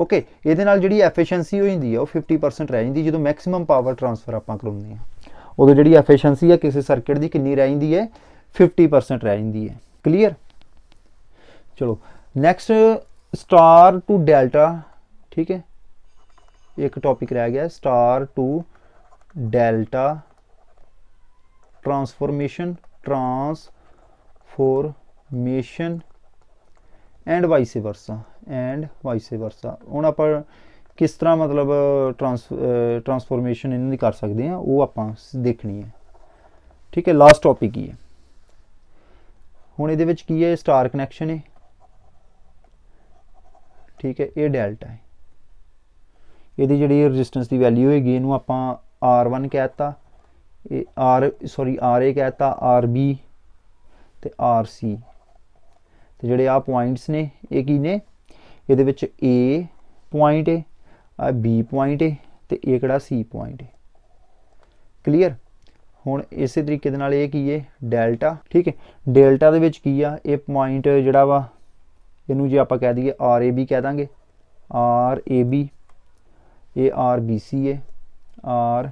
ਓਕੇ ਇਹਦੇ ਨਾਲ ਜਿਹੜੀ ਐਫੀਸ਼ੀਐਂਸੀ ਹੋ ਜਾਂਦੀ ਹੈ ਉਹ 50% ਰਹਿ ਜਾਂਦੀ ਜਦੋਂ ਮੈਕਸਿਮਮ ਪਾਵਰ ਟਰਾਂਸਫਰ ਆਪਾਂ ਕਰਾਉਂਦੇ ਆ ਉਦੋਂ ਜਿਹੜੀ ਐਫੀਸ਼ੀਐਂਸੀ ਆ ਕਿਸੇ ਸਰਕਟ ਦੀ ਕਿੰਨੀ ਰਹਿ ਜਾਂਦੀ ਹੈ 50% ਰਹਿ ਜਾਂਦੀ ਹੈ ਕਲੀਅਰ ਚਲੋ ਨੈਕਸਟ ਸਟਾਰ ਟੂ ਡੈਲਟਾ ਠੀਕ ਹੈ ਇੱਕ ਟੌਪਿਕ ਰਹਿ ਗਿਆ star to delta formation and vice versa and vice versa ਹੁਣ ਆਪਾਂ ਕਿਸ ਤਰ੍ਹਾਂ ਮਤਲਬ ਟਰਾਂਸਫੋਰਮੇਸ਼ਨ ਇਹਨਾਂ ਦੀ ਕਰ ਸਕਦੇ ਆ ਉਹ ਆਪਾਂ ਦੇਖਣੀ ਹੈ ਠੀਕ ਹੈ ਲਾਸਟ ਟੌਪਿਕ ਹੀ ਹੈ ਹੁਣ ਇਹਦੇ ਵਿੱਚ ਕੀ ਹੈ ਸਟਾਰ ਕਨੈਕਸ਼ਨ ਹੈ ਠੀਕ ਹੈ ਇਹ ਡੈਲਟਾ ਹੈ ਇਹਦੀ ਜਿਹੜੀ ਰੈਜ਼ਿਸਟੈਂਸ ਦੀ ਵੈਲਿਊ ਹੈਗੀ ਇਹਨੂੰ ਆਪਾਂ R1 ਕਹਿਤਾ ਇਹ R ਸੌਰੀ RA ਕਹਿਤਾ RB ਤੇ RC ਤੇ ਜਿਹੜੇ ਆ ਪੁਆਇੰਟਸ ਨੇ ਇਹ ਕੀ ਨੇ ਇਹਦੇ ਵਿੱਚ A ਪੁਆਇੰਟ ਹੈ ਆ B ਪੁਆਇੰਟ ਹੈ ਤੇ ਇਹ ਕਿਹੜਾ C ਪੁਆਇੰਟ ਹੈ ਕਲੀਅਰ ਹੁਣ ਇਸੇ ਤਰੀਕੇ ਦੇ ਨਾਲ ਇਹ ਕੀ ਹੈ ਡੈਲਟਾ ਠੀਕ ਹੈ ਡੈਲਟਾ ਦੇ ਵਿੱਚ ਕੀ ਆ ਇਹ ਪੁਆਇੰਟ ਜਿਹੜਾ ਵਾ ਇਹਨੂੰ ਜੇ ਆਪਾਂ ਕਹਿ ਦਈਏ ਆਰ ਏ ਬੀ ਕਹਿ ਦਾਂਗੇ ਆਰ ਏ ਬੀ ਇਹ ਆਰ ਬੀ ਸੀ ਹੈ ਆਰ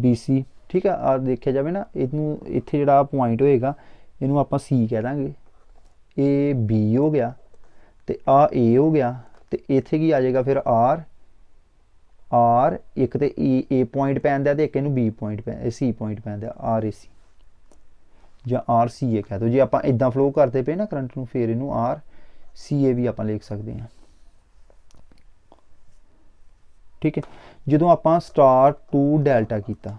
ਬੀ ਸੀ ਠੀਕ ਆ ਆ ਦੇਖਿਆ ਜਾਵੇ ਨਾ ਇਹਨੂੰ ਇੱਥੇ ਜਿਹੜਾ ਪੁਆਇੰਟ ਹੋਏਗਾ ਇਹਨੂੰ ਆਪਾਂ ਸੀ ਕਹਿ ਦਾਂਗੇ ਇਹ ਬੀ ਹੋ ਗਿਆ ਤੇ ਆ ਏ ਹੋ ਗਿਆ ਤੇ ਇੱਥੇ ਕੀ ਆ ਜਾਏਗਾ ਫਿਰ ਆਰ ਆਰ ਇੱਕ ਤੇ ਈ ਏ ਪੁਆਇੰਟ ਪੈਂਦਾ ਤੇ ਇੱਕ ਇਹਨੂੰ ਬੀ ਪੁਆਇੰਟ ਪੈਂਦਾ ਸੀ ਪੁਆਇੰਟ ਪੈਂਦਾ ਆਰ ਏ ਸੀ ਜਾਂ ਆਰ ਸੀ ਇਹ ਕਹਿੰਦੇ ਜੇ ਆਪਾਂ ਇਦਾਂ ਫਲੋ ਕਰਦੇ ਪਏ ਨਾ ਕਰੰਟ ਨੂੰ ਫੇਰ ਇਹਨੂੰ ਆਰ ਸੀ ਏ ਵੀ ਆਪਾਂ ਲਿਖ ਸਕਦੇ ਹਾਂ ਠੀਕ ਹੈ ਜਦੋਂ ਆਪਾਂ ਸਟਾਰ 2 ਡੈਲਟਾ ਕੀਤਾ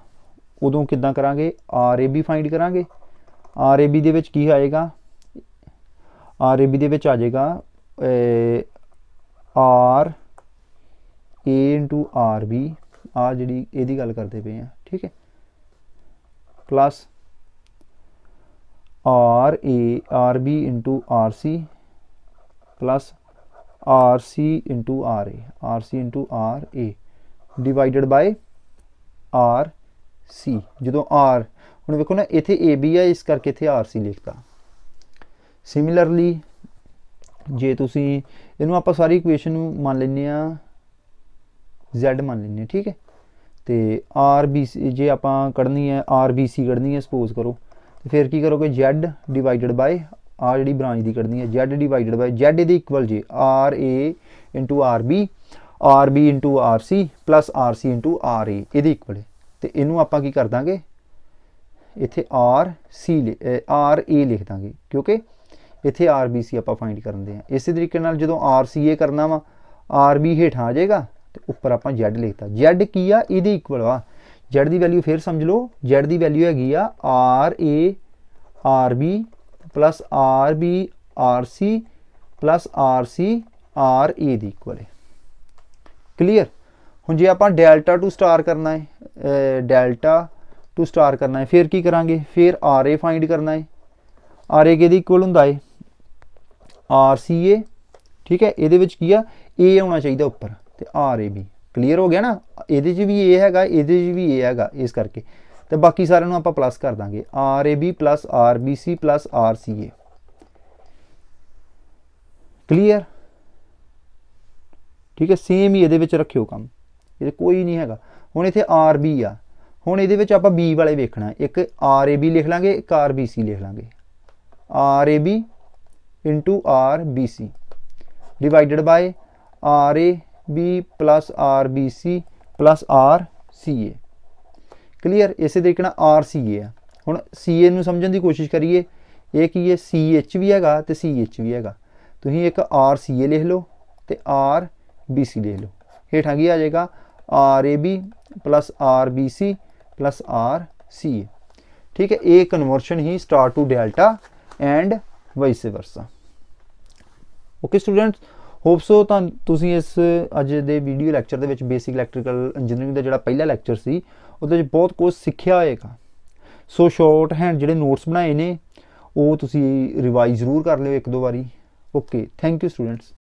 ਉਦੋਂ ਕਿੱਦਾਂ ਕਰਾਂਗੇ ਆਰ ਏ ਬੀ ਫਾਈਂਡ ਕਰਾਂਗੇ ਆਰ ਏ ਬੀ ਦੇ ਵਿੱਚ ਕੀ ਆਏਗਾ ਆਰ ਏ ਬੀ ਦੇ ਵਿੱਚ ਆ ਜਾਏਗਾ ਆਰ a into rb ਆ ਜਿਹੜੀ ਇਹਦੀ ਗੱਲ ਕਰਦੇ ਪਏ ਆ ਠੀਕ ਹੈ plus r a rb into rc plus rc into ra rc into ra divided by r c ਜਦੋਂ r ਹੁਣ ਵੇਖੋ ਨਾ ਇੱਥੇ ab ਆ ਇਸ ਕਰਕੇ ਇੱਥੇ rc ਲਿਖਤਾ ਸਿਮਿਲਰਲੀ ਜੇ ਤੁਸੀਂ ਇਹਨੂੰ ਆਪਾਂ ਸਾਰੀ ਇਕੁਏਸ਼ਨ ਨੂੰ ਮੰਨ ਲੈਂਦੇ ਆ z ਮੰਨ ਲੈਨੇ ਠੀਕ ਹੈ ਤੇ RBC ਜੇ ਆਪਾਂ ਕੱਢਣੀ ਹੈ RBC ਕੱਢਣੀ ਹੈ ਸਪੋਜ਼ ਕਰੋ ਤੇ ਫਿਰ ਕੀ ਕਰੋਗੇ z ਡਿਵਾਈਡਡ ਬਾਈ ਆ ਜਿਹੜੀ ਬ੍ਰਾਂਚ ਦੀ ਕੱਢਣੀ ਹੈ z ਡਿਵਾਈਡਡ ਬਾਈ z ਦੇ ਇਕੁਅਲ ਜੇ RA RB RB RC RC RA ਇਹਦੀ ਇਕੁਅਲ ਹੈ ਤੇ ਇਹਨੂੰ ਆਪਾਂ ਕੀ ਕਰ ਦਾਂਗੇ ਇੱਥੇ RC RA ਲਿਖ ਦਾਂਗੇ ਕਿਉਂਕਿ ਇੱਥੇ RBC ਆਪਾਂ ਫਾਈਂਡ ਕਰਨ ਦੇ ਆ ਇਸੇ ਤਰੀਕੇ ਨਾਲ ਜਦੋਂ RCA ਕਰਨਾ ਵਾ RB ਹੇਠਾਂ ਆ ਜਾਏਗਾ ਤੇ ਉੱਪਰ ਆਪਾਂ z ਲਿਖਤਾ z ਕੀ ਆ ਇਹਦੇ ਇਕੁਅਲ ਆ z ਦੀ ਵੈਲਿਊ ਫੇਰ ਸਮਝ ਲਓ z ਦੀ ਵੈਲਿਊ ਹੈਗੀ ਆ r a r b r b r c r c r a ਦੀ ਇਕੁਅਲ ਹੈ ਕਲੀਅਰ ਹੁਣ ਜੇ ਆਪਾਂ ਡੈਲਟਾ ਟੂ ਸਟਾਰ ਕਰਨਾ ਹੈ ਡੈਲਟਾ ਟੂ ਸਟਾਰ ਕਰਨਾ ਹੈ ਫੇਰ ਕੀ ਕਰਾਂਗੇ ਫੇਰ r a ਫਾਈਂਡ ਕਰਨਾ ਹੈ ਆਰ ਏ ਕਿਹਦੇ ਇਕੁਅਲ ਹੁੰਦਾ ਹੈ r c a ਠੀਕ ਹੈ ਇਹਦੇ ਵਿੱਚ ਕੀ ਆ a ਆਉਣਾ ਚਾਹੀਦਾ ਉੱਪਰ ਤੇ ਆਰ ਏ ਬੀ ਕਲੀਅਰ ਹੋ ਗਿਆ ਨਾ ਇਹਦੇ 'ਚ ਵੀ ਇਹ ਹੈਗਾ ਇਹਦੇ 'ਚ ਵੀ ਇਹ ਹੈਗਾ ਇਸ ਕਰਕੇ ਤੇ ਬਾਕੀ ਸਾਰਿਆਂ ਨੂੰ ਆਪਾਂ ਪਲੱਸ ਕਰ ਦਾਂਗੇ R A B R B C R C A clear ਠੀਕ ਹੈ ਸੇਮ ਹੀ ਇਹਦੇ ਵਿੱਚ ਰੱਖਿਓ ਕੰਮ ਇਹਦੇ ਕੋਈ ਨਹੀਂ ਹੈਗਾ ਹੁਣ ਇੱਥੇ ਆਰ ਬੀ ਆ ਹੁਣ ਇਹਦੇ ਵਿੱਚ ਆਪਾਂ ਬੀ ਵਾਲੇ ਵੇਖਣਾ ਇੱਕ ਆਰ ਏ ਬੀ ਲਿਖ ਲਾਂਗੇ ਇੱਕ ਆਰ ਬੀ ਸੀ ਲਿਖ ਲਾਂਗੇ R A B R B C divided by R A B plus R B C plus R C A clear ਇਸੇ ਤਰੀਕੇ ਨਾਲ ਆਰ ਸੀ ਏ ਆ ਹੁਣ ਸੀ ਏ ਨੂੰ ਸਮਝਣ ਦੀ ਕੋਸ਼ਿਸ਼ ਕਰੀਏ ਇਹ ਕੀ ਹੈ ਸੀ ਐਚ ਵੀ ਹੈਗਾ ਤੇ ਸੀ ਐਚ ਵੀ ਹੈਗਾ ਤੁਸੀਂ ਇੱਕ ਆਰ ਸੀ ਏ ਲਿਖ ਲਓ ਤੇ ਆਰ ਬੀ ਸੀ ਲਿਖ ਲਓ ਹੇਠਾਂ ਕੀ ਆ ਜਾਏਗਾ R A B plus R B C plus R C A ਠੀਕ ਹੈ ਇਹ ਕਨਵਰਸ਼ਨ ਹੀ star to delta and vice versa okay students hope so ਤਾਂ ਤੁਸੀਂ ਇਸ ਅੱਜ ਦੇ ਵੀਡੀਓ ਲੈਕਚਰ ਦੇ ਵਿੱਚ ਬੇਸਿਕ ਇਲੈਕਟ੍ਰੀਕਲ ਇੰਜੀਨੀਅਰਿੰਗ ਦਾ ਜਿਹੜਾ ਪਹਿਲਾ ਲੈਕਚਰ ਸੀ ਉਹਦੇ ਵਿੱਚ ਬਹੁਤ ਕੁਝ ਸਿੱਖਿਆ ਹੋਏਗਾ ਸੋ ਸ਼ਾਰਟ ਹੈਂਡ ਜਿਹੜੇ ਨੋਟਸ ਬਣਾਏ ਨੇ ਉਹ ਤੁਸੀਂ ਰਿਵਾਈਜ਼ ਜ਼ਰੂਰ ਕਰ ਲਿਓ ਇੱਕ ਦੋ ਵਾਰੀ ਓਕੇ ਥੈਂਕ ਯੂ ਸਟੂਡੈਂਟਸ